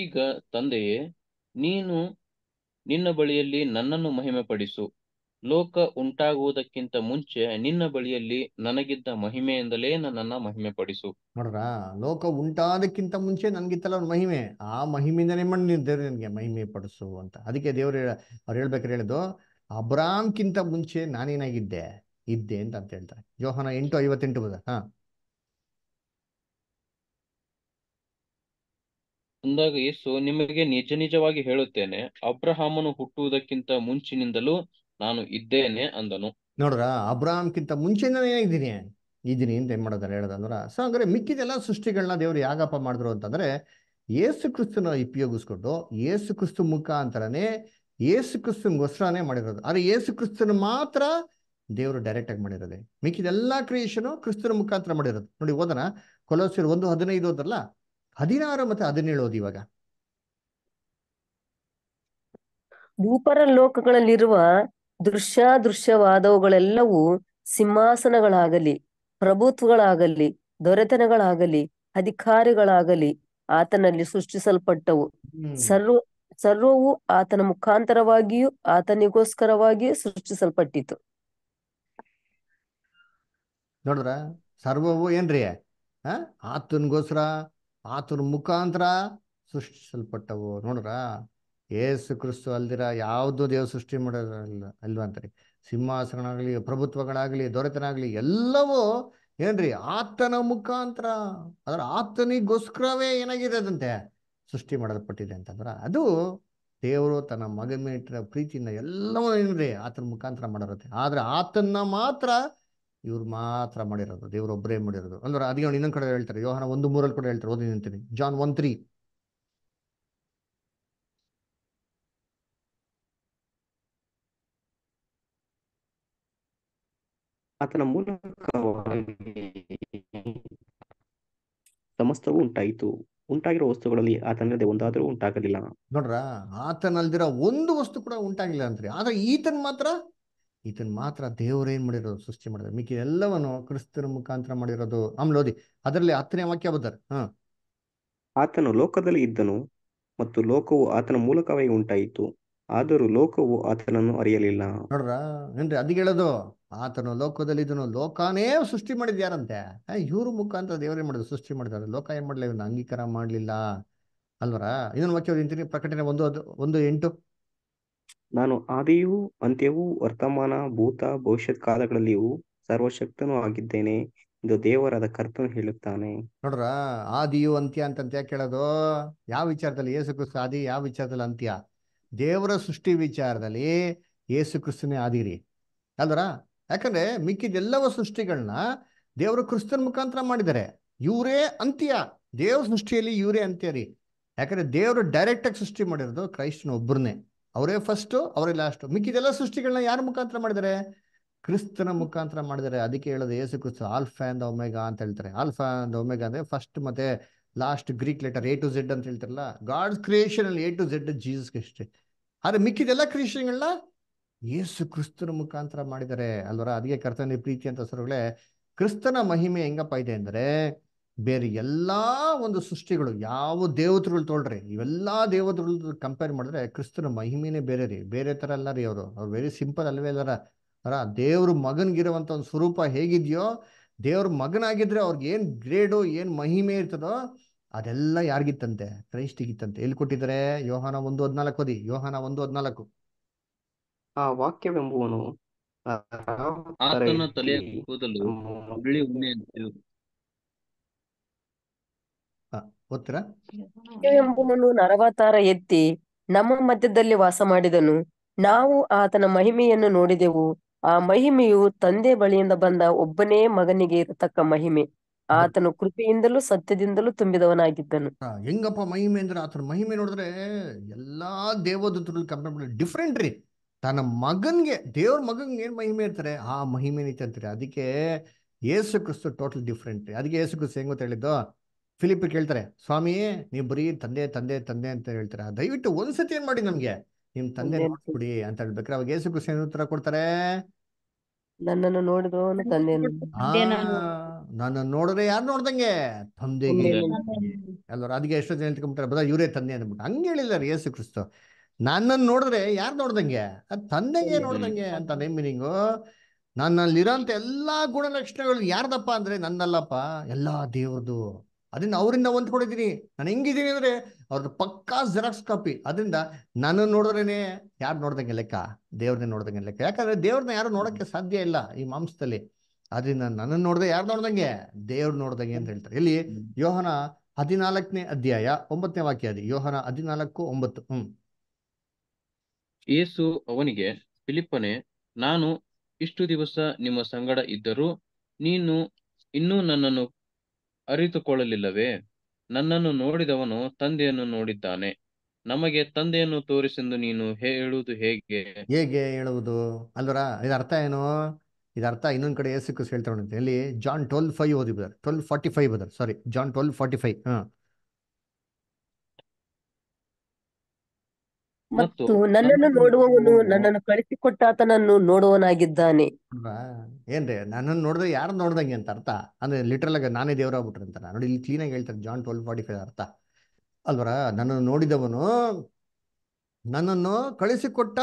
ಈಗ ತಂದೆಯೇ ನೀನು ನಿನ್ನ ಬಳಿಯಲ್ಲಿ ನನ್ನನ್ನು ಮಹಿಮೆ ಪಡಿಸು ಲೋಕ ಉಂಟಾಗುವುದಕ್ಕಿಂತ ಮುಂಚೆ ನಿನ್ನ ಬಳಿಯಲ್ಲಿ ನನಗಿದ್ದ ಮಹಿಮೆಯಿಂದಲೇ ನನ್ನನ್ನ ಮಹಿಮೆ ಪಡಿಸು ನೋಡ್ರ ಲೋಕ ಉಂಟಾದಕ್ಕಿಂತ ಮುಂಚೆ ನನ್ಗಿತ್ತಲ್ಲ ಒಂದು ಮಹಿಮೆ ಆ ಮಹಿಮೆಯಿಂದನೇ ಮಣ್ಣು ನೀನು ದೇವ್ರು ನನಗೆ ಮಹಿಮೆ ಪಡಿಸು ಅಂತ ಅದಕ್ಕೆ ದೇವ್ರು ಅವ್ರು ಹೇಳ್ಬೇಕಾರೆ ಹೇಳಿದ್ದು ಅಬ್ರಾಮ್ಕಿಂತ ಮುಂಚೆ ನಾನೇನಾಗಿದ್ದೆ ಇದ್ದೆ ಅಂತ ಅಂತ ಹೇಳ್ತಾರೆ ಜೋಹನ ಎಂಟು ಐವತ್ತೆಂಟು ಬದ ಹಾ ಅಂದಾಗ ಯೇಸು ನಿಮಗೆ ನಿಜ ನಿಜವಾಗಿ ಹೇಳುತ್ತೇನೆ ಅಬ್ರಹಾಮನು ಹುಟ್ಟುವುದಕ್ಕಿಂತ ಮುಂಚಿನಿಂದಲೂ ನಾನು ಇದ್ದೇನೆ ಅಂದನು ನೋಡ್ರ ಅಬ್ರಾಹ್ಮಕ್ಕಿಂತ ಮುಂಚೆಯಿಂದನೇ ಇದ್ದೀನಿ ಇದ್ದೀನಿ ಅಂತ ಏನ್ ಮಾಡೋದಾರೆ ಹೇಳದಂದ್ರ ಸೊ ಹಂಗಾರೆ ಮಿಕ್ಕಿದೆಲ್ಲ ಸೃಷ್ಟಿಗಳನ್ನ ದೇವ್ರು ಯಾಗಪ್ಪ ಮಾಡಿದ್ರು ಅಂತಂದ್ರೆ ಏಸು ಕ್ರಿಸ್ತನ ಉಪಯೋಗಿಸ್ಕೊಂಡು ಏಸು ಕ್ರಿಸ್ತು ಮುಖಾಂತರನೇ ಏಸು ಕ್ರಿಸ್ತನ್ಗೋಸ್ಕರನೇ ಮಾಡಿರೋದು ಆದ್ರೆ ಏಸು ಕ್ರಿಸ್ತನ್ ಮಾತ್ರ ದೇವರು ಡೈರೆಕ್ಟ್ ಆಗಿ ಮಾಡಿರೋದೆ ಮಿಕ್ಕಿದೆಲ್ಲ ಕ್ರಿಯೇಷನ್ ಕ್ರಿಸ್ತನ ಮುಖಾಂತರ ಮಾಡಿರೋದು ನೋಡಿ ಓದನ ಕೊಲೋಸಿರ್ ಒಂದು ಹದಿನೈದು ಹೋದಲ್ಲ ಹದಿನಾರು ಮತ್ತೆ ಹದಿನೇಳೋದು ಇವಾಗ ಭೂಪರ ಲೋಕಗಳಲ್ಲಿರುವ ದೃಶ್ಯಾದೃಶ್ಯವಾದವುಗಳೆಲ್ಲವೂ ಸಿಂಹಾಸನಗಳಾಗಲಿ ಪ್ರಭುತ್ವಗಳಾಗಲಿ ದೊರೆತನಗಳಾಗಲಿ ಅಧಿಕಾರಿಗಳಾಗಲಿ ಆತನಲ್ಲಿ ಸೃಷ್ಟಿಸಲ್ಪಟ್ಟವು ಸರ್ವ ಸರ್ವವು ಆತನ ಮುಖಾಂತರವಾಗಿಯೂ ಆತನಿಗೋಸ್ಕರವಾಗಿಯೂ ಸೃಷ್ಟಿಸಲ್ಪಟ್ಟಿತು ನೋಡ್ರ ಸರ್ವವು ಏನ್ರಿ ಆತನಿಗೋಸ್ಕರ ಆತನ ಮುಖಾಂತರ ಸೃಷ್ಟಿಸಲ್ಪಟ್ಟವು ನೋಡ್ರ ಏಸು ಕ್ರಿಸ್ತು ಅಲ್ದಿರ ಯಾವುದು ದೇವ ಸೃಷ್ಟಿ ಮಾಡೋದಿಲ್ಲ ಅಲ್ವಂತ್ರಿ ಸಿಂಹಾಸನಗಳಾಗಲಿ ಪ್ರಭುತ್ವಗಳಾಗಲಿ ದೊರೆತನಾಗಲಿ ಎಲ್ಲವೂ ಏನ್ರಿ ಆತನ ಮುಖಾಂತರ ಅದರ ಆತನಿಗೋಸ್ಕರವೇ ಏನಾಗಿದೆ ಅದಂತೆ ಸೃಷ್ಟಿ ಮಾಡಲ್ಪಟ್ಟಿದೆ ಅಂತಂದ್ರೆ ಅದು ದೇವರು ತನ್ನ ಮಗ ಮೇಟ್ರ ಪ್ರೀತಿಯಿಂದ ಎಲ್ಲವೂ ಏನ್ರಿ ಆತನ ಮುಖಾಂತರ ಮಾಡಿರುತ್ತೆ ಆದ್ರೆ ಆತನ್ನ ಮಾತ್ರ ಇವ್ರು ಮಾತ್ರ ಮಾಡಿರೋದು ದೇವರೊಬ್ಬರೇ ಮಾಡಿರೋದು ಅಂದ್ರೆ ಅದಕ್ಕೆ ಅವ್ನು ಇನ್ನೊಂದು ಕಡೆ ಹೇಳ್ತಾರೆ ಯೋಹನ ಒಂದು ಮೂರಲ್ಲಿ ಕೂಡ ಹೇಳ್ತಾರೆ ಓದಿ ನಿಂತೀನಿ ಜಾನ್ ಒನ್ ತ್ರೀ ಆತನ ಮೂಲಕ ಸಮಸ್ತವೂ ಉಂಟಾಯಿತು ಉಂಟಾಗಿರೋ ವಸ್ತುಗಳಲ್ಲಿ ಆತನಲ್ಲದೆ ಒಂದಾದರೂ ಉಂಟಾಗಲಿಲ್ಲ ನೋಡ್ರ ಆತನಲ್ದಿರೋ ಒಂದು ವಸ್ತು ಕೂಡ ಉಂಟಾಗಿಲ್ಲ ಅಂತ ಆದ್ರೆ ಈತನ್ ಮಾತ್ರ ಇದನ್ನು ಮಾತ್ರ ದೇವರೇನ್ ಮಾಡಿರೋದು ಸೃಷ್ಟಿ ಮಾಡಿದ್ರು ಮಿಕ್ಕಿ ಎಲ್ಲವನ್ನು ಕ್ರಿಸ್ತರ ಮುಖಾಂತರ ಮಾಡಿರೋದು ಆಮೇಲೆ ಓದಿ ಅದರಲ್ಲಿ ಹತ್ತನೇ ವಾಕ್ಯ ಬದ್ದಾರೆ ಹ ಆತನು ಲೋಕದಲ್ಲಿ ಇದ್ದನು ಮತ್ತು ಲೋಕವು ಆತನ ಮೂಲಕವಾಗಿ ಉಂಟಾಯಿತು ಆದರೂ ಲೋಕವು ಆತನನ್ನು ಅರಿಯಲಿಲ್ಲ ನೋಡ್ರ ಏನ್ರಿ ಅದಿಗೆ ಹೇಳೋದು ಆತನು ಲೋಕದಲ್ಲಿ ಇದನ್ನು ಲೋಕಾನೇ ಸೃಷ್ಟಿ ಮಾಡಿದ್ ಯಾರಂತೆ ಇವ್ರ ಮುಖಾಂತರ ದೇವರೇ ಮಾಡಿದ್ರು ಸೃಷ್ಟಿ ಮಾಡಿದಾರೆ ಲೋಕ ಏನ್ ಮಾಡ್ಲಿಲ್ಲ ಅಂಗೀಕಾರ ಮಾಡ್ಲಿಲ್ಲ ಅಲ್ವರ ಇದನ್ನ ವಾಕ್ಯ ಪ್ರಕಟಣೆ ಒಂದು ಒಂದು ಎಂಟು ನಾನು ಆದಿಯೂ ಅಂತ್ಯವೂ ವರ್ತಮಾನ ಭೂತ ಭವಿಷ್ಯತ್ ಕಾಲಗಳಲ್ಲಿಯೂ ಸರ್ವಶಕ್ತನೂ ಆಗಿದ್ದೇನೆ ಎಂದು ದೇವರಾದ ಕರ್ತನು ಹೇಳುತ್ತಾನೆ ನೋಡ್ರ ಆದಿಯು ಅಂತ್ಯ ಯಾಕೆ ಕೇಳೋದು ಯಾವ ವಿಚಾರದಲ್ಲಿ ಏಸು ಕ್ರಿಸ್ತು ಆದಿ ಯಾವ ವಿಚಾರದಲ್ಲಿ ಅಂತ್ಯ ದೇವರ ಸೃಷ್ಟಿ ವಿಚಾರದಲ್ಲಿ ಏಸು ಕ್ರಿಸ್ತನೇ ಆದಿರಿ ಅಲ್ದರ ಯಾಕಂದ್ರೆ ಮಿಕ್ಕಿದೆಲ್ಲವ ಸೃಷ್ಟಿಗಳನ್ನ ದೇವರ ಕ್ರಿಸ್ತನ ಮುಖಾಂತರ ಮಾಡಿದ್ದಾರೆ ಇವರೇ ಅಂತ್ಯ ದೇವ್ರ ಸೃಷ್ಟಿಯಲ್ಲಿ ಇವರೇ ಅಂತ್ಯ ರೀ ಯಾಕಂದ್ರೆ ದೇವರು ಡೈರೆಕ್ಟ್ ಆಗಿ ಸೃಷ್ಟಿ ಮಾಡಿರೋದು ಕ್ರೈಸ್ತನ ಒಬ್ಬರನ್ನೇ ಅವರೇ ಫಸ್ಟು ಅವರೇ ಲಾಸ್ಟು ಮಿಕ್ಕಿದೆಲ್ಲ ಸೃಷ್ಟಿಗಳನ್ನ ಯಾರು ಮುಖಾಂತರ ಮಾಡಿದರೆ ಕ್ರಿಸ್ತನ ಮುಖಾಂತರ ಮಾಡಿದರೆ ಅದಕ್ಕೆ ಹೇಳೋದು Yesu Kristu alpha and omega ಅಂತ ಹೇಳ್ತಾರೆ ಆಲ್ಫಾ ಅಂಡ್ ಒಮೆಗಾ ಅಂದ್ರೆ ಫಸ್ಟ್ ಮತ್ತೆ last Greek letter A to Z ಅಂತ ಹೇಳ್ತಾರಲ್ಲ ಗಾಡ್ಸ್ ಕ್ರಿಯೇಷನ್ ಅಲ್ಲಿ ಎ ಟು ಝೆಡ್ ಜೀಸಸ್ ಅಷ್ಟೇ ಆದ್ರೆ ಮಿಕ್ಕಿದೆಲ್ಲ ಕ್ರಿಯೇಷನ್ಗಳನ್ನ ಏಸು ಕ್ರಿಸ್ತನ ಮುಖಾಂತರ ಮಾಡಿದರೆ ಅಲ್ವರ ಅದಕ್ಕೆ ಕರ್ತನ ಪ್ರೀತಿ ಅಂತ ಹೆಸರುಗಳೇ ಕ್ರಿಸ್ತನ ಮಹಿಮೆ ಹೆಂಗಪ್ಪ ಇದೆ ಅಂದ್ರೆ ಬೇರೆ ಎಲ್ಲ ಒಂದು ಸೃಷ್ಟಿಗಳು ಯಾವ ದೇವತೆಗಳು ತೋಳ್ರಿ ಇವೆಲ್ಲ ದೇವತೆಗಳು ಕಂಪೇರ್ ಮಾಡಿದ್ರೆ ಕ್ರಿಸ್ತನ ಮಹಿಮೆನೇ ಬೇರೆ ರೀ ಬೇರೆ ತರ ಅಲ್ಲ ರೀ ಅವರು ಅವ್ರು ವೆರಿ ಸಿಂಪಲ್ ಅಲ್ವೇ ಅಲ್ಲಾರ ಅರ ದೇವ್ರ ಮಗನ್ಗಿರುವಂತ ಒಂದು ಸ್ವರೂಪ ಹೇಗಿದೆಯೋ ದೇವ್ರ ಮಗನಾಗಿದ್ರೆ ಅವ್ರಿಗೆ ಏನ್ ಗ್ರೇಡು ಏನ್ ಮಹಿಮೆ ಇರ್ತದೋ ಅದೆಲ್ಲ ಯಾರಿಗಿತ್ತಂತೆ ಕ್ರೈಸ್ಟಿಗಿತ್ತಂತೆ ಎಲ್ಲಿ ಕೊಟ್ಟಿದ್ದಾರೆ ಯೋಹಾನ ಒಂದು ಹದ್ನಾಲ್ಕು ಓದಿ ಯೋಹಾನ ಒಂದು ಹದ್ನಾಲ್ಕು ಆ ವಾಕ್ಯವೆಂಬುವನು ಉತ್ತರ ಎಂಬುವನು ನರವತಾರ ಎತ್ತಿ ನಮ್ಮ ಮಧ್ಯದಲ್ಲಿ ವಾಸ ಮಾಡಿದನು ನಾವು ಆತನ ಮಹಿಮೆಯನ್ನು ನೋಡಿದೆವು ಆ ಮಹಿಮೆಯು ತಂದೆ ಬಳಿಯಿಂದ ಬಂದ ಒಬ್ಬನೇ ಮಗನಿಗೆ ಇರತಕ್ಕ ಮಹಿಮೆ ಆತನು ಕೃಪೆಯಿಂದಲೂ ಸತ್ಯದಿಂದಲೂ ತುಂಬಿದವನಾಗಿದ್ದನು ಹೆಂಗಪ್ಪ ಮಹಿಮೆ ಅಂದ್ರೆ ಆತನ ಮಹಿಮೆ ನೋಡಿದ್ರೆ ಎಲ್ಲಾ ದೇವದೂತರಲ್ಲಿ ಕಂಪೇರ್ ಡಿಫ್ರೆಂಟ್ ರೀ ತನ್ನ ಮಗನ್ಗೆ ದೇವ್ರ ಮಗನ್ಗೆ ಏನ್ ಮಹಿಮೆ ಇರ್ತಾರೆ ಆ ಮಹಿಮೆ ಅಂತಾರೆ ಅದಕ್ಕೆ ಯೇಸು ಕ್ರಿಸ್ತು ಟೋಟಲ್ ಡಿಫ್ರೆಂಟ್ ರೀ ಅದಕ್ಕೆ ಯೇಸು ಕ್ರಿಸ್ತು ಹೆಂಗ್ ಹೇಳಿದ್ದು ಫಿಲಿಪ್ ಕೇಳ್ತಾರೆ ಸ್ವಾಮಿ ನೀವು ಬರೀ ತಂದೆ ತಂದೆ ತಂದೆ ಅಂತ ಹೇಳ್ತಾರೆ ದಯವಿಟ್ಟು ಒಂದ್ಸತಿ ಏನ್ ಮಾಡಿ ನಮ್ಗೆ ನಿಮ್ ತಂದೆ ನೋಡ್ಬಿಡಿ ಅಂತ ಹೇಳ್ಬೇಕ್ರೆ ಅವಾಗ ಯೇಸು ಕೃಷ್ಣ ಉತ್ತರ ಕೊಡ್ತಾರೆ ನನ್ನನ್ನು ನನ್ನ ನೋಡಿದ್ರೆ ಯಾರು ನೋಡ್ದಂಗೆ ತಂದೆಗೆ ಎಲ್ಲರೂ ಅದಕ್ಕೆ ಎಷ್ಟೋ ಜನ ತಿಳ್ಕೊಂಬಿಟ್ರೆ ಬದ ಇವರೇ ತಂದೆ ಅಂದ್ಬಿಟ್ಟು ಹಂಗೆ ಹೇಳಿಲ್ಲ ಯೇಸು ಕ್ರಿಸ್ತು ನನ್ನನ್ನು ನೋಡಿದ್ರೆ ಯಾರು ನೋಡ್ದಂಗೆ ಅದ್ ತಂದೆಗೆ ನೋಡ್ದಂಗೆ ಅಂತ ನೇಮ್ ಮೀನಿಂಗು ನನ್ನಲ್ಲಿರೋಂಥ ಎಲ್ಲಾ ಗುಣಲಕ್ಷಣಗಳು ಯಾರ್ದಪ್ಪ ಅಂದ್ರೆ ನನ್ನಲ್ಲಪ್ಪ ಎಲ್ಲಾ ದೇವ್ರದು ಅದನ್ನ ಅವರಿಂದ ಹೊಂದ್ಕೊಂಡಿದ್ದೀನಿ ನಾನು ಹೆಂಗಿದ್ದೀನಿ ಅಂದ್ರೆ ಅವ್ರದ್ದು ಪಕ್ಕಾ ಜೆರಾಕ್ಸ್ ಕಾಪಿ ಅದರಿಂದ ನಾನು ನೋಡಿದ್ರೇನೆ ಯಾರು ನೋಡ್ದಂಗೆ ಲೆಕ್ಕ ದೇವ್ರನ್ನ ನೋಡ್ದಂಗೆ ಲೆಕ್ಕ ಯಾಕಂದ್ರೆ ದೇವ್ರನ್ನ ಯಾರು ನೋಡಕ್ಕೆ ಸಾಧ್ಯ ಇಲ್ಲ ಈ ಮಾಂಸದಲ್ಲಿ ಅದರಿಂದ ನನ್ನನ್ನು ನೋಡ್ದೆ ಯಾರು ನೋಡ್ದಂಗೆ ದೇವ್ರು ನೋಡ್ದಂಗೆ ಅಂತ ಹೇಳ್ತಾರೆ ಇಲ್ಲಿ ಯೋಹನ ಹದಿನಾಲ್ಕನೇ ಅಧ್ಯಾಯ ಒಂಬತ್ತನೇ ವಾಕ್ಯ ಅದು ಯೋಹನ ಹದಿನಾಲ್ಕು ಒಂಬತ್ತು ಹ್ಮ್ ಏಸು ಅವನಿಗೆ ಫಿಲಿಪ್ಪನೆ ನಾನು ಇಷ್ಟು ದಿವಸ ನಿಮ್ಮ ಸಂಗಡ ಇದ್ದರೂ ನೀನು ಇನ್ನೂ ನನ್ನನ್ನು ಅರಿತುಕೊಳ್ಳಲಿಲ್ಲವೇ ನನ್ನನ್ನು ನೋಡಿದವನು ತಂದೆಯನ್ನು ನೋಡಿದ್ದಾನೆ ನಮಗೆ ತಂದೆಯನ್ನು ತೋರಿಸೆಂದು ನೀನು ಹೇಳುವುದು ಹೇಗೆ ಹೇಗೆ ಹೇಳುವುದು ಅಲ್ವರಾ ಇದರ್ಥ ಏನು ಇದರ್ಥ ಅರ್ಥ ಇನ್ನೊಂದು ಕಡೆ ಏಸು ಹೇಳ್ತಾ ಹೇಳ್ತಾರೆ ಇಲ್ಲಿ ಜಾನ್ ಟ್ವೆಲ್ ಫೈವ್ ಓದಿ brother twelve forty five brother sorry John twelve forty five ಹಾಂ ಮತ್ತು ನನ್ನನ್ನು ನೋಡುವವನು ನನ್ನನ್ನು ಕಳಿಸಿಕೊಟ್ಟಾತನನ್ನು ನೋಡುವನಾಗಿದ್ದಾನೆ ಏನ್ರಿ ನನ್ನನ್ನು ನೋಡಿದ್ರೆ ಯಾರು ನೋಡ್ದಂಗೆ ಅಂತ ಅರ್ಥ ಅಂದ್ರೆ ಲಿಟ್ರಲ್ ಆಗಿ ನಾನೇ ದೇವರಾಗ್ಬಿಟ್ರಿ ಅಂತ ನೋಡಿ ಇಲ್ಲಿ ಕ್ಲೀನ್ ಆಗಿ ಹೇಳ್ತಾರೆ ಜಾನ್ ಟ್ವೆಲ್ ಫಾರ್ಟಿ ಫೈವ್ ಅರ್ಥ ಅಲ್ವರ ನನ್ನನ್ನು ನೋಡಿದವನು ನನ್ನನ್ನು ಕಳಿಸಿಕೊಟ್ಟ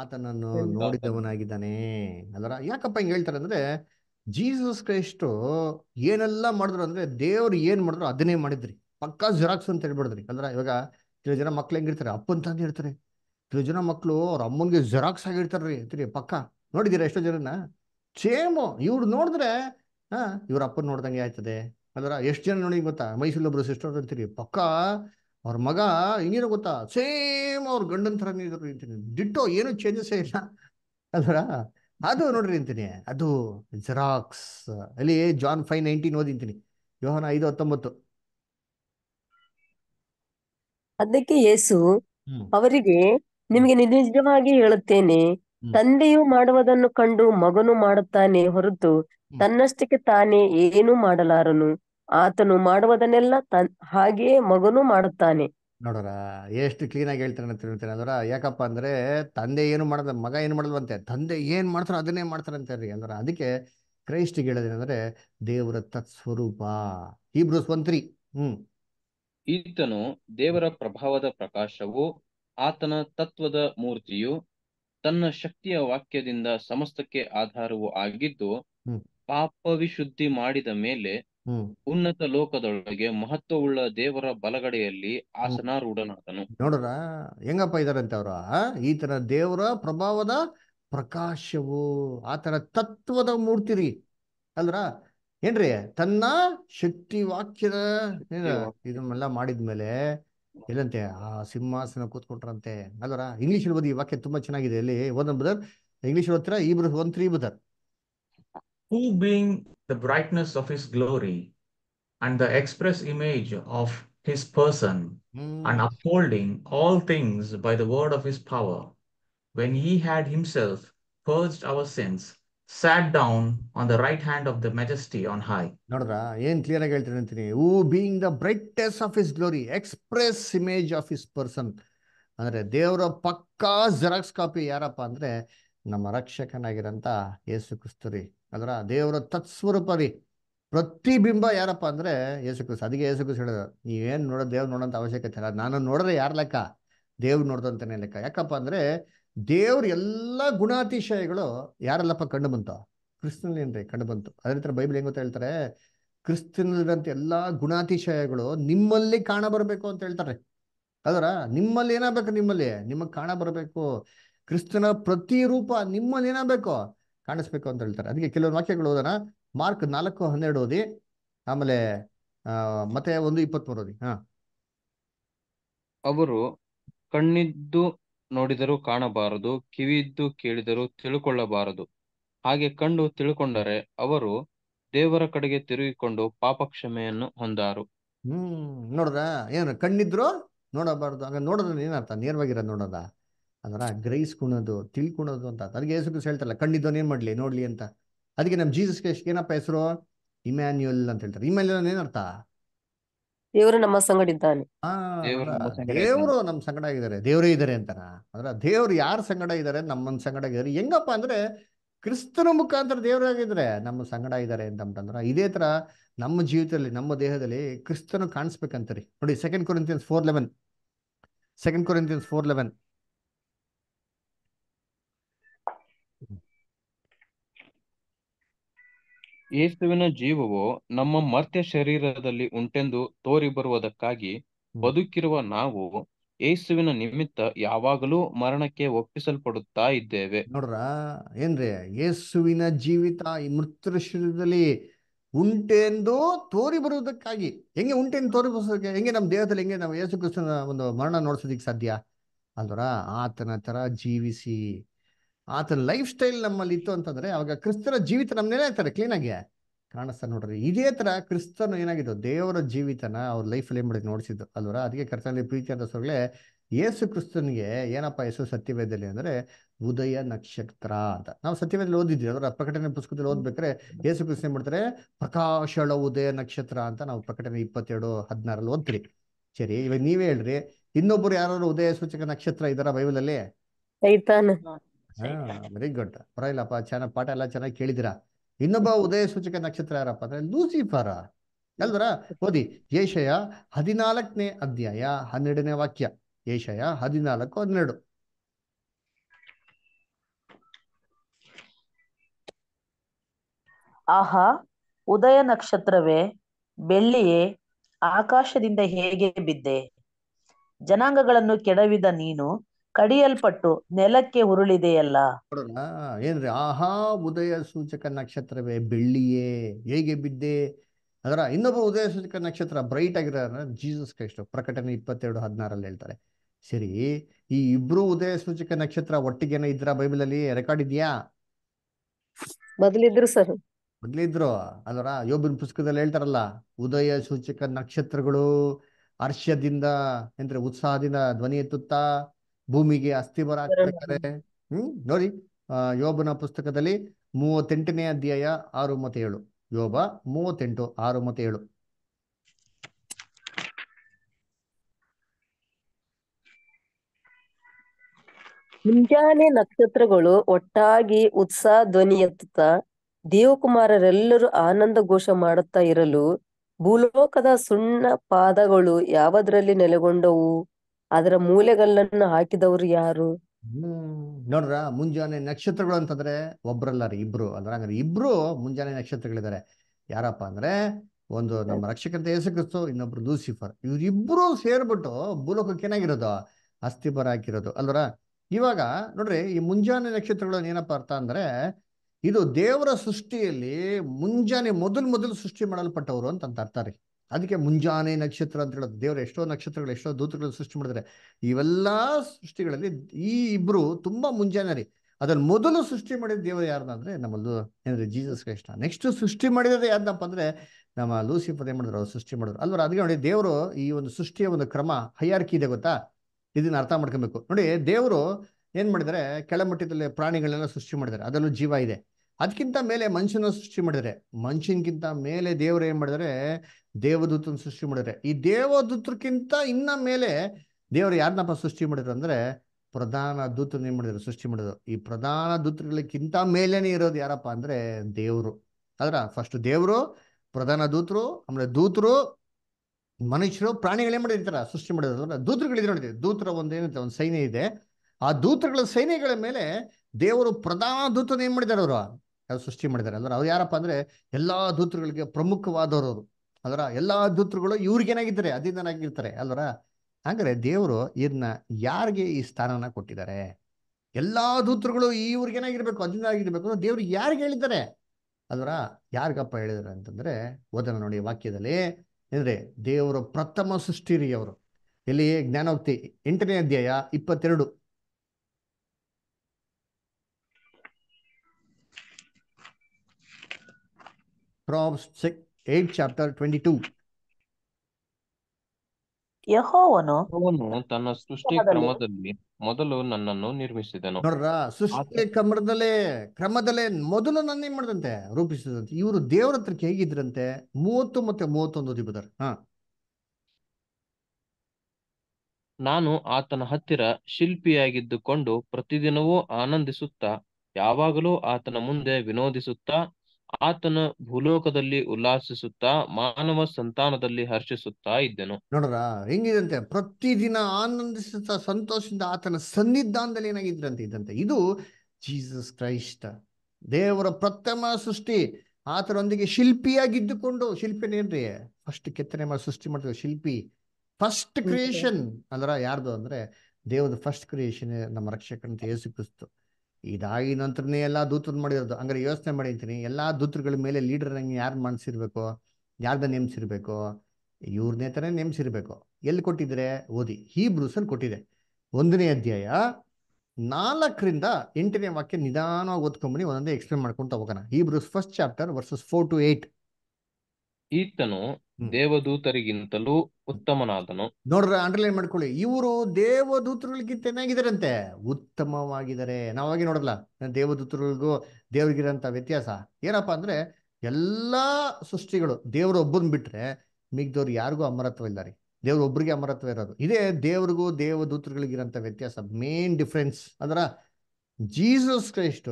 ಆತನನ್ನು ನೋಡಿದವನಾಗಿದ್ದಾನೆ ಅಲ್ವರ ಯಾಕಪ್ಪ ಹಿಂಗೆ ಹೇಳ್ತಾರೆ ಅಂದ್ರೆ ಜೀಸಸ್ ಕ್ರೈಸ್ಟ್ ಏನೆಲ್ಲ ಮಾಡಿದ್ರು ಅಂದ್ರೆ ದೇವ್ರು ಏನ್ ಮಾಡಿದ್ರು ಅದನ್ನೇ ಮಾಡಿದ್ರಿ ಪಕ್ಕಾ ಜೆರಾಕ್ಸ್ ಅಂತ ಹೇಳ್ಬಿಡಿದ್ರಿ ಅಲ್ರ ಇವಾಗ ಕೆಲವು ಜನ ಮಕ್ಳು ಹೆಂಗಿರ್ತಾರೆ ಅಪ್ಪನ ತಂದೆ ಇರ್ತಾರೆ ಕೆಲವು ಜನ ಮಕ್ಕಳು ಅವ್ರ ಅಮ್ಮನಿಗೆ ಜೆರಾಕ್ಸ್ ಆಗಿರ್ತಾರ್ರಿ ಅಂತೀರಿ ಪಕ್ಕ ನೋಡಿದ್ದೀರಾ ಎಷ್ಟೋ ಜನನ ಸೇಮು ಇವ್ರು ನೋಡಿದ್ರೆ ಹಾ ಇವ್ರ ಅಪ್ಪನ ನೋಡ್ದಂಗೆ ಆಯ್ತದೆ ಅದರ ಎಷ್ಟು ಜನ ನೋಡಿ ಗೊತ್ತಾ ಒಬ್ರು ಸಿಸ್ಟರ್ ಅಂತೀರಿ ಪಕ್ಕ ಅವ್ರ ಮಗ ಹಿಂಗಿರೋ ಗೊತ್ತಾ ಸೇಮ್ ಅವ್ರ ಗಂಡನ ಥರ ಇದ್ರು ಅಂತೀನಿ ಡಿಟ್ಟೋ ಏನು ಚೇಂಜಸ್ ಇಲ್ಲ ಅದರ ಅದು ನೋಡ್ರಿ ಅಂತೀನಿ ಅದು ಜೆರಾಕ್ಸ್ ಅಲ್ಲಿ ಜಾನ್ ಫೈವ್ ನೈನ್ಟೀನ್ ಓದಿಂತೀನಿ ಯೋಹನ ಐದು ಹತ್ತೊಂಬತ್ತು ಅದಕ್ಕೆ ಯೇಸು ಅವರಿಗೆ ನಿಮಗೆ ನಿಜವಾಗಿ ಹೇಳುತ್ತೇನೆ ತಂದೆಯು ಮಾಡುವುದನ್ನು ಕಂಡು ಮಗನು ಮಾಡುತ್ತಾನೆ ಹೊರತು ತನ್ನಷ್ಟಕ್ಕೆ ತಾನೇ ಏನು ಮಾಡಲಾರನು ಆತನು ಮಾಡುವುದನ್ನೆಲ್ಲ ಹಾಗೆಯೇ ಮಗನು ಮಾಡುತ್ತಾನೆ ನೋಡೋರ ಎಷ್ಟು ಕ್ಲೀನ್ ಆಗಿ ಹೇಳ್ತಾರೆ ಅಂದ್ರ ಯಾಕಪ್ಪ ಅಂದ್ರೆ ತಂದೆ ಏನು ಮಾಡದ ಮಗ ಏನು ಮಾಡಲ್ವಂತೆ ತಂದೆ ಏನ್ ಮಾಡ್ತಾರೋ ಅದನ್ನೇ ಮಾಡ್ತಾರಂತೆ ಹೇಳಿ ಅಂದ್ರೆ ಅದಕ್ಕೆ ಹೇಳಿದ್ರೆ ಹೇಳದೇನಂದ್ರೆ ದೇವರ ತತ್ಸ್ವರೂಪ ಸ್ವರೂಪ ಇಬ್ರು ಹ್ಮ್ ಈತನು ದೇವರ ಪ್ರಭಾವದ ಪ್ರಕಾಶವು ಆತನ ತತ್ವದ ಮೂರ್ತಿಯು ತನ್ನ ಶಕ್ತಿಯ ವಾಕ್ಯದಿಂದ ಸಮಸ್ತಕ್ಕೆ ಆಧಾರವು ಆಗಿದ್ದು ಪಾಪ ಮಾಡಿದ ಮೇಲೆ ಉನ್ನತ ಲೋಕದೊಳಗೆ ಮಹತ್ವವುಳ್ಳ ದೇವರ ಬಲಗಡೆಯಲ್ಲಿ ಆಸನಾರೂಢನಾದನು ನೋಡ್ರ ಹೆಂಗಪ್ಪ ಇದಾರಂತೆ ಅವರ ಈತನ ದೇವರ ಪ್ರಭಾವದ ಪ್ರಕಾಶವು ಆತನ ತತ್ವದ ಮೂರ್ತಿರಿ ರೀ ಏನ್ರಿ ತನ್ನ ಶಕ್ತಿ ವಾಕ್ಯದ ಇದನ್ನೆಲ್ಲ ಮಾಡಿದ್ಮೇಲೆ ಎಲ್ಲಂತೆ ಆ ಸಿಂಹಾಸನ ಕೂತ್ಕೊಟ್ರಂತೆ ಅದರ ಇಂಗ್ಲಿಷ್ ಇಲ್ಬೋದು ಈ ವಾಕ್ಯ ತುಂಬಾ ಚೆನ್ನಾಗಿದೆ ಇಲ್ಲಿ ಓದನ್ ಬದರ್ ಇಂಗ್ಲಿಷ್ ಓದ್ತಿರ ಈ ಬರ್ one three brother who being the brightness of his glory and the express image of his person and upholding all things by the word of his power when he had himself purged our sins sat down on the right hand of the majesty on high. ನೋಡ್ರ ಏನ್ clear ಆಗಿ ಹೇಳ್ತೀನಿ ಅಂತೀನಿ who being the brightest of his glory express image of his person ಅಂದ್ರೆ ದೇವರ ಪಕ್ಕಾ xerox copy ಯಾರಪ್ಪ ಅಂದ್ರೆ ನಮ್ಮ ರಕ್ಷಕನಾಗಿರಂತ ಯೇಸು ಕ್ರಿಸ್ತರಿ ಅದರ ದೇವರ ತತ್ಸ್ವರೂಪರಿ ಪ್ರತಿಬಿಂಬ ಯಾರಪ್ಪ ಅಂದ್ರೆ ಯೇಸು ಕ್ರಿಸ್ತ ಅದಕ್ಕೆ ಯೇಸು ಕ್ರಿಸ್ತ ಹೇಳಿದ ನೀವೇನು ನೋಡೋ ದೇವ್ರು ನೋಡೋಂತ ಅವಶ್ಯಕತೆ ಇಲ್ಲ ನಾನು ನೋಡಿದ್ರೆ ಯಾರ ಲೆಕ್ಕ ದೇವ್ರು ನೋಡ್ದಂತಾನೆ ಲೆಕ್ಕ ಯಾಕಪ್ಪ ಅಂದ್ರೆ ದೇವ್ರ ಎಲ್ಲ ಗುಣಾತಿಶಯಗಳು ಯಾರೆಲ್ಲಪ್ಪ ಕಂಡು ಬಂತ ಕ್ರಿಸ್ತನಲ್ಲಿ ಕಂಡು ಬಂತು ಅದೇ ತರ ಬೈಬಲ್ ಹೆಂಗ್ ಹೇಳ್ತಾರೆ ಕ್ರಿಸ್ತನಲ್ಲಿರಂತ ಎಲ್ಲ ಗುಣಾತಿಶಯಗಳು ನಿಮ್ಮಲ್ಲಿ ಕಾಣ ಬರಬೇಕು ಅಂತ ಹೇಳ್ತಾರೆ ಅದರ ನಿಮ್ಮಲ್ಲಿ ಏನಾಗ್ಬೇಕು ನಿಮ್ಮಲ್ಲಿ ನಿಮಗೆ ಕಾಣ ಬರಬೇಕು ಕ್ರಿಸ್ತನ ಪ್ರತಿ ರೂಪ ನಿಮ್ಮಲ್ಲಿ ಏನಾಗ್ಬೇಕು ಕಾಣಿಸ್ಬೇಕು ಅಂತ ಹೇಳ್ತಾರೆ ಅದಕ್ಕೆ ಕೆಲವೊಂದು ವಾಕ್ಯಗಳು ಓದೋಣ ಮಾರ್ಕ್ ನಾಲ್ಕು ಹನ್ನೆರಡು ಓದಿ ಆಮೇಲೆ ಮತ್ತೆ ಒಂದು ಮೂರು ಓದಿ ಹ ಅವರು ಕಣ್ಣಿದ್ದು ನೋಡಿದರೂ ಕಾಣಬಾರದು ಕಿವಿಯಿದ್ದು ಕೇಳಿದರೂ ತಿಳ್ಕೊಳ್ಳಬಾರದು ಹಾಗೆ ಕಂಡು ತಿಳ್ಕೊಂಡರೆ ಅವರು ದೇವರ ಕಡೆಗೆ ತಿರುಗಿಕೊಂಡು ಪಾಪಕ್ಷಮೆಯನ್ನು ಕ್ಷಮೆಯನ್ನು ಹೊಂದಾರು ಹ್ಮ್ ನೋಡ್ರ ಏನು ಕಣ್ಣಿದ್ರು ನೋಡಬಾರದು ಹಾಗೆ ನೋಡೋದ್ರಿಂದ ಏನರ್ಥ ನೇರವಾಗಿರ ನೋಡೋದ ಅದರ ಗ್ರಹಿಸ್ಕೊಳೋದು ತಿಳ್ಕೊಳೋದು ಅಂತ ಅದಕ್ಕೆ ಯೇಸು ಹೇಳ್ತಾರಲ್ಲ ಕಣ್ಣಿದ್ದವನು ಏನ್ ಮಾಡ್ಲಿ ನೋಡ್ಲಿ ಅಂತ ಅದಕ್ಕೆ ನಮ್ ಜೀಸಸ್ ಕ್ರೈಸ್ಟ್ ಏನಪ್ಪ ಹೆಸರು ಇಮ್ಯಾನ್ಯುಯಲ್ ಅಂತ ಹೇಳ್ತಾರೆ ಇಮ್ಯಾನ್ಯುಯಲ್ ಏನರ್ಥ ದೇವರು ನಮ್ಮ ಸಂಗಡ ಇದ್ದಾನೆ ದೇವರು ನಮ್ಮ ಸಂಗಡ ಇದ್ದಾರೆ ದೇವರೇ ಇದ್ದಾರೆ ಅಂತಾರ ಅಂದ್ರೆ ದೇವ್ರು ಯಾರ ಸಂಗಡ ಇದ್ದಾರೆ ನಮ್ಮ ಸಂಗಡ ಇದ್ದಾರೆ ಹೆಂಗಪ್ಪ ಅಂದ್ರೆ ಕ್ರಿಸ್ತನ ಮುಖಾಂತರ ದೇವರಾಗಿದ್ರೆ ನಮ್ಮ ಸಂಗಡ ಇದ್ದಾರೆ ಅಂತಂದ್ರ ಇದೇ ತರ ನಮ್ಮ ಜೀವಿತದಲ್ಲಿ ನಮ್ಮ ದೇಹದಲ್ಲಿ ಕ್ರಿಸ್ತನು ಕಾಣಿಸ್ಬೇಕಂತರಿ ನೋಡಿ second Corinthians four eleven second Corinthians four eleven ಯೇಸುವಿನ ಜೀವವು ನಮ್ಮ ಮರ್ತ್ಯ ಶರೀರದಲ್ಲಿ ಉಂಟೆಂದು ತೋರಿ ಬರುವುದಕ್ಕಾಗಿ ಬದುಕಿರುವ ನಾವು ಯೇಸುವಿನ ನಿಮಿತ್ತ ಯಾವಾಗಲೂ ಮರಣಕ್ಕೆ ಒಪ್ಪಿಸಲ್ಪಡುತ್ತಾ ಇದ್ದೇವೆ ನೋಡ್ರ ಏನ್ರಿ ಯೇಸುವಿನ ಜೀವಿತ ಈ ಮೃತ್ಯ ಶರೀರದಲ್ಲಿ ಉಂಟೆಂದು ತೋರಿ ಬರುವುದಕ್ಕಾಗಿ ಹೆಂಗೆ ಉಂಟೆಂದು ತೋರಿ ಬರೋದಕ್ಕೆ ಹೆಂಗೆ ನಮ್ಮ ದೇಹದಲ್ಲಿ ಹೆಂಗೆ ನಾವು ಯೇಸು ಕ್ರಿಸ್ತನ ಒಂದು ಮರಣ ನೋಡಿಸೋದಿಕ್ಕೆ ಸಾಧ್ಯ ಅಂದ್ರ ಆತನ ತರ ಜೀವಿಸಿ ಆತನ ಲೈಫ್ ಸ್ಟೈಲ್ ನಮ್ಮಲ್ಲಿ ಇತ್ತು ಅಂತಂದ್ರೆ ಅವಾಗ ಕ್ರಿಸ್ತನ ಜೀವಿತ ನಮ್ಮ ನೆಲೆ ಕ್ಲೀನ್ ಆಗಿ ಕಾಣಿಸ್ತಾ ನೋಡ್ರಿ ಇದೇ ತರ ಕ್ರಿಸ್ತನ್ ಏನಾಗಿದ್ದು ದೇವರ ಜೀವಿತನ ಅವ್ರ ಲೈಫ್ ಅಲ್ಲಿ ಮಾಡಿ ನೋಡಿಸಿದ್ದು ಅಲ್ವರ ಅದಕ್ಕೆ ಕರ್ತನಲ್ಲಿ ಅಂತ ಸೊಗಳೆ ಯೇಸು ಕ್ರಿಸ್ತನಿಗೆ ಏನಪ್ಪ ಯೇಸು ಸತ್ಯವೇದಲ್ಲಿ ಅಂದ್ರೆ ಉದಯ ನಕ್ಷತ್ರ ಅಂತ ನಾವು ಸತ್ಯವೇದಲ್ಲಿ ಓದಿದ್ವಿ ಅದರ ಪ್ರಕಟಣೆ ಪುಸ್ತಕದಲ್ಲಿ ಓದ್ಬೇಕಾದ್ರೆ ಯೇಸು ಕ್ರಿಸ್ತನ್ ಮಾಡ್ತಾರೆ ಪ್ರಕಾಶಳ ಉದಯ ನಕ್ಷತ್ರ ಅಂತ ನಾವು ಪ್ರಕಟಣೆ ಇಪ್ಪತ್ತೆರಡು ಹದಿನಾರಲ್ಲಿ ಓದ್ತೀರಿ ಸರಿ ಇವಾಗ ನೀವೇ ಹೇಳ್ರಿ ಇನ್ನೊಬ್ರು ಯಾರು ಉದಯ ಸೂಚಕ ನಕ್ಷತ್ರ ಇದರ ಬೈಬಲಲ್ಲಿ ವೆರಿ ಗುಡ್ ಪರವಾಗಿಲ್ಲಪ್ಪ ಚೆನ್ನಾಗಿ ಪಾಠ ಎಲ್ಲ ಚೆನ್ನಾಗಿ ಕೇಳಿದಿರಾ ಇನ್ನೊಬ್ಬ ಉದಯ ಸೂಚಕ ನಕ್ಷತ್ರ ಯಾರಪ್ಪ ಅಂದ್ರೆ ಲೂಸಿಫರ ಅಲ್ದರ ಓದಿ ಏಷಯ ಹದಿನಾಲ್ಕನೇ ಅಧ್ಯಾಯ ಹನ್ನೆರಡನೇ ವಾಕ್ಯ ಏಷಯ ಹದಿನಾಲ್ಕು ಹನ್ನೆರಡು ಆಹಾ ಉದಯ ನಕ್ಷತ್ರವೇ ಬೆಳ್ಳಿಯೇ ಆಕಾಶದಿಂದ ಹೇಗೆ ಬಿದ್ದೆ ಜನಾಂಗಗಳನ್ನು ಕೆಡವಿದ ನೀನು ಕಡಿಯಲ್ಪಟ್ಟು ನೆಲಕ್ಕೆ ಉರುಳಿದೆಯಲ್ಲ ಏನ್ರಿ ಆಹಾ ಉದಯ ಸೂಚಕ ನಕ್ಷತ್ರವೇ ಬೆಳ್ಳಿಯೇ ಹೇಗೆ ಬಿದ್ದೆ ಅದರ ಇನ್ನೊಬ್ಬ ಉದಯ ಸೂಚಕ ನಕ್ಷತ್ರ ಬ್ರೈಟ್ ಆಗಿರೋ ಜೀಸಸ್ ಕ್ರೈಸ್ಟ್ ಪ್ರಕಟಣೆ ಇಪ್ಪತ್ತೆರಡು ಹದಿನಾರಲ್ಲಿ ಹೇಳ್ತಾರೆ ಸರಿ ಈ ಇಬ್ರು ಉದಯ ಸೂಚಕ ನಕ್ಷತ್ರ ಒಟ್ಟಿಗೆನ ಇದ್ರ ಬೈಬಲ್ ಅಲ್ಲಿ ರೆಕಾರ್ಡ್ ಇದೆಯಾ ಮೊದಲಿದ್ರು ಸರ್ ಮೊದ್ಲಿದ್ರು ಅದರ ಯೋಬಿನ ಪುಸ್ತಕದಲ್ಲಿ ಹೇಳ್ತಾರಲ್ಲ ಉದಯ ಸೂಚಕ ನಕ್ಷತ್ರಗಳು ಹರ್ಷದಿಂದ ಅಂದ್ರೆ ಉತ್ಸಾಹದಿಂದ ಧ್ವನಿ ಎತ್ತುತ್ತಾ ಭೂಮಿಗೆ ಅಸ್ಥಿವರ ಆಗ್ತಾರೆ ಹ್ಮ್ ನೋಡಿ ಯೋಬನ ಪುಸ್ತಕದಲ್ಲಿ ಮೂವತ್ತೆಂಟನೇ ಅಧ್ಯಾಯ ಆರು ಮತ್ತೆ ಏಳು ಯೋಬ ಮೂವತ್ತೆಂಟು ಆರು ಮತ್ತೆ ಏಳು ಮುಂಜಾನೆ ನಕ್ಷತ್ರಗಳು ಒಟ್ಟಾಗಿ ಉತ್ಸಾಹ ಧ್ವನಿ ಎತ್ತುತ್ತಾ ದೇವಕುಮಾರರೆಲ್ಲರೂ ಆನಂದ ಘೋಷ ಮಾಡುತ್ತಾ ಇರಲು ಭೂಲೋಕದ ಸುಣ್ಣ ಪಾದಗಳು ಯಾವದ್ರಲ್ಲಿ ನೆಲೆಗೊಂಡವು ಅದರ ಮೂಲೆಗಳನ್ನ ಹಾಕಿದವರು ಯಾರು ನೋಡ್ರ ಮುಂಜಾನೆ ನಕ್ಷತ್ರಗಳು ಅಂತಂದ್ರೆ ಒಬ್ರಲ್ಲ ರೀ ಇಬ್ರು ಅಂದ್ರೆ ಹಂಗಾರೆ ಇಬ್ರು ಮುಂಜಾನೆ ನಕ್ಷತ್ರಗಳಿದ್ದಾರೆ ಯಾರಪ್ಪ ಅಂದ್ರೆ ಒಂದು ನಮ್ಮ ರಕ್ಷಕಂತ ಯೇಸು ಕ್ರಿಸ್ತು ಇನ್ನೊಬ್ರು ಲೂಸಿಫರ್ ಇವ್ರಿಬ್ರು ಸೇರ್ಬಿಟ್ಟು ಭೂಲೋಕಕ್ಕೆ ಏನಾಗಿರೋದು ಬರ ಹಾಕಿರೋದು ಅಲ್ವರ ಇವಾಗ ನೋಡ್ರಿ ಈ ಮುಂಜಾನೆ ನಕ್ಷತ್ರಗಳು ಏನಪ್ಪ ಅರ್ಥ ಅಂದ್ರೆ ಇದು ದೇವರ ಸೃಷ್ಟಿಯಲ್ಲಿ ಮುಂಜಾನೆ ಮೊದಲು ಮೊದಲು ಸೃಷ್ಟಿ ಮಾಡಲ್ಪಟ್ಟವರು ಅಂತ ಅಂತ ಅರ್ಥ ರೀ ಅದಕ್ಕೆ ಮುಂಜಾನೆ ನಕ್ಷತ್ರ ಅಂತ ಹೇಳೋದು ದೇವರು ಎಷ್ಟೋ ನಕ್ಷತ್ರಗಳು ಎಷ್ಟೋ ದೂತಗಳನ್ನು ಸೃಷ್ಟಿ ಮಾಡಿದರೆ ಇವೆಲ್ಲ ಸೃಷ್ಟಿಗಳಲ್ಲಿ ಈ ಇಬ್ರು ತುಂಬಾ ಮುಂಜಾನೆ ರೀ ಅದನ್ನ ಮೊದಲು ಸೃಷ್ಟಿ ಮಾಡಿದ ದೇವರು ಯಾರನ್ನ ಅಂದ್ರೆ ನಮ್ಮದು ಏನಂದ್ರೆ ಜೀಸಸ್ ಕೃಷ್ಣ ನೆಕ್ಸ್ಟ್ ಸೃಷ್ಟಿ ಮಾಡಿದ್ರೆ ಯಾರನ್ನಪ್ಪ ಅಂದ್ರೆ ನಮ್ಮ ಲೂಸಿಫರ್ ಏನ್ ಮಾಡಿದ್ರು ಅವ್ರು ಸೃಷ್ಟಿ ಮಾಡಿದ್ರು ಅಲ್ವಾ ಅದಕ್ಕೆ ನೋಡಿ ದೇವರು ಈ ಒಂದು ಸೃಷ್ಟಿಯ ಒಂದು ಕ್ರಮ ಹೈಯಾರ್ಕಿ ಇದೆ ಗೊತ್ತಾ ಇದನ್ನ ಅರ್ಥ ಮಾಡ್ಕೊಬೇಕು ನೋಡಿ ದೇವರು ಏನ್ ಮಾಡಿದರೆ ಕೆಳಮಟ್ಟದಲ್ಲಿ ಪ್ರಾಣಿಗಳನ್ನೆಲ್ಲ ಸೃಷ್ಟಿ ಮಾಡಿದ್ದಾರೆ ಅದರಲ್ಲೂ ಜೀವ ಇದೆ ಅದಕ್ಕಿಂತ ಮೇಲೆ ಮನುಷ್ಯನ ಸೃಷ್ಟಿ ಮಾಡಿದರೆ ಮನುಷ್ಯನ್ಗಿಂತ ಮೇಲೆ ದೇವರು ಏನ್ ಮಾಡಿದರೆ ದೇವದೂತನ ಸೃಷ್ಟಿ ಮಾಡಿದ್ರೆ ಈ ದೇವದೂತಕ್ಕಿಂತ ಇನ್ನ ಮೇಲೆ ದೇವರು ಯಾರನ್ನಪ್ಪ ಸೃಷ್ಟಿ ಮಾಡಿದ್ರು ಅಂದ್ರೆ ಪ್ರಧಾನ ದೂತನ ಮಾಡಿದ್ರು ಸೃಷ್ಟಿ ಮಾಡಿದ್ರು ಈ ಪ್ರಧಾನ ದೂತಗಳಿಗಿಂತ ಮೇಲೇನೆ ಇರೋದು ಯಾರಪ್ಪ ಅಂದ್ರೆ ದೇವರು ಅದ್ರ ಫಸ್ಟ್ ದೇವರು ಪ್ರಧಾನ ದೂತರು ಆಮೇಲೆ ದೂತರು ಮನುಷ್ಯರು ಪ್ರಾಣಿಗಳೇ ಮಾಡಿರ್ತಾರ ಸೃಷ್ಟಿ ಮಾಡಿದ್ರು ಅಂದ್ರೆ ದೂತರುಗಳಿದ್ರೆ ನೋಡಿದೆ ದೂತರ ಒಂದೇನಿದೆ ಒಂದು ಸೈನ್ಯ ಇದೆ ಆ ದೂತಗಳ ಸೈನ್ಯಗಳ ಮೇಲೆ ದೇವರು ಪ್ರಧಾನ ದೂತನ ಏನ್ ಮಾಡಿದಾರೆ ಅವರು ಸೃಷ್ಟಿ ಮಾಡಿದ್ದಾರೆ ಅಂದ್ರೆ ಅವ್ರು ಯಾರಪ್ಪ ಅಂದ್ರೆ ಎಲ್ಲಾ ದೂತರುಗಳಿಗೆ ಪ್ರಮುಖವಾದವರು ಅವರು ಅಲ್ರ ಎಲ್ಲ ದೂತ್ರಗಳು ಇವ್ರಿಗೇನಾಗಿದ್ದಾರೆ ಅದಿಂದನಾಗಿರ್ತಾರೆ ಅಲ್ವರ ಹಾಗಾದ್ರೆ ದೇವರು ಇದನ್ನ ಯಾರಿಗೆ ಈ ಸ್ಥಾನನ ಕೊಟ್ಟಿದ್ದಾರೆ ಎಲ್ಲಾ ದೂತ್ರಗಳು ಇವ್ರಿಗೇನಾಗಿರ್ಬೇಕು ಅಧೀನರಾಗಿರ್ಬೇಕು ದೇವ್ರು ಯಾರಿಗೆ ಹೇಳಿದ್ದಾರೆ ಅಲ್ವರ ಯಾರಿಗಪ್ಪ ಹೇಳಿದಾರೆ ಅಂತಂದ್ರೆ ಓದನ ನೋಡಿ ವಾಕ್ಯದಲ್ಲಿ ಅಂದ್ರೆ ದೇವರು ಪ್ರಥಮ ಸೃಷ್ಟಿರಿ ಅವರು ಇಲ್ಲಿ ಜ್ಞಾನೋಕ್ತಿ ಎಂಟನೇ ಅಧ್ಯಾಯ ಇಪ್ಪತ್ತೆರಡು ಪ್ರಾಬ್ಸ್ ಚೆಕ್ 8 chapter 22. ಯಹೋವನು ತನ್ನ ಸೃಷ್ಟಿ ಕ್ರಮದಲ್ಲಿ ಮೊದಲು ನನ್ನನ್ನು ನಿರ್ಮಿಸಿದನು ಸೃಷ್ಟಿ ಕ್ರಮದಲ್ಲೇ ಕ್ರಮದಲ್ಲೇ ಮೊದಲು ನನ್ನ ಏನ್ ಮಾಡಿದಂತೆ ರೂಪಿಸಿದಂತೆ ಇವರು ದೇವರ ಹೇಗಿದ್ರಂತೆ ಮೂವತ್ತು ಮತ್ತೆ ಮೂವತ್ತೊಂದು ಓದಿಬಿದ್ದಾರೆ ಹಾ ನಾನು ಆತನ ಹತ್ತಿರ ಶಿಲ್ಪಿಯಾಗಿದ್ದುಕೊಂಡು ಪ್ರತಿದಿನವೂ ಆನಂದಿಸುತ್ತಾ ಯಾವಾಗಲೂ ಆತನ ಮುಂದೆ ವಿನೋದಿಸುತ್ತಾ ಆತನ ಭೂಲೋಕದಲ್ಲಿ ಉಲ್ಲಾಸಿಸುತ್ತಾ ಮಾನವ ಸಂತಾನದಲ್ಲಿ ಹರ್ಷಿಸುತ್ತಾ ಇದ್ದನು ನೋಡ್ರ ಹೆಂಗಿದಂತೆ ಪ್ರತಿದಿನ ಆನಂದಿಸುತ್ತಾ ಸಂತೋಷದಿಂದ ಆತನ ಸನ್ನಿಧಾನದಲ್ಲಿ ಏನಾಗಿದ್ರಂತೆ ಇದ್ದಂತೆ ಇದು ಜೀಸಸ್ ಕ್ರೈಸ್ತ ದೇವರ ಪ್ರಥಮ ಸೃಷ್ಟಿ ಆತನೊಂದಿಗೆ ಶಿಲ್ಪಿಯಾಗಿದ್ದುಕೊಂಡು ಶಿಲ್ಪಿನೇನ್ರಿ ಫಸ್ಟ್ ಕೆತ್ತನೆ ಮಾಡಿ ಸೃಷ್ಟಿ ಮಾಡಿದ ಶಿಲ್ಪಿ ಫಸ್ಟ್ ಕ್ರಿಯೇಷನ್ ಅಂದ್ರ ಯಾರ್ದು ಅಂದ್ರೆ ದೇವರ ಫಸ್ಟ್ ಕ್ರಿಯೇಷನ್ ನಮ್ಮ ರಕ್ಷಕನ ಯೇಸು ಕ್ರಿಸ್ತು ಇದಾಗಿ ನಂತರನೇ ಎಲ್ಲ ದೂತ್ರ ಮಾಡಿರೋದು ಹಂಗಾರೆ ಯೋಚನೆ ಮಾಡಿರ್ತೀನಿ ಎಲ್ಲ ದೂತ್ರಗಳ ಮೇಲೆ ಲೀಡರ್ ನಂಗೆ ಯಾರು ಮಾಡಿಸಿರ್ಬೇಕು ಯಾರ್ದ ನೇಮಿಸಿರ್ಬೇಕು ಇವ್ರನ್ನೇ ತಾನೇ ನೇಮಿಸಿರ್ಬೇಕು ಎಲ್ಲಿ ಕೊಟ್ಟಿದ್ರೆ ಓದಿ ಈ ಬ್ರೂಸಲ್ಲಿ ಕೊಟ್ಟಿದೆ ಒಂದನೇ ಅಧ್ಯಾಯ ನಾಲ್ಕರಿಂದ ಎಂಟನೇ ವಾಕ್ಯ ನಿಧಾನವಾಗಿ ಓದ್ಕೊಂಬನಿ ಒಂದೊಂದೇ ಎಕ್ಸ್ಪ್ಲೇನ್ ಮಾಡ್ಕೊಂತ ಹೋಗೋಣ ಈ ಬ್ರೂಸ್ first chapter verses four to eight ಈತನು ದೇವದೂತರಿಗಿಂತಲೂ ಉತ್ತಮನಾದನು ನೋಡ್ರ ಅಂಡರ್ಲೈನ್ ಮಾಡ್ಕೊಳ್ಳಿ ಇವರು ದೇವದೂತರುಗಳಿಗಿಂತ ಏನಾಗಿದಾರಂತೆ ಉತ್ತಮವಾಗಿದ್ದಾರೆ ನಾವಾಗಿ ನೋಡಲ್ಲ ದೇವದೂತರುಗಳಿಗೂ ದೇವ್ರಿಗಿರಂತ ವ್ಯತ್ಯಾಸ ಏನಪ್ಪಾ ಅಂದ್ರೆ ಎಲ್ಲಾ ಸೃಷ್ಟಿಗಳು ಒಬ್ಬನ್ ಬಿಟ್ರೆ ಮಿಗ್ದವ್ರು ಯಾರಿಗೂ ಅಮರತ್ವ ಇಲ್ಲ ರೀ ಒಬ್ರಿಗೆ ಅಮರತ್ವ ಇರೋದು ಇದೇ ದೇವ್ರಿಗೂ ದೇವದೂತರುಗಳಿಗಿರಂತ ವ್ಯತ್ಯಾಸ ಮೇನ್ ಡಿಫ್ರೆನ್ಸ್ ಅಂದ್ರ ಜೀಸಸ್ ಕ್ರೈಸ್ಟ್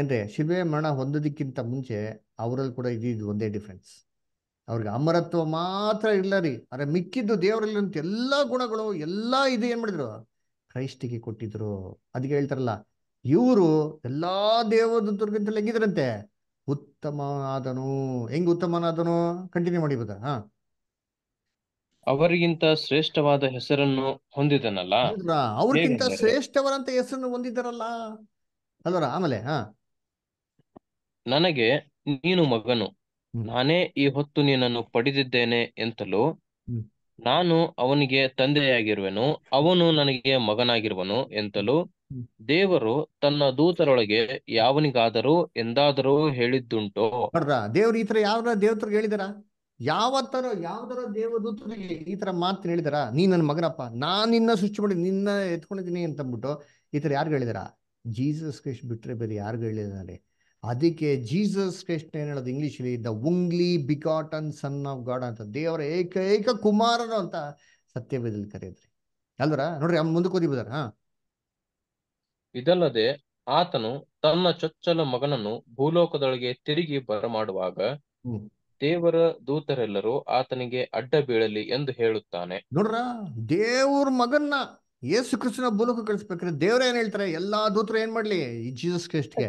ಏನ್ರಿ ಶಿಲ್ವೆ ಮರಣ ಹೊಂದೋದಕ್ಕಿಂತ ಮುಂಚೆ ಅವರಲ್ಲಿ ಕೂಡ ಇದು ಒಂದೇ ಡಿಫ್ರೆನ್ಸ್ ಅವ್ರಿಗೆ ಅಮರತ್ವ ಮಾತ್ರ ಇಲ್ಲ ರೀ ಅರೆ ಮಿಕ್ಕಿದ್ದು ದೇವರಲ್ಲಿ ಎಲ್ಲಾ ಎಲ್ಲ ಗುಣಗಳು ಎಲ್ಲ ಇದು ಏನ್ ಮಾಡಿದ್ರು ಕ್ರೈಸ್ಟಿಗೆ ಕೊಟ್ಟಿದ್ರು ಅದಕ್ಕೆ ಹೇಳ್ತಾರಲ್ಲ ಇವರು ಎಲ್ಲಾ ದೇವದೂತರಿಗಿಂತ ಲೆಗ್ಗಿದ್ರಂತೆ ಉತ್ತಮನಾದನು ಹೆಂಗ್ ಉತ್ತಮನಾದನು ಕಂಟಿನ್ಯೂ ಮಾಡಿಬೋದ ಹಾ ಅವರಿಗಿಂತ ಶ್ರೇಷ್ಠವಾದ ಹೆಸರನ್ನು ಹೊಂದಿದನಲ್ಲ ಅವ್ರಿಗಿಂತ ಶ್ರೇಷ್ಠವರಂತ ಹೆಸರನ್ನು ಹೊಂದಿದ್ದಾರಲ್ಲ ಅಲ್ವರ ಆಮೇಲೆ ಹ ನನಗೆ ನೀನು ಮಗನು ನಾನೇ ಈ ಹೊತ್ತು ನಿನ್ನನ್ನು ಪಡೆದಿದ್ದೇನೆ ಎಂತಲೂ ನಾನು ಅವನಿಗೆ ತಂದೆಯಾಗಿರುವೆನು ಅವನು ನನಗೆ ಮಗನಾಗಿರುವನು ಎಂತಲೂ ದೇವರು ತನ್ನ ದೂತರೊಳಗೆ ಯಾವನಿಗಾದರೂ ಎಂದಾದರೂ ಹೇಳಿದ್ದುಂಟೋ ದೇವ್ರ ಈ ತರ ಯಾವ ದೇವತರಿಗೆ ಹೇಳಿದಾರ ಯಾವ ತರ ಯಾವ್ದಾರ ದೇವದೂತರಿಗೆ ಈ ತರ ಮಾತು ಹೇಳಿದಾರ ನೀ ನನ್ನ ಮಗನಪ್ಪ ನಾನ್ ನಿನ್ನ ಸೃಷ್ಟಿ ಮಾಡಿ ನಿನ್ನ ಎತ್ಕೊಂಡಿದ್ದೀನಿ ಅಂತ ಅಂದ್ಬಿಟ್ಟು ಈ ತರ ಯಾರು ಹೇಳಿದಾರ ಜೀಸಸ್ ಕ್ರಿಸ್ಟ್ ಬಿಟ್ರೆ ಬೇರೆ ಯಾರು ಹೇಳಿದಾರೆ ಅದಕ್ಕೆ ಜೀಸಸ್ ಕೃಷ್ಣ ಏನು ಹೇಳೋದು ಇಂಗ್ಲೀಷಲ್ಲಿ the only begotten son of God ಅಂತ ದೇವರ ಏಕೈಕ ಕುಮಾರನು ಅಂತ ಸತ್ಯವೇದಲ್ಲಿ ಕರೆಯದ್ರಿ ಅಲ್ವರ ನೋಡ್ರಿ ಅವ್ನು ಮುಂದಕ್ಕೆ ಇದಲ್ಲದೆ ಆತನು ತನ್ನ ಚೊಚ್ಚಲ ಮಗನನ್ನು ಭೂಲೋಕದೊಳಗೆ ತಿರುಗಿ ಬರಮಾಡುವಾಗ ದೇವರ ದೂತರೆಲ್ಲರೂ ಆತನಿಗೆ ಅಡ್ಡ ಬೀಳಲಿ ಎಂದು ಹೇಳುತ್ತಾನೆ ನೋಡ್ರ ದೇವ್ರ ಮಗನ್ನ ಯೇಸು ಕೃಷ್ಣ ಭೂಲೋಕ ಕಳಿಸ್ಬೇಕಾದ್ರೆ ದೇವ್ರ ಏನ್ ಹೇಳ್ತಾರೆ ಎಲ್ಲಾ ದೂತರು ಏನ್ ಮಾಡ್ಲಿ ಈ ಜೀಸಸ್ ಕ್ರಿಸ್ಟ್ಗೆ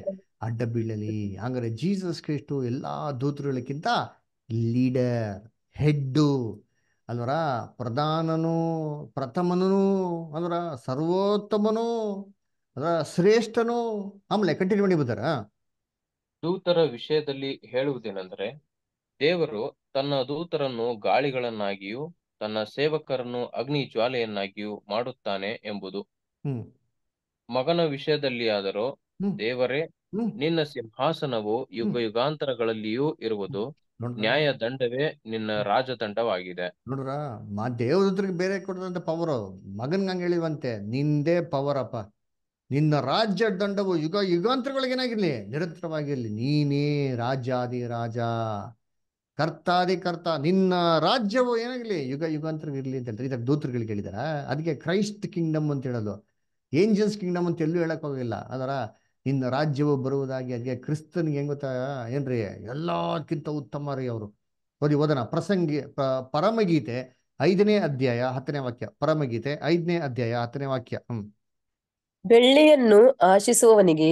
ಅಡ್ಡ ಬೀಳಲಿ ಹಂಗಾರೆ ಜೀಸಸ್ ಕ್ರಿಸ್ಟು ಎಲ್ಲಾ ದೂತರುಗಳಿಗಿಂತ ಲೀಡರ್ ಹೆಡ್ಡು ಅಲ್ವರ ಪ್ರಧಾನನು ಪ್ರಥಮನೂ ಅಂದ್ರ ಸರ್ವೋತ್ತಮನು ಅದರ ಶ್ರೇಷ್ಠನು ಆಮೇಲೆ ಕಂಟಿನ್ಯೂ ಮಾಡಿ ಬಿದ್ದಾರ ದೂತರ ವಿಷಯದಲ್ಲಿ ಹೇಳುವುದೇನಂದ್ರೆ ದೇವರು ತನ್ನ ದೂತರನ್ನು ಗಾಳಿಗಳನ್ನಾಗಿಯೂ ತನ್ನ ಸೇವಕರನ್ನು ಅಗ್ನಿ ಜ್ವಾಲೆಯನ್ನಾಗಿಯೂ ಮಾಡುತ್ತಾನೆ ಎಂಬುದು ಮಗನ ವಿಷಯದಲ್ಲಿ ಆದರೂ ದೇವರೇ ನಿನ್ನ ಸಿಂಹಾಸನವು ಯುಗ ಯುಗಾಂತರಗಳಲ್ಲಿಯೂ ಇರುವುದು ನ್ಯಾಯ ದಂಡವೇ ನಿನ್ನ ರಾಜದಂಡವಾಗಿದೆ ನೋಡ್ರ ಮಾ ದೇವದೂತರಿಗೆ ಬೇರೆ ಕೊಡದಂತ ಪವರ್ ಹಂಗ ಹೇಳಿವಂತೆ ನಿಂದೇ ಪವರ್ ಅಪ್ಪ ನಿನ್ನ ರಾಜ್ಯ ದಂಡವು ಯುಗ ಯುಗಾಂತರಗಳಿಗೆ ಏನಾಗಿರ್ಲಿ ನಿರಂತರವಾಗಿರ್ಲಿ ನೀನೇ ರಾಜಾದಿ ರಾಜ ಕರ್ತಾದಿ ಕರ್ತ ನಿನ್ನ ರಾಜ್ಯವು ಏನಾಗಲಿ ಯುಗ ಯುಗಾಂತರಗಳಿರಲಿ ಅಂತ ಹೇಳ್ತಾರೆ ಇದಕ್ಕೆ ದೂತರುಗಳಿಗೆ ಹೇಳಿದಾರ ಅದಕ್ಕೆ ಕ್ರೈಸ್ಟ್ ಕಿಂಗ್ಡಮ್ ಅಂತ ಹೇಳೋದು ಏಂಜಲ್ಸ್ ಕಿಂಗ್ಡಮ್ ಅಂತ ಎಲ್ಲೂ ಹೇಳಕ್ ಹೋಗಿಲ್ಲ ಅದರ ನಿನ್ನ ರಾಜ್ಯವು ಬರುವುದಾಗಿ ಅದಕ್ಕೆ ಕ್ರಿಸ್ತನಿಗೆ ಹೆಂಗ ಗೊತ್ತಾ ಏನ್ರಿ ಎಲ್ಲಕ್ಕಿಂತ ಉತ್ತಮ ರೀ ಅವರು ಓದಿ ಓದನ ಪ್ರಸಂಗಿ ಪರಮಗೀತೆ ಐದನೇ ಅಧ್ಯಾಯ ಹತ್ತನೇ ವಾಕ್ಯ ಪರಮಗೀತೆ ಐದನೇ ಅಧ್ಯಾಯ ಹತ್ತನೇ ವಾಕ್ಯ ಹ್ಮ್ ಬೆಳ್ಳಿಯನ್ನು ಆಶಿಸುವವನಿಗೆ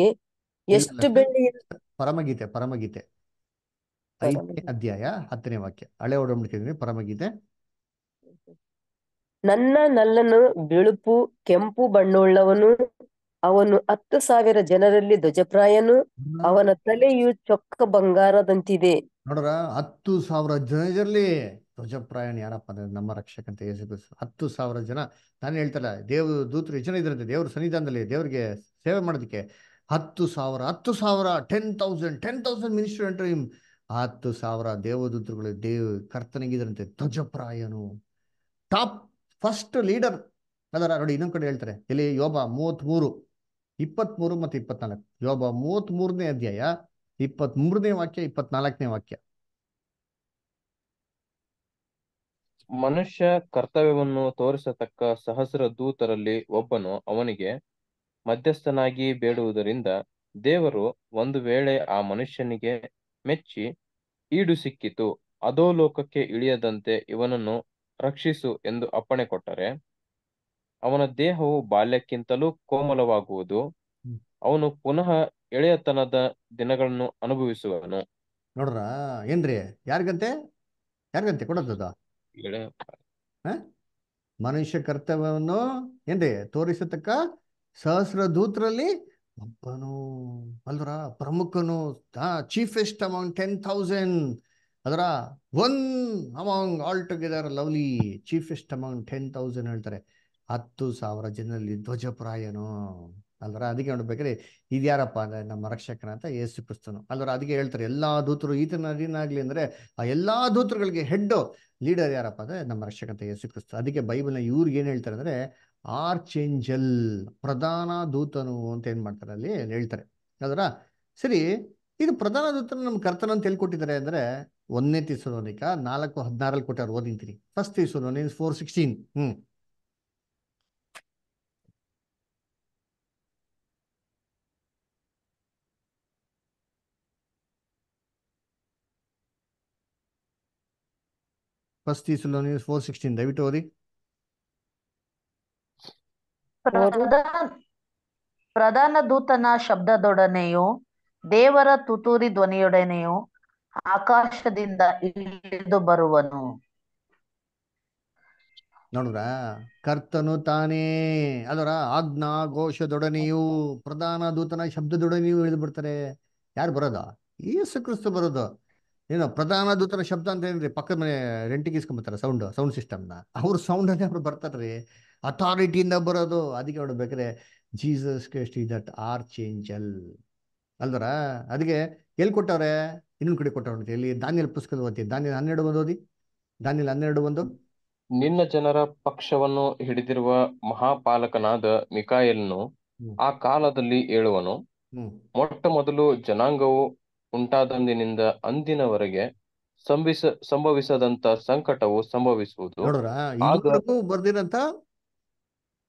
ಎಷ್ಟು ಬೆಳ್ಳಿ ಪರಮಗೀತೆ ಪರಮಗೀತೆ ಐದನೇ ಅಧ್ಯಾಯ ಹತ್ತನೇ ವಾಕ್ಯ ಹಳೆ ಒಡಂಬಡಿಕೆ ಪರಮಗೀತೆ ನನ್ನ ನಲ್ಲನು ಬಿಳುಪು ಕೆಂಪು ಬಣ್ಣವುಳ್ಳವನು ಅವನು ಹತ್ತು ಸಾವಿರ ಜನರಲ್ಲಿ ಧ್ವಜಪ್ರಾಯನು ಅವನ ತಲೆಯು ಚೊಕ್ಕ ಬಂಗಾರದಂತಿದೆ ನೋಡ್ರ ಹತ್ತು ಸಾವಿರ ಜನರಲ್ಲಿ ಧ್ವಜಪ್ರಾಯನ್ ಯಾರಪ್ಪ ಅಂದ್ರೆ ನಮ್ಮ ರಕ್ಷಕಂತ ಯೇಸು ಹತ್ತು ಸಾವಿರ ಜನ ನಾನು ಹೇಳ್ತಲ್ಲ ದೇವ್ ದೂತರು ಜನ ಇದ್ರಂತೆ ದೇವ್ರ ಸನ್ನಿಧಾನದಲ್ಲಿ ದೇವ್ರಿಗೆ ಸೇವೆ ಮಾಡೋದಕ್ಕೆ ಹತ್ತು ಸಾವಿರ ಹತ್ತು ಸಾವಿರ ten thousand ten thousand minister ಹತ್ತು ಸಾವಿರ ದೇವದೂತರುಗಳು ದೇವ್ ಕರ್ತನಗಿದ್ರಂತೆ ಧ್ವಜಪ್ರಾಯನು ಟಾಪ್ ಫಸ್ಟ್ ಲೀಡರ್ ಅದರ ನೋಡಿ ಇನ್ನೊಂದು ಕಡೆ ಹೇಳ್ತಾರೆ ಇಲ್ಲಿ ಯೋಬ ಮೂವತ್ತ್ಮೂರು ಮೂರು ಮತ್ತು ಇಪ್ಪತ್ನಾಲ್ಕು ಯೋಬ ಮೂರನೇ ಅಧ್ಯಾಯ ಮೂರನೇ ವಾಕ್ಯ ಇಪ್ಪತ್ನಾಲ್ಕನೇ ವಾಕ್ಯ ಮನುಷ್ಯ ಕರ್ತವ್ಯವನ್ನು ತೋರಿಸತಕ್ಕ ಸಹಸ್ರ ದೂತರಲ್ಲಿ ಒಬ್ಬನು ಅವನಿಗೆ ಮಧ್ಯಸ್ಥನಾಗಿ ಬೇಡುವುದರಿಂದ ದೇವರು ಒಂದು ವೇಳೆ ಆ ಮನುಷ್ಯನಿಗೆ ಮೆಚ್ಚಿ ಈಡು ಸಿಕ್ಕಿತು ಲೋಕಕ್ಕೆ ಇಳಿಯದಂತೆ ಇವನನ್ನು ರಕ್ಷಿಸು ಎಂದು ಅಪ್ಪಣೆ ಕೊಟ್ಟರೆ ಅವನ ದೇಹವು ಬಾಲ್ಯಕ್ಕಿಂತಲೂ ಕೋಮಲವಾಗುವುದು ಅವನು ಪುನಃ ಎಳೆಯತನದ ದಿನಗಳನ್ನು ಅನುಭವಿಸುವನು ನೋಡ್ರ ಏನ್ರಿ ಯಾರಿಗಂತೆ ಯಾರಿಗಂತೆ ಕೊಡತ್ತದ ಮನುಷ್ಯ ಕರ್ತವ್ಯವನ್ನು ಏನ್ರಿ ತೋರಿಸತಕ್ಕ ಸಹಸ್ರ ದೂತರಲ್ಲಿ ಅಬ್ಬನು ಅಲ್ರ ಪ್ರಮುಖನು ಚೀಫೆಸ್ಟ್ ಅಮೌಂಟ್ ಟೆನ್ ಥೌಸಂಡ್ ಅದರ one among all together lovely chiefest among ten thousand ಹೇಳ್ತಾರೆ ಹತ್ತು ಸಾವಿರ ಜನರಲ್ಲಿ ಧ್ವಜಪ್ರಾಯನು ಅಲ್ರ ಅದಕ್ಕೆ ನೋಡ್ಬೇಕ್ರಿ ಇದ್ಯಾರಪ್ಪ ಅಂದ್ರೆ ನಮ್ಮ ರಕ್ಷಕನ ಅಂತ ಯೇಸು ಕ್ರಿಸ್ತನು ಅಲ್ರ ಅದಕ್ಕೆ ಹೇಳ್ತಾರೆ ಎಲ್ಲಾ ದೂತರು ಈತನ ಏನಾಗ್ಲಿ ಅಂದ್ರೆ ಆ ಎಲ್ಲಾ ದೂತರುಗಳಿಗೆ ಹೆಡ್ ಲೀಡರ್ ಯಾರಪ್ಪ ಅಂದ್ರೆ ನಮ್ಮ ರಕ್ಷಕ ಅಂತ ಯೇಸು ಕ್ರಿಸ್ತ ಅದಕ್ಕೆ ಬೈಬಲ್ನ ಇವ್ರಿಗೆ ಏನ್ ಹೇಳ್ತಾರೆ ಅಂದ್ರೆ ಆರ್ಚೇಂಜಲ್ ಪ್ರಧಾನ ದೂತನು ಅಂತ ಏನ್ ಮಾಡ್ತಾರೆ ಅಲ್ಲಿ ಹೇಳ್ತಾರೆ ಅದರ ಸರಿ ಇದು ಪ್ರಧಾನ ದೂತನ ನಮ್ಮ ಕರ್ತನ ಅಂತ ಹೇಳ್ಕೊಟ್ಟಿದ್ದಾರೆ ಅಂದ್ರೆ ಒಂದನೇ ತಿಸೋನಿಕ ನಾಲ್ಕು ಹದಿನಾರಲ್ಲಿ ಕೊಟ್ಟಾರು ಓದಿಂತೀರಿ first Thessalonians four sixteen hmm first Thessalonians four sixteen ದಯವಿಟ್ಟು ಓದಿ ಪ್ರಧಾನ ದೂತನ ಶಬ್ದದೊಡನೆಯೂ ದೇವರ ತುತೂರಿ ಧ್ವನಿಯೊಡನೆಯು ಆಕಾಶದಿಂದ ಇಳಿದು ಬರುವನು ನೋಡುರ ಕರ್ತನು ತಾನೇ ಅದರ ಆಜ್ಞಾ ಘೋಷದೊಡನೆಯೂ ಪ್ರಧಾನ ದೂತನ ಶಬ್ದದೊಡನೆಯೂ ಇಳಿದು ಬಿಡ್ತಾರೆ ಯಾರು ಬರೋದ ಏಸು ಕ್ರಿಸ್ತು ಬರೋದು ಏನು ಪ್ರಧಾನ ದೂತರ ಶಬ್ದ ಅಂತ ಏನ್ರಿ ಪಕ್ಕದ ಮನೆ ರೆಂಟಿಗೆ ಇಸ್ಕೊಂಬತ್ತಾರ ಸೌಂಡ್ ಸೌಂಡ್ ಸಿಸ್ಟಮ್ ಸಿಸ್ಟಮ್ನ ಅವ್ರ ಅಲ್ಲಿ ಅವ್ರು ಬರ್ತಾರ್ರಿ ಅಥಾರಿಟಿಯಿಂದ ಬರೋದು ಅದಕ್ಕೆ ನೋಡ್ಬೇಕ್ರೆ Jesus Christ is that are change ಚೇಂಜಲ್ ಅಲ್ದರ ಅದಕ್ಕೆ ಎಲ್ಲಿ ಕೊಟ್ಟವ್ರೆ ಇನ್ನೊಂದು ಕಡೆ ಕೊಟ್ಟವ್ರೆ ಇಲ್ಲಿ ದಾನಿಯಲ್ ಪುಸ್ತಕದ ಓದಿ ದಾನಿಯಲ್ ಹನ್ನೆರಡು ಒಂದು ಓದಿ ದಾನಿಯಲ್ ಹನ್ನೆರಡು ಒಂದು ನಿನ್ನ ಜನರ ಪಕ್ಷವನ್ನು ಹಿಡಿದಿರುವ ಮಹಾಪಾಲಕನಾದ ಮಿಕಾಯಲ್ನು ಆ ಕಾಲದಲ್ಲಿ ಹೇಳುವನು ಮೊಟ್ಟ ಮೊದಲು ಜನಾಂಗವು ಉಂಟಾದಂದಿನಿಂದ ಅಂದಿನವರೆಗೆ ಸಂಭವಿಸ ಸಂಭವಿಸದಂತ ಸಂಕಟವು ಸಂಭವಿಸುವುದು ಬರ್ದಿರಂತ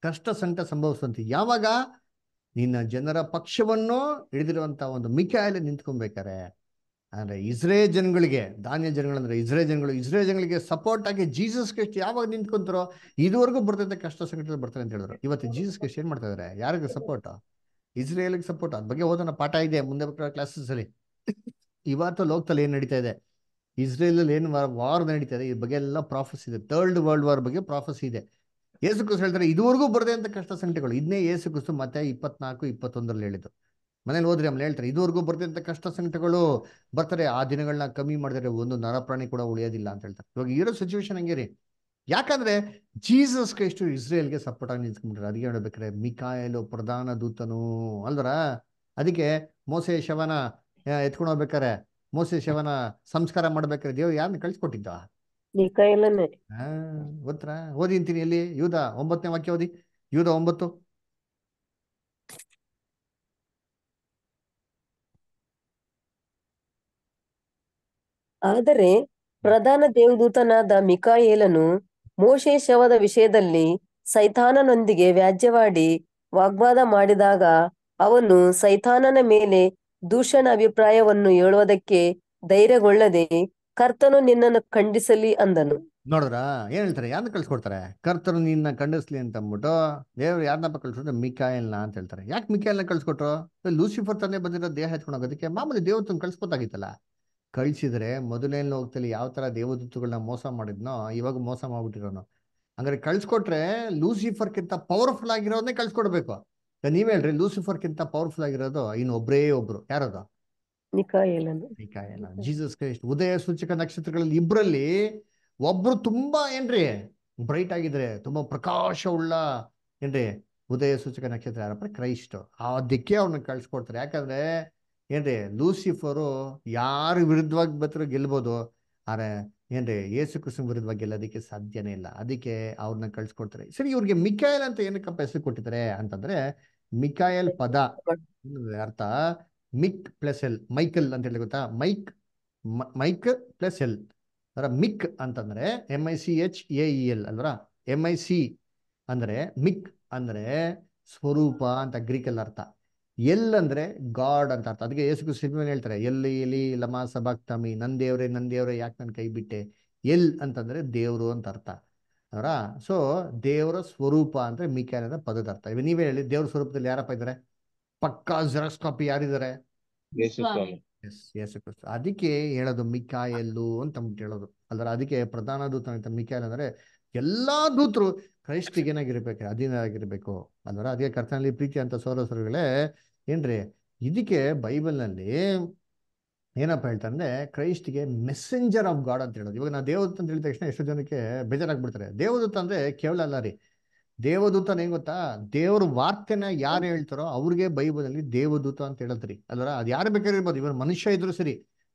ಕಷ್ಟ ಸಂಕಟ ಸಂಭವಿಸುವಂತೆ ಯಾವಾಗ ನಿನ್ನ ಜನರ ಪಕ್ಷವನ್ನು ಹಿಡಿದಿರುವಂತ ಒಂದು ಮಿಕಾಯಲೆ ನಿಂತ್ಕೊಬೇಕಾರೆ ಅಂದ್ರೆ ಇಸ್ರೇ ಜನಗಳಿಗೆ ಧಾನ್ಯ ಜನಗಳಂದ್ರೆ ಇಸ್ರೇ ಜನಗಳು ಇಸ್ರೇ ಜನಗಳಿಗೆ ಸಪೋರ್ಟ್ ಆಗಿ ಜೀಸಸ್ ಕ್ರಿಸ್ಟ್ ಯಾವಾಗ ನಿಂತ್ಕೊಂತಾರೋ ಇದುವರೆಗೂ ಬರ್ತೈತೆ ಕಷ್ಟ ಸಂಕಟದಲ್ಲಿ ಬರ್ತಾರೆ ಅಂತ ಹೇಳಿದ್ರು ಇವತ್ತು ಜೀಸಸ್ ಕ್ರಿಸ್ಟ್ ಏನ್ ಮಾಡ್ತಾ ಇದಾರೆ ಯಾರಿಗೆ ಸಪೋರ್ಟ್ ಇಸ್ರೇಲ್ಗೆ ಸಪೋರ್ಟ್ ಅದ್ ಬಗ್ಗೆ ಓದೋಣ ಪಾಠ ಇದೆ ಮುಂದೆ ಕ್ಲಾಸಸ್ ಅಲ್ಲಿ ಇವತ್ತು ಲೋಕದಲ್ಲಿ ಏನು ನಡೀತಾ ಇದೆ ಅಲ್ಲಿ ಏನು ವಾರ್ ನಡೀತಾ ಇದೆ ಈ ಬಗ್ಗೆ ಎಲ್ಲ ಪ್ರಾಫೆಸ್ ಇದೆ ಥರ್ಡ್ ವರ್ಲ್ಡ್ ವಾರ್ ಬಗ್ಗೆ ಪ್ರಾಫಸ್ ಇದೆ ಯೇಸು ಕ್ರಿಸ್ತು ಹೇಳ್ತಾರೆ ಇದುವರೆಗೂ ಬರದೆ ಅಂತ ಕಷ್ಟ ಸಂಕಟಗಳು ಇದನ್ನೇ ಯೇಸು ಕ್ರಿಸ್ತು ಮತ್ತೆ ಇಪ್ಪತ್ನಾಲ್ಕು ಇಪ್ಪತ್ತೊಂದರಲ್ಲಿ ಹೇಳಿದ್ದು ಮನೇಲಿ ಹೋದ್ರೆ ಆಮೇಲೆ ಹೇಳ್ತಾರೆ ಇದುವರೆಗೂ ಅಂತ ಕಷ್ಟ ಸಂಕಟಗಳು ಬರ್ತಾರೆ ಆ ದಿನಗಳನ್ನ ಕಮ್ಮಿ ಮಾಡಿದರೆ ಒಂದು ನರ ಪ್ರಾಣಿ ಕೂಡ ಉಳಿಯೋದಿಲ್ಲ ಅಂತ ಹೇಳ್ತಾರೆ ಇವಾಗ ಇರೋ ಸಿಚುವೇಶನ್ ಹಂಗೆ ರೀ ಯಾಕಂದ್ರೆ ಜೀಸಸ್ ಕ್ರೈಸ್ಟು ಇಸ್ರೇಲ್ಗೆ ಸಪೋರ್ಟ್ ಆಗಿ ನಿಂತ್ಕೊಂಡ್ರೆ ಅದಕ್ಕೆ ಹೇಳ್ಬೇಕಾರೆ ಮಿಕಾಯಲು ಪ್ರಧಾನ ದೂತನು ಅಲ್ದರ ಅದಕ್ಕೆ ಮೋಸೆ ಶವನ ಎತ್ಕೊಂಡು ಹೋಗ್ಬೇಕಾರೆ ಮೋಸಿ ಶವನ ಸಂಸ್ಕಾರ ಮಾಡ್ಬೇಕಾದ್ರೆ ದೇವ್ರು ಯಾರನ್ನ ಕಳ್ಸಿಕೊಟ್ಟಿದ್ದ ಆ ಓದಿ ಅಂತೀನಿ ಎಲ್ಲಿ ಯೂದ ಒಂಬತ್ತನೇ ವಾಕ್ಯ ಓದಿ ಯೂದ ಒಂಬತ್ತು ಆದರೆ ಪ್ರಧಾನ ದೇವದೂತನಾದ ಮಿಕಾಯೇಲನು ಮೋಶೆ ಶವದ ವಿಷಯದಲ್ಲಿ ಸೈತಾನನೊಂದಿಗೆ ವ್ಯಾಜ್ಯವಾಡಿ ವಾಗ್ವಾದ ಮಾಡಿದಾಗ ಅವನು ಸೈತಾನನ ಮೇಲೆ ದೂಷಣ ಅಭಿಪ್ರಾಯವನ್ನು ಹೇಳುವುದಕ್ಕೆ ಧೈರ್ಯಗೊಳ್ಳದೆ ಕರ್ತನು ನಿನ್ನನ್ನು ಖಂಡಿಸಲಿ ಅಂದನು ನೋಡಿದ್ರ ಏನ್ ಹೇಳ್ತಾರೆ ಯಾರು ಕಳ್ಸಿಕೊಡ್ತಾರೆ ಕರ್ತನು ನಿನ್ನ ಖಂಡಿಸ್ಲಿ ಅಂತ ಅಂದ್ಬಿಟ್ಟು ದೇವ್ರು ಯಾರನ್ನಪ್ಪ ಕಳ್ಸಿದ್ರೆ ಮಿಕಾಯಲ್ನ ಅಂತ ಹೇಳ್ತಾರೆ ಯಾಕೆ ಮಿಕಾಯಲ್ನ ಕಳ್ಸಿಕೊಟ್ರು ಲೂಸಿಫರ್ ತಾನೇ ಬಂದಿರೋ ದೇಹ ಹಚ್ಕೊಂಡೋಗೋದಕ್ಕೆ ಮಾಮೂಲಿ ದೇವತನ ಕಳ್ಸ್ಕೊತಾಗಿತ್ತಲ್ಲ ಕಳ್ಸಿದ್ರೆ ಮೊದಲೇ ಲೋಕದಲ್ಲಿ ಯಾವ ತರ ದೇವದೂತಗಳನ್ನ ಮೋಸ ಮಾಡಿದ್ನೋ ಇವಾಗ ಮೋಸ ಮಾಡ್ಬಿಟ್ಟಿರೋನು ಹಂಗಾರೆ ಕಳ್ಸಿಕೊಟ್ರೆ ಲೂಸಿಫರ್ಗಿಂತ ಪವರ್ಫುಲ್ ಆಗಿರೋದನ್ನೇ ಕಳ್ಸಿಕೊಡ್ಬೇಕು ನೀವ್ ಹೇಳ್ರಿ ಕಿಂತ ಪವರ್ಫುಲ್ ಆಗಿರೋದು ಇನ್ನು ಒಬ್ರೇ ಒಬ್ರು ಯಾರದ ಜೀಸಸ್ ಕ್ರೈಸ್ಟ್ ಉದಯ ಸೂಚಕ ನಕ್ಷತ್ರಗಳಲ್ಲಿ ಇಬ್ಬರಲ್ಲಿ ಒಬ್ರು ತುಂಬಾ ಏನ್ರಿ ಬ್ರೈಟ್ ಆಗಿದ್ರೆ ತುಂಬಾ ಪ್ರಕಾಶ ಉಳ್ಳ ಏನ್ರಿ ಉದಯ ಸೂಚಕ ನಕ್ಷತ್ರ ಯಾರಪ್ಪ ಕ್ರೈಸ್ಟ್ ಆ ದಿಕ್ಕೆ ಅವ್ರನ್ನ ಕಳ್ಸಿಕೊಡ್ತಾರೆ ಯಾಕಂದ್ರೆ ಏನ್ರಿ ಲೂಸಿಫರು ಯಾರ ವಿರುದ್ಧವಾಗಿ ಬತ್ತರ ಗೆಲ್ಬೋದು ಆದ್ರೆ ಏನ್ರಿ ಯೇಸು ಕೃಷ್ಣ ವಿರುದ್ಧವಾಗಿ ಗೆಲ್ಲೋದಕ್ಕೆ ಸಾಧ್ಯನೇ ಇಲ್ಲ ಅದಕ್ಕೆ ಅವ್ರನ್ನ ಕಳ್ಸಿಕೊಡ್ತಾರೆ ಸರಿ ಇವ್ರಿಗೆ ಮಿಕ್ಕಾಯಲ್ ಅಂತ ಏನಕ್ಕಪ್ಪ ಹೆಸರು ಕೊಟ್ಟಿದ್ದಾರೆ ಅಂತಂದ್ರೆ ಮಿಕಾಯಲ್ ಪದ ಅರ್ಥ ಮಿಕ್ ಪ್ಲಸ್ ಎಲ್ ಮೈಕಲ್ ಅಂತ ಹೇಳಿ ಗೊತ್ತಾ ಮೈಕ್ ಮೈಕ್ ಪ್ಲಸ್ ಎಲ್ ಅದರ ಮಿಕ್ ಅಂತಂದ್ರೆ M I C H A E L ಅಲ್ವರ ಎಂ ಐ ಸಿ ಅಂದ್ರೆ ಮಿಕ್ ಅಂದ್ರೆ ಸ್ವರೂಪ ಅಂತ ಗ್ರೀಕ್ ಅಲ್ಲಿ ಅರ್ಥ ಎಲ್ ಅಂದ್ರೆ ಗಾಡ್ ಅಂತ ಅರ್ಥ ಅದಕ್ಕೆ ಯೇಸು ಸಿನಿಮನ್ ಹೇಳ್ತಾರೆ ಎಲ್ಲಿ ಎಲಿ ಲಮಾ ಭಕ್ತಮಿ ನಂದೇವ್ರೆ ನಂದೇವ್ರೆ ಯಾಕೆ ನನ್ನ ಕೈ ಬಿಟ್ಟೆ ಎಲ್ ಅಂತಂದ್ರೆ ದೇವ್ರು ಅಂತ ಅರ್ಥ ಅವರ ಸೊ ದೇವರ ಸ್ವರೂಪ ಅಂದ್ರೆ ಮೀಕ್ಯಾಲ್ ಪದದ ಅರ್ಥ ಇವ ನೀವೇ ಹೇಳಿ ದೇವರ ಸ್ವರೂಪದಲ್ಲಿ ಯಾರಪ್ಪ ಇದ್ದಾರೆ ಪಕ್ಕಾ ಜೆರಾಕ್ಸ್ ಕಾಪಿ ಯಾರಿದ್ದಾರೆ ಅದಕ್ಕೆ ಹೇಳೋದು ಮಿಕಾಯಲ್ಲು ಅಂತ ಹೇಳೋದು ಅಂದ್ರೆ ಅದಕ್ಕೆ ಪ್ರಧಾನ ದೂತ ಅಂತ ಅಂದ್ರೆ ಎಲ್ಲಾ ದೂತರು ಕ್ರೈಸ್ತಿಗೇನಾಗಿರ್ಬೇಕು ಏನಾಗಿರ್ಬೇಕು ಅಧೀನರಾಗಿರ್ಬೇಕು ಅಂದ್ರೆ ಅದಕ್ಕೆ ಕರ್ತನಲ್ಲಿ ಪ್ರೀತಿ ಅಂತ ಸರ್ಗಳೇ ಏನ್ರಿ ಇದಕ್ಕೆ ನಲ್ಲಿ ಏನಪ್ಪ ಹೇಳ್ತಾರೆ ಅಂದ್ರೆ ಕ್ರೈಸ್ಟ್ಗೆ ಮೆಸೆಂಜರ್ ಆಫ್ ಗಾಡ್ ಅಂತ ಹೇಳೋದು ಇವಾಗ ನಾ ದೇವದೂತ ಅಂತ ಹೇಳಿದ ತಕ್ಷಣ ಎಷ್ಟು ಜನಕ್ಕೆ ಬೇಜಾರಾಗ್ಬಿಡ್ತಾರೆ ದೇವದೂತ ಅಂದ್ರೆ ಕೇವಲ ಅಲ್ಲ ರೀ ದೇವದೂತ ಹೆಂಗ್ ಗೊತ್ತಾ ದೇವರ ವಾರ್ತೆನ ಯಾರು ಹೇಳ್ತಾರೋ ಅವ್ರಿಗೆ ಬೈಬಲಲ್ಲಿ ದೇವದೂತ ಅಂತ ಹೇಳದ್ರಿ ಅಲ್ವರ ಅದು ಯಾರು ಬೇಕಾದ್ರೆ ಇರ್ಬೋದು ಮನುಷ್ಯ ಇದ್ರು ಸರಿ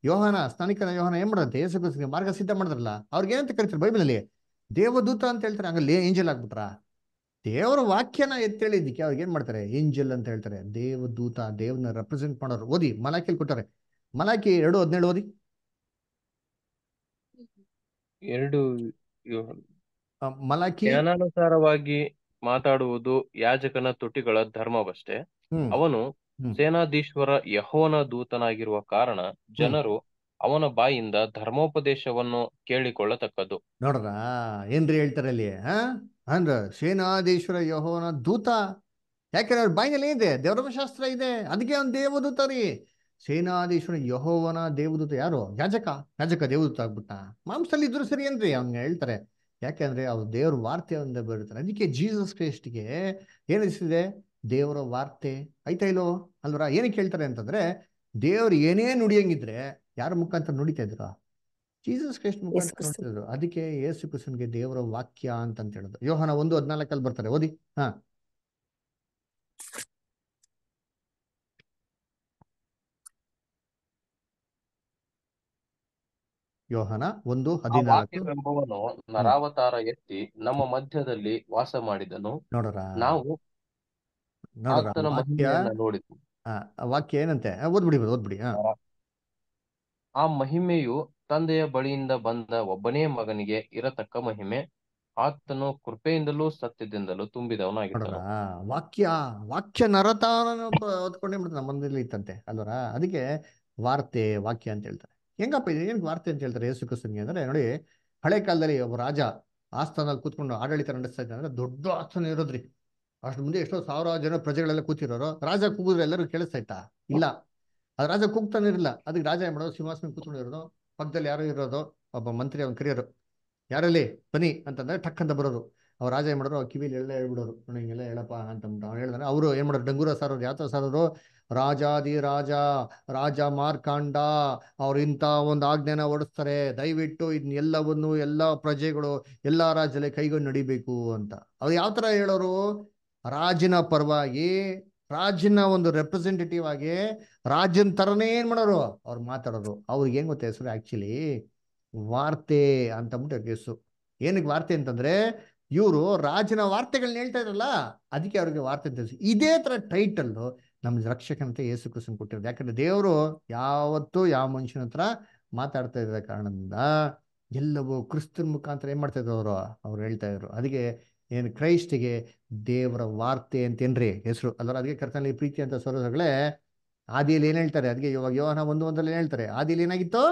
ಯೋಹನ ಸ್ನಾನಿಕನ ಯೋಹನ ಏನ್ ಮಾಡಂತೆ ಯೇಸು ಮಾರ್ಗ ಸಿದ್ಧ ಮಾಡಿದ್ರಲ್ಲ ಅವ್ರಿಗೆ ಏನಂತ ಕರಿತಾರೆ ಬೈಬಲಲ್ಲಿ ದೇವದೂತ ಅಂತ ಹೇಳ್ತಾರೆ ಹಂಗಲ್ಲಿ ಏಂಜಲ್ ಆಗ್ಬಿಟ್ರ ದೇವರ ವಾಕ್ಯನ ಎತ್ತೇಳಿದ್ದಕ್ಕೆ ಅವ್ರಿಗೆ ಏನ್ ಮಾಡ್ತಾರೆ ಏಂಜಲ್ ಅಂತ ಹೇಳ್ತಾರೆ ದೇವದೂತ ದೇವ್ನ ರೆಪ್ರೆಸೆಂಟ್ ಮಾಡೋರು ಓದಿ ಮಲಾಖಿಲ್ ಕೊಟ್ಟಾರೆ ಮಲಾಕಿ ಎರಡು ಹದಿನೇಳು ಓದಿ ಎರಡು ಮಲಾಕಿ ಮಾತಾಡುವುದು ಯಾಜಕನ ತುಟಿಗಳ ಧರ್ಮವಷ್ಟೇ ಅವನು ಸೇನಾಧೀಶ್ವರ ಯಹೋನ ದೂತನಾಗಿರುವ ಕಾರಣ ಜನರು ಅವನ ಬಾಯಿಂದ ಧರ್ಮೋಪದೇಶವನ್ನು ಕೇಳಿಕೊಳ್ಳತಕ್ಕದ್ದು ನೋಡ್ರ ಏನ್ರಿ ಹೇಳ್ತಾರೆ ಅಲ್ಲಿ ಅಂದ್ರ ಸೇನಾಧೀಶ್ವರ ಯಹೋನ ದೂತ ಯಾಕೆ ಅವ್ರ ಬಾಯಿನಲ್ಲಿ ಇದೆ ಶಾಸ್ತ್ರ ಇದೆ ಅದಕ್ಕೆ ಅವನ್ ದೇವದೂತ ರೀ ಸೇನಾಧೀಶನ ಯಹೋವನ ದೇವದೂತ ಯಾರು ಯಾಜಕ ಯಾಜಕ ದೇವದೂತ ಆಗ್ಬಿಟ್ಟ ಮಾಂಸದಲ್ಲಿ ಇದ್ರು ಸರಿ ಅಂದ್ರೆ ಅವ್ನ ಹೇಳ್ತಾರೆ ಯಾಕೆಂದ್ರೆ ಅವ್ರು ದೇವ್ರ ವಾರ್ತೆ ಅಂತ ಬರುತ್ತಾರೆ ಅದಕ್ಕೆ ಜೀಸಸ್ ಕ್ರೈಸ್ಟ್ಗೆ ಏನಿಸಿದೆ ದೇವರ ವಾರ್ತೆ ಆಯ್ತಾ ಇಲ್ಲೋ ಅಲ್ವರ ಏನಕ್ಕೆ ಹೇಳ್ತಾರೆ ಅಂತಂದ್ರೆ ದೇವ್ರು ಏನೇ ನುಡಿಯಂಗಿದ್ರೆ ಯಾರ ಮುಖಾಂತರ ನುಡಿತಾ ಇದ್ರು ಜೀಸಸ್ ಕ್ರೈಸ್ಟ್ ಮುಖಾಂತರ ನುಡಿತಾ ಇದ್ರು ಅದಕ್ಕೆ ಯೇಸು ಕೃಷ್ಣನ್ಗೆ ದೇವರ ವಾಕ್ಯ ಅಂತ ಹೇಳುದು ಯೋಹನ ಒಂದು ಹದ್ನಾಲ್ಕಲ್ಲಿ ಬರ್ತಾರೆ ಓದಿ ಹಾ ಯೋಹನ ಒಂದು ಹದಿನಾಲ್ಕು ನರಾವತಾರ ಎತ್ತಿ ನಮ್ಮ ಮಧ್ಯದಲ್ಲಿ ವಾಸ ಮಾಡಿದನು ನೋಡೋರ ನಾವು ವಾಕ್ಯ ಏನಂತೆ ಓದ್ಬಿಡಿ ಓದ್ಬಿಡಿ ಆ ಮಹಿಮೆಯು ತಂದೆಯ ಬಳಿಯಿಂದ ಬಂದ ಒಬ್ಬನೇ ಮಗನಿಗೆ ಇರತಕ್ಕ ಮಹಿಮೆ ಆತನು ಕೃಪೆಯಿಂದಲೂ ಸತ್ಯದಿಂದಲೂ ತುಂಬಿದವನಾಗಿದ್ದಾನೆ ವಾಕ್ಯ ವಾಕ್ಯ ನರತಾರನ ಓದ್ಕೊಂಡೇ ಬಿಡ್ತಾನೆ ನಮ್ಮಲ್ಲಿ ಇತ್ತಂತೆ ಅಲ್ವರ ಅದಕ್ಕೆ ವಾರ್ತೆ ವಾಕ್ಯ ಅಂತ ಹೇಳ್ತಾರೆ ಹೆಂಗಪ್ಪ ಇದು ವಾರ್ತೆ ಅಂತ ಹೇಳ್ತಾರೆ ಯೇಸು ಕ್ರಿಸ್ತನಿಗೆ ಅಂದರೆ ನೋಡಿ ಹಳೆ ಕಾಲದಲ್ಲಿ ಒಬ್ಬ ರಾಜ ಆಸ್ಥಾನದಲ್ಲಿ ಕೂತ್ಕೊಂಡು ಆಡಳಿತ ನಡೆಸ್ತಾ ಇದ್ದ ಅಂದರೆ ದೊಡ್ಡ ಆಸ್ಥಾನ ಇರೋದ್ರಿ ಅಷ್ಟು ಮುಂದೆ ಎಷ್ಟೋ ಸಾವಿರ ಜನ ಪ್ರಜೆಗಳೆಲ್ಲ ಕೂತಿರೋರು ರಾಜ ಕೂಗಿದ್ರೆ ಎಲ್ಲರೂ ಕೇಳಿಸ್ತಾ ಇತ್ತ ಇಲ್ಲ ಅದು ರಾಜ ಕೂಗ್ತಾನೆ ಇರಲಿಲ್ಲ ಅದಕ್ಕೆ ರಾಜ ಏನು ಮಾಡೋದು ಸಿಂಹಾಸನ ಇರೋದು ಪಕ್ಕದಲ್ಲಿ ಯಾರೋ ಇರೋದು ಒಬ್ಬ ಮಂತ್ರಿ ಅವನ ಕರಿಯರು ಯಾರಲ್ಲಿ ಬನ್ನಿ ಅಂತಂದ್ರೆ ಟಕ್ ಅಂತ ಬರೋರು ಅವ್ರು ರಾಜ ಏನು ಮಾಡೋರು ಕಿವಿಲಿ ಎಲ್ಲ ಹೇಳ್ಬಿಡೋರು ಹಿಂಗೆಲ್ಲ ಹೇಳಪ್ಪ ಅಂತ ಅವ್ನು ಹೇಳಿದ್ರೆ ಅವರು ಏನು ಮಾಡೋರು ಡಂಗೂರ ಸಾರೋರು ಯಾವ ಸಾರೋರು ರಾಜಾದಿ ರಾಜ ಮಾರ್ಕಾಂಡ ಅವ್ರು ಇಂಥ ಒಂದು ಆಜ್ಞೆನ ಹೊಡಿಸ್ತಾರೆ ದಯವಿಟ್ಟು ಎಲ್ಲವನ್ನು ಎಲ್ಲ ಪ್ರಜೆಗಳು ಎಲ್ಲ ರಾಜ್ಯದಲ್ಲಿ ಕೈಗೊಂಡು ನಡಿಬೇಕು ಅಂತ ಅವ್ರು ಯಾವ ತರ ಹೇಳೋರು ರಾಜನ ಪರವಾಗಿ ರಾಜನ ಒಂದು ರೆಪ್ರೆಸೆಂಟೇಟಿವ್ ಆಗಿ ರಾಜನ್ ಥರನೇ ಏನು ಮಾಡೋರು ಅವ್ರು ಮಾತಾಡೋರು ಅವ್ರಿಗೆ ಏನು ಗೊತ್ತಾ ಹೆಸರು ಆ್ಯಕ್ಚುಲಿ ವಾರ್ತೆ ಅಂತ ಅಂದ್ಬಿಟ್ಟು ಹೆಸರು ಏನಕ್ಕೆ ವಾರ್ತೆ ಅಂತಂದ್ರೆ ಇವರು ರಾಜನ ವಾರ್ತೆಗಳನ್ನ ಹೇಳ್ತಾ ಇರಲ್ಲ ಅದಕ್ಕೆ ಅವ್ರಿಗೆ ವಾರ್ತೆ ಅಂತ ಇದೇ ಥರ ಟೈಟಲ್ಲು ನಮ್ಮ ರಕ್ಷಕನಂತೆ ಯೇಸು ಕೃಷ್ಣ ಕೊಟ್ಟಿರೋದು ಯಾಕಂದ್ರೆ ದೇವರು ಯಾವತ್ತೂ ಯಾವ ಮನುಷ್ಯನ ಹತ್ರ ಮಾತಾಡ್ತಾ ಇದ್ದ ಕಾರಣದಿಂದ ಎಲ್ಲವೂ ಕ್ರಿಸ್ತನ ಮುಖಾಂತರ ಏನ್ ಮಾಡ್ತಾ ಇದ್ರು ಅವರು ಅವ್ರು ಹೇಳ್ತಾ ಇದ್ರು ಅದಕ್ಕೆ ಏನು ಕ್ರೈಸ್ಟಿಗೆ ದೇವರ ವಾರ್ತೆ ಅಂತೇನ್ರಿ ಹೆಸರು ಅಲ್ಲರೂ ಅದಕ್ಕೆ ಕರ್ತನಲ್ಲಿ ಪ್ರೀತಿ ಅಂತ ಸರೋದಗಳೇ ಆದಿಯಲ್ಲಿ ಏನ್ ಹೇಳ್ತಾರೆ ಅದಕ್ಕೆ ಇವಾಗ ಯೋಹನ ಒಂದು ಒಂದಲ್ಲಿ ಏನ್ ಹೇಳ್ತಾರೆ ಆದಿಯಲ್ಲಿ ಏನಾಗಿತ್ತು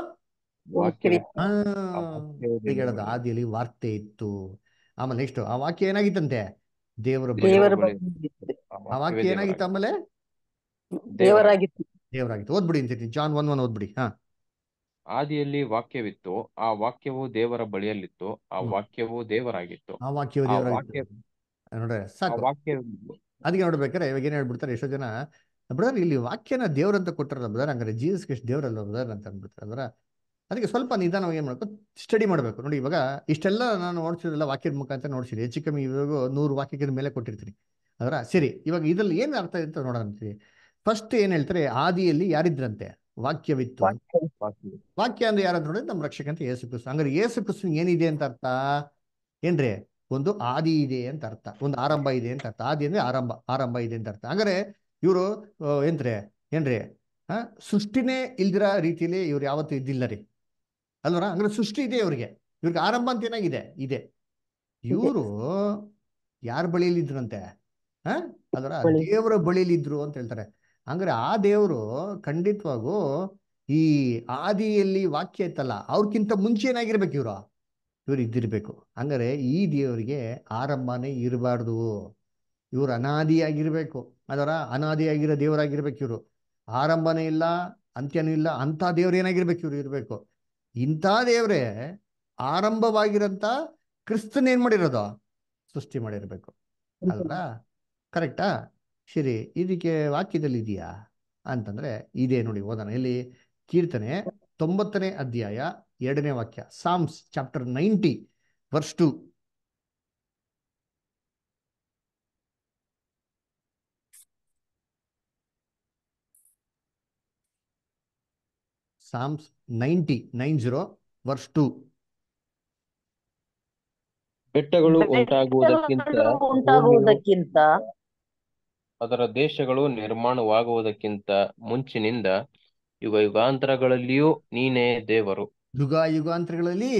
ಹೇಳೋದು ಆದಿಯಲ್ಲಿ ವಾರ್ತೆ ಇತ್ತು ಆಮೇಲೆ ನೆಕ್ಸ್ಟ್ ಆ ವಾಕ್ಯ ಏನಾಗಿತ್ತಂತೆ ದೇವರ ಆ ವಾಕ್ಯ ಏನಾಗಿತ್ತು ಆಮೇಲೆ ದೇವರಾಗಿತ್ತು ದೇವರಾಗಿತ್ತು ಓದ್ಬಿಡಿ ಅಂತೀನಿ ಜಾನ್ ಒನ್ ಒನ್ ಓದ್ಬಿಡಿ ಹಾ ಆದಿಯಲ್ಲಿ ವಾಕ್ಯವಿತ್ತು ಆ ವಾಕ್ಯವು ದೇವರ ಬಳಿಯಲ್ಲಿತ್ತು ಆ ವಾಕ್ಯವು ದೇವರಾಗಿತ್ತು ಆ ವಾಕ್ಯವು ನೋಡ್ರೆ ಸಾಕು ಅದಕ್ಕೆ ನೋಡ್ಬೇಕಾರೆ ಇವಾಗ ಏನ್ ಹೇಳ್ಬಿಡ್ತಾರೆ ಎಷ್ಟೋ ಜನ ಬ್ರದರ್ ಇಲ್ಲಿ ವಾಕ್ಯನ ಅಂತ ಕೊಟ್ಟಾರಲ್ಲ ಬ್ರದರ್ ಹಂಗಾರೆ ಜೀಸಸ್ ಕ್ರಿಸ್ಟ್ ದೇವರಲ್ಲ ಬ್ರದರ್ ಅಂತ ಅಂದ್ಬಿಡ್ತಾರೆ ಅಂದ್ರೆ ಅದಕ್ಕೆ ಸ್ವಲ್ಪ ನಿಧಾನವಾಗಿ ಏನ್ ಮಾಡ್ಬೇಕು ಸ್ಟಡಿ ಮಾಡ್ಬೇಕು ನೋಡಿ ಇವಾಗ ಇಷ್ಟೆಲ್ಲ ನಾನು ನೋಡ್ಸಿದ್ರಲ್ಲ ವಾಕ್ಯದ ಮುಖಾಂತರ ನೋಡ್ತೀನಿ ಹೆಚ್ಚು ಕಮ್ಮಿ ಇವಾಗ ನೂರು ವಾಕ್ಯಕ್ಕಿಂತ ಮೇಲೆ ಕೊಟ್ಟಿರ್ತೀನಿ ಅದರ ಸರಿ ಇವಾಗ ಇದ್ರಲ್ಲಿ ಏನ್ ಅರ್ಥ ಅಂತ ನೋಡೋಣ ಅಂತೀವಿ ಫಸ್ಟ್ ಏನ್ ಹೇಳ್ತಾರೆ ಆದಿಯಲ್ಲಿ ಯಾರಿದ್ರಂತೆ ವಾಕ್ಯವಿತ್ತು ವಾಕ್ಯ ಅಂದ್ರೆ ಯಾರಾದ್ರೂ ನೋಡಿದ್ರೆ ನಮ್ಮ ರಕ್ಷಕಂತ ಯೇಸು ಕ್ರಿಸ್ತು ಅಂದ್ರೆ ಯೇಸು ಕ್ರಿಸ್ತು ಏನಿದೆ ಅಂತ ಅರ್ಥ ಏನ್ರಿ ಒಂದು ಆದಿ ಇದೆ ಅಂತ ಅರ್ಥ ಒಂದು ಆರಂಭ ಇದೆ ಅಂತ ಅರ್ಥ ಆದಿ ಅಂದ್ರೆ ಆರಂಭ ಆರಂಭ ಇದೆ ಅಂತ ಅರ್ಥ ಅಂದ್ರೆ ಇವರು ಏನ್ರಿ ಏನ್ರಿ ಹಾ ಸೃಷ್ಟಿನೇ ಇಲ್ದಿರ ರೀತಿಯಲ್ಲಿ ಇವ್ರು ಯಾವತ್ತೂ ಇದ್ದಿಲ್ಲ ರೀ ಅಲ್ವರ ಅಂದ್ರೆ ಸೃಷ್ಟಿ ಇದೆ ಇವ್ರಿಗೆ ಇವ್ರಿಗೆ ಆರಂಭ ಅಂತ ಏನಾಗಿದೆ ಇದೆ ಇವರು ಯಾರ ಬಳಿಯಲ್ಲಿದ್ರಂತೆ ಹಾ ಅದರ ದೇವರ ಬಳಿಯಲ್ಲಿದ್ರು ಅಂತ ಹೇಳ್ತಾರೆ ಹಂಗಾರೆ ಆ ದೇವರು ಖಂಡಿತವಾಗೂ ಈ ಆದಿಯಲ್ಲಿ ವಾಕ್ಯ ಇತ್ತಲ್ಲ ಅವ್ರಕ್ಕಿಂತ ಮುಂಚೆ ಏನಾಗಿರ್ಬೇಕು ಇವರು ಇವ್ರು ಇದ್ದಿರ್ಬೇಕು ಹಂಗಾರೆ ಈ ದೇವರಿಗೆ ಆರಂಭನೇ ಇರಬಾರ್ದು ಇವರು ಅನಾದಿಯಾಗಿರ್ಬೇಕು ಅದರ ಅನಾದಿಯಾಗಿರೋ ದೇವರಾಗಿರ್ಬೇಕು ಇವರು ಆರಂಭನೇ ಇಲ್ಲ ಅಂತ್ಯನೂ ಇಲ್ಲ ಅಂಥ ದೇವ್ರು ಏನಾಗಿರ್ಬೇಕು ಇವ್ರು ಇರಬೇಕು ಇಂಥ ದೇವರೇ ಆರಂಭವಾಗಿರೋಂಥ ಕ್ರಿಸ್ತನ ಏನ್ ಮಾಡಿರೋದು ಸೃಷ್ಟಿ ಮಾಡಿರ್ಬೇಕು ಅಲ್ವಾ ಕರೆಕ್ಟಾ ಸರಿ ಇದಕ್ಕೆ ವಾಕ್ಯದಲ್ಲಿ ಇದೆಯಾ ಅಂತಂದ್ರೆ ಇದೇ ನೋಡಿ ಓದೋಣ ಇಲ್ಲಿ ಕೀರ್ತನೆ ತೊಂಬತ್ತನೇ ಅಧ್ಯಾಯ ಎರಡನೇ ವಾಕ್ಯ Psalms chapter ninety verse two Psalms ninety nine zero verse two ಬೆಟ್ಟಗಳು ಉಂಟಾಗುವುದಕ್ಕಿಂತ ಅದರ ದೇಶಗಳು ನಿರ್ಮಾಣವಾಗುವುದಕ್ಕಿಂತ ಮುಂಚಿನಿಂದ ಯುಗ ಯುಗಾಂತರಗಳಲ್ಲಿಯೂ ನೀನೇ ದೇವರು ಯುಗ ಯುಗಾಂತರಗಳಲ್ಲಿ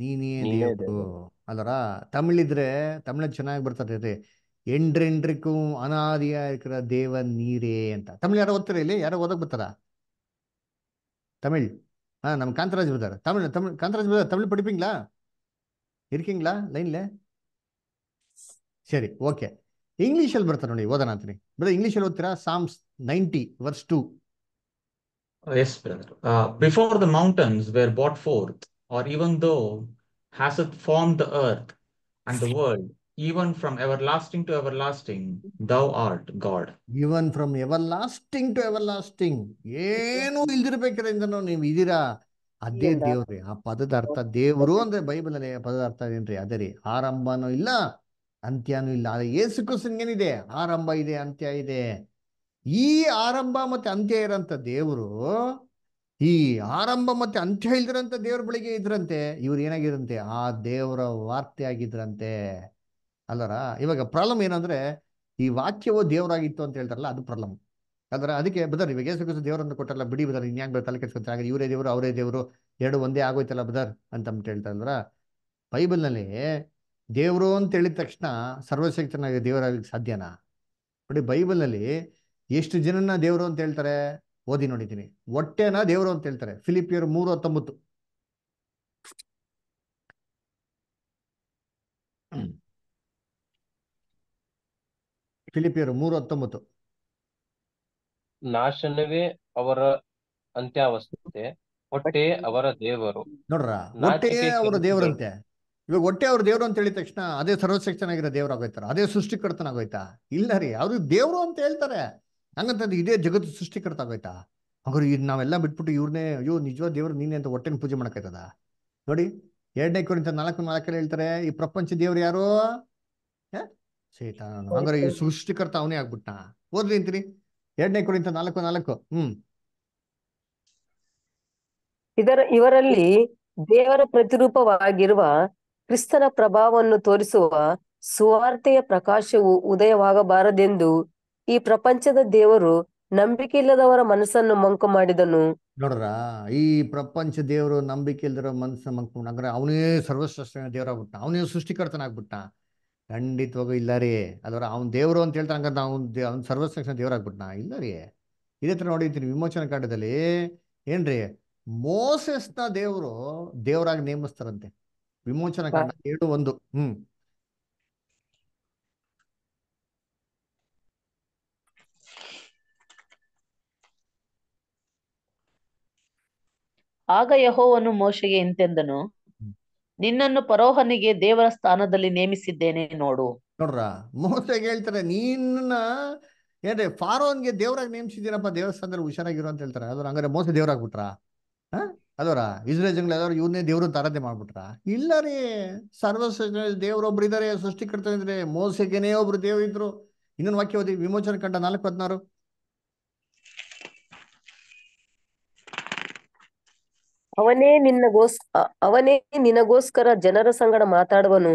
ನೀನೇ ದೇವರು ಅದರ ತಮಿಳಿದ್ರೆ ತಮಿಳ ಚೆನ್ನಾಗಿ ಬರ್ತದೆ ಎಂಡ್ರೆಂಡ್ರಿಗೂ ಅನಾದಿಯ ದೇವ ನೀರೇ ಅಂತ ತಮಿಳು ಯಾರೋ ಓದ್ತಾರೆ ಇಲ್ಲಿ ಯಾರೋ ಓದಕ್ ಬರ್ತಾರ ತಮಿಳ್ ಹಾ ನಮ್ ಕಾಂತರಾಜ್ ಬರ್ತಾರ ತಮಿಳ್ ತಮಿಳ್ ಕಾಂತರಾಜ್ ಬರ್ತಾರ ತಮಿಳ್ ಪಡಿಪಿಂಗ್ಲಾ ಇರ್ಕಿಂಗ್ಲಾ ಲೈನ್ಲೆ ಸರಿ ಓಕೆ ಅಲ್ಲಿ ಬರ್ತಾರೆ ನೋಡಿ ಓದನ ಅಂತೀನಿ ಬ್ರದರ್ ಅಲ್ಲಿ ಓದ್ತೀರಾ Psalms ninety verse two yes brother before the mountains were brought forth or even thou has it form the earth and the world even from everlasting to everlasting thou art God even from everlasting to everlasting ಏನೂ ಇಲ್ದಿರ್ಬೇಕಾದ್ರಿಂದ ನೀವು ಇದೀರಾ ಅದೇ ದೇವ್ರಿ ಆ ಪದದ ಅರ್ಥ ದೇವರು ಅಂದ್ರೆ ಬೈಬಲ್ ಅಲ್ಲಿ ಪದದ ಅರ್ಥ ಏನ್ರಿ ಅದೇ ರೀ ಆರಂಭನೂ ಇಲ್ಲ ಅಂತ್ಯನೂ ಇಲ್ಲ ಆದರೆ ಏಸು ಆರಂಭ ಇದೆ ಅಂತ್ಯ ಇದೆ ಈ ಆರಂಭ ಮತ್ತೆ ಅಂತ್ಯ ಇರೋಂಥ ದೇವರು ಈ ಆರಂಭ ಮತ್ತೆ ಅಂತ್ಯ ಇಲ್ದಿರಂಥ ದೇವ್ರ ಬಳಿಗೆ ಇದ್ರಂತೆ ಇವ್ರು ಏನಾಗಿದ್ರಂತೆ ಆ ದೇವರ ವಾರ್ತೆ ಆಗಿದ್ರಂತೆ ಅಲ್ಲರ ಇವಾಗ ಪ್ರಾಬ್ಲಮ್ ಏನಂದ್ರೆ ಈ ವಾಕ್ಯವು ದೇವರಾಗಿತ್ತು ಅಂತ ಹೇಳ್ತಾರಲ್ಲ ಅದು ಪ್ರಾಬ್ಲಮ್ ಅದರ ಅದಕ್ಕೆ ಬದರ್ ಇವಾಗ ಏಸು ಕ್ರಿಸ್ತ ದೇವರನ್ನು ಕೊಟ್ಟಲ್ಲ ಬಿಡಿ ಬದರ್ ಇನ್ಯಾಕ್ ಬೇರೆ ತಲೆ ಕೆಡ್ಸ್ಕೊತಾರೆ ಇವರೇ ದೇವರು ಅವರೇ ದೇವರು ಎರಡು ಒಂದೇ ಆಗೋಯ್ತಲ್ಲ ಬದರ್ ಅಂತ ಅಂತ ಹೇಳ್ತಾರಂದ್ರ ಬೈಬಲ್ನಲ್ಲಿ ದೇವರು ಅಂತ ಹೇಳಿದ ತಕ್ಷಣ ಸರ್ವಶಕ್ತನಾಗಿ ದೇವರಾಗಲಿಕ್ಕೆ ಸಾಧ್ಯನಾ ನೋಡಿ ಬೈಬಲ್ನಲ್ಲಿ ಎಷ್ಟು ಜನನ ದೇವರು ಅಂತ ಹೇಳ್ತಾರೆ ಓದಿ ನೋಡಿದ್ದೀನಿ ಹೊಟ್ಟೆನ ದೇವರು ಅಂತ ಹೇಳ್ತಾರೆ ಫಿಲಿಪಿಯರ್ ಮೂರು ಹತ್ತೊಂಬತ್ತು ಫಿಲಿಪಿಯರು ಮೂರು ಹತ್ತೊಂಬತ್ತು ನಾಶನವೇ ಅವರ ಅಂತ್ಯಾವಸ್ಥೆ ಹೊಟ್ಟೆ ಅವರ ದೇವರು ನೋಡ್ರ ಹೊಟ್ಟೆ ಅವರ ದೇವರಂತೆ ಇವಾಗ ಒಟ್ಟೆ ಅವ್ರ ದೇವ್ರು ಅಂತ ಹೇಳಿದ ತಕ್ಷಣ ಅದೇ ಸರ್ವಶಕ್ತನಾಗಿರೋ ದೇವ್ರಾಗೋಯ್ತಾರ ಅದೇ ಸೃಷ್ಟಿಕರ್ತನಾಗೋಯ್ತಾ ಇಲ್ಲ ರೀ ಅವ್ರಿಗೆ ದೇವ್ರು ಅಂತ ಹೇಳ್ತಾರೆ ಹಂಗಂತ ಇದೇ ಜಗತ್ತು ಸೃಷ್ಟಿಕರ್ತ ಆಗೋಯ್ತಾ ಅವರು ಇದು ನಾವೆಲ್ಲ ಬಿಟ್ಬಿಟ್ಟು ಇವ್ರನ್ನೇ ಅಯ್ಯೋ ನಿಜವಾದ ದೇವರು ನೀನೇ ಅಂತ ಹೊಟ್ಟೆನ ಪೂಜೆ ಮಾಡ್ಕೈತದ ನೋಡಿ ಎರಡನೇ ಕುರಿತ ನಾಲ್ಕು ನಾಲ್ಕಲ್ಲಿ ಹೇಳ್ತಾರೆ ಈ ಪ್ರಪಂಚ ದೇವ್ರು ಯಾರು ಸೈತಾನ ಹಂಗಾರೆ ಈ ಸೃಷ್ಟಿಕರ್ತ ಅವನೇ ಆಗ್ಬಿಟ್ನಾ ಓದ್ಲಿ ಅಂತೀರಿ ಎರಡನೇ ಕುರಿತ ನಾಲ್ಕು ನಾಲ್ಕು ಹ್ಮ್ ಇದರ ಇವರಲ್ಲಿ ದೇವರ ಪ್ರತಿರೂಪವಾಗಿರುವ ಕ್ರಿಸ್ತನ ಪ್ರಭಾವವನ್ನು ತೋರಿಸುವ ಸುವಾರ್ತೆಯ ಪ್ರಕಾಶವು ಉದಯವಾಗಬಾರದೆಂದು ಈ ಪ್ರಪಂಚದ ದೇವರು ನಂಬಿಕೆ ಇಲ್ಲದವರ ಮನಸ್ಸನ್ನು ಮಂಕು ಮಾಡಿದನು ನೋಡ್ರ ಈ ಪ್ರಪಂಚ ದೇವರು ನಂಬಿಕೆ ಇಲ್ಲದರ ಮನಸ್ಸನ್ನು ಮಂಕು ಅಂದ್ರೆ ಅವನೇ ಸರ್ವಶ್ರೇಷ್ಠ ದೇವರಾಗ್ಬಿಟ್ಟ ಅವನೇ ಸೃಷ್ಟಿಕರ್ತನಾಗ್ಬಿಟ್ಟ ಖಂಡಿತವಾಗೂ ಇಲ್ಲ ರೀ ಅದರ ಅವನ ದೇವರು ಅಂತ ಹೇಳ್ತಾ ಹಂಗಂತ ಅವ್ನ ದೇ ಅವ್ನ ಸರ್ವಶ್ರೇಷ್ಠ ದೇವರಾಗ್ಬಿಟ್ಟ ಇಲ್ಲ ರೀ ಇದೇ ವಿಮೋಚನಾ ಕಾಂಡದಲ್ಲಿ ಏನ್ರಿ ಮೋಸಸ್ನ ದೇವರು ದೇವರಾಗಿ ನೇಮಿಸ್ತಾರಂತೆ ವಿಮೋಚನ ಕಾಂಡ ಏಳು ಒಂದು ಹ್ಮ್ ಆಗ ಯಹೋವನು ಮೋಶೆಗೆ ಎಂತೆಂದನು ನಿನ್ನನ್ನು ಪರೋಹನಿಗೆ ದೇವರ ಸ್ಥಾನದಲ್ಲಿ ನೇಮಿಸಿದ್ದೇನೆ ನೋಡು ನೋಡ್ರ ಮೋಸೆಗೆ ಹೇಳ್ತಾರೆ ನಿನ್ನ ಏನ್ರಿ ಫಾರೋನ್ಗೆ ದೇವರಾಗಿ ನೇಮಿಸಿದ್ದೀರಪ್ಪ ದೇವಸ್ಥಾನದಲ್ಲಿ ಹುಷಾರಾಗಿರು ಅಂತ ಹೇಳ್ತಾರೆ ಅದ್ರ ಹಂಗಾರೆ ಮೋಸ ದೇವರಾಗ್ಬಿಟ್ರಾ ಅದರ ಇಸ್ರೇಲ್ ಜನಗಳು ಇವನ್ನೇ ದೇವ್ರ ಆರಾಧನೆ ಮಾಡ್ಬಿಟ್ರ ಇಲ್ಲ ರೀ ಸರ್ವ ದೇವರೊಬ್ರು ಇದಾರೆ ಕಟ್ತಾ ಇದ್ರೆ ಮೋಸೆಗೆನೇ ಒಬ್ರು ದೇವ್ ಇದ್ರು ಇನ್ನೊಂದು ವಾಕ್ಯ ಓದಿ ವಿಮೋಚನೆ ಕಂಡ ನಾಲ್ಕು ಹದಿನಾರು ಅವನೇ ನಿನ್ನಗೋಸ್ ಅವನೇ ನಿನಗೋಸ್ಕರ ಜನರ ಸಂಗಡ ಮಾತಾಡುವನು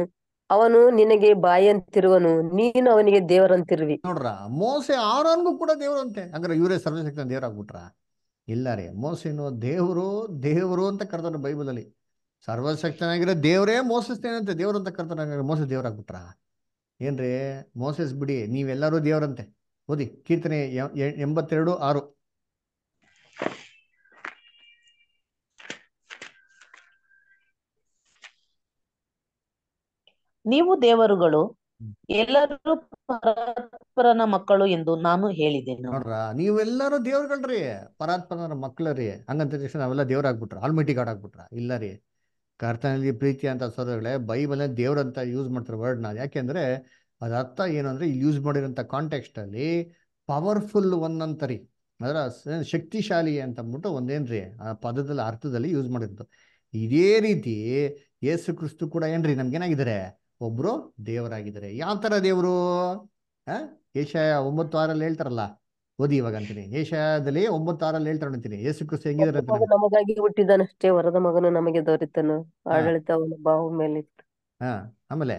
ಅವನು ನಿನಗೆ ಅಂತಿರುವನು ನೀನು ಅವನಿಗೆ ದೇವರಂತಿರುವಿ ನೋಡ್ರ ಮೋಸೆ ಆರೋನ್ಗೂ ಕೂಡ ದೇವರಂತೆ ಅಂದ್ರೆ ಇವರೇ ಸರ್ವಶಕ್ತ ದೇವರಾಗ್ಬಿಟ್ರ ಇಲ್ಲಾರೆ ಮೋಸಿನ ದೇವರು ದೇವರು ಅಂತ ಕರ್ತಾರೆ ಬೈಬಲಲ್ಲಿ ಸರ್ವಶಕ್ತನಾಗಿರೋ ದೇವರೇ ಅಂತ ದೇವರು ಅಂತ ಕರ್ತಾರೆ ಮೋಸ ದೇವರಾಗ್ಬಿಟ್ರಾ ಏನ್ರಿ ಮೋಸಸ್ ಬಿಡಿ ನೀವೆಲ್ಲರೂ ದೇವರಂತೆ ಓದಿ ಕೀರ್ತನೆ ಎಂಬತ್ತೆರಡು ಆರು ನೀವು ದೇವರುಗಳು ಎಲ್ಲರೂ ಪರಾತ್ಪರನ ಮಕ್ಕಳು ಎಂದು ನಾನು ಹೇಳಿದ್ದೇನೆ ನೋಡ್ರ ನೀವೆಲ್ಲರೂ ದೇವ್ರಗಳ್ರಿ ಪರಾತ್ಪರ ಮಕ್ಕಳು ರೀ ಹಂಗಂತ ನಾವೆಲ್ಲ ದೇವ್ರಾಗ್ಬಿಟ್ರ ಆಗ್ಬಿಟ್ರ ಆಲ್ಮಿಟಿ ಗಾಡ್ ಆಗ್ಬಿಟ್ರ ಇಲ್ಲ ರೀ ಕರ್ತನಲ್ಲಿ ಪ್ರೀತಿ ಅಂತ ಸೋದರಗಳೇ ಬೈಬಲ್ ದೇವ್ರ ಅಂತ ಯೂಸ್ ಮಾಡ್ತಾರೆ ವರ್ಡ್ ನಾ ಯಾಕೆಂದ್ರೆ ಅದ ಅರ್ಥ ಏನು ಇಲ್ಲಿ ಯೂಸ್ ಮಾಡಿರೋಂಥ ಕಾಂಟೆಕ್ಸ್ಟ್ ಅಲ್ಲಿ ಪವರ್ಫುಲ್ ಒನ್ ಅಂತರಿ ಅದರ ಶಕ್ತಿಶಾಲಿ ಅಂತ ಅಂದ್ಬಿಟ್ಟು ಒಂದೇನ್ರಿ ಆ ಪದದಲ್ಲಿ ಅರ್ಥದಲ್ಲಿ ಯೂಸ್ ಮಾಡಿರೋದು ಇದೇ ರೀತಿ ಯೇಸು ಕ್ರಿಸ್ತು ಕೂಡ ಏನ್ರಿ ಏನಾಗಿದ್ರೆ ಒಬ್ರು ದೇವರಾಗಿದ್ದಾರೆ ಯಾವ ತರ ದೇವರು ಹ ಒಂಬತ್ತು ವಾರಲ್ಲಿ ಹೇಳ್ತಾರಲ್ಲ ಓದಿ ಇವಾಗ ಅಂತೀನಿ ಏಷ್ಯಾದಲ್ಲಿ ಒಂಬತ್ತು ವಾರಲ್ಲಿ ಹೇಳ್ತಾರ ಅಂತೀನಿ ಯೇಸು ಕ್ರಿಸ್ತ ಹೆಂಗಿದ್ರೆ ನಮಗಾಗಿ ಹುಟ್ಟಿದನಷ್ಟೇ ವರದ ಮಗನು ನಮಗೆ ದೊರೆತನು ಆಡಳಿತ ಬಾವು ಮೇಲೆ ಹಾ ಆಮೇಲೆ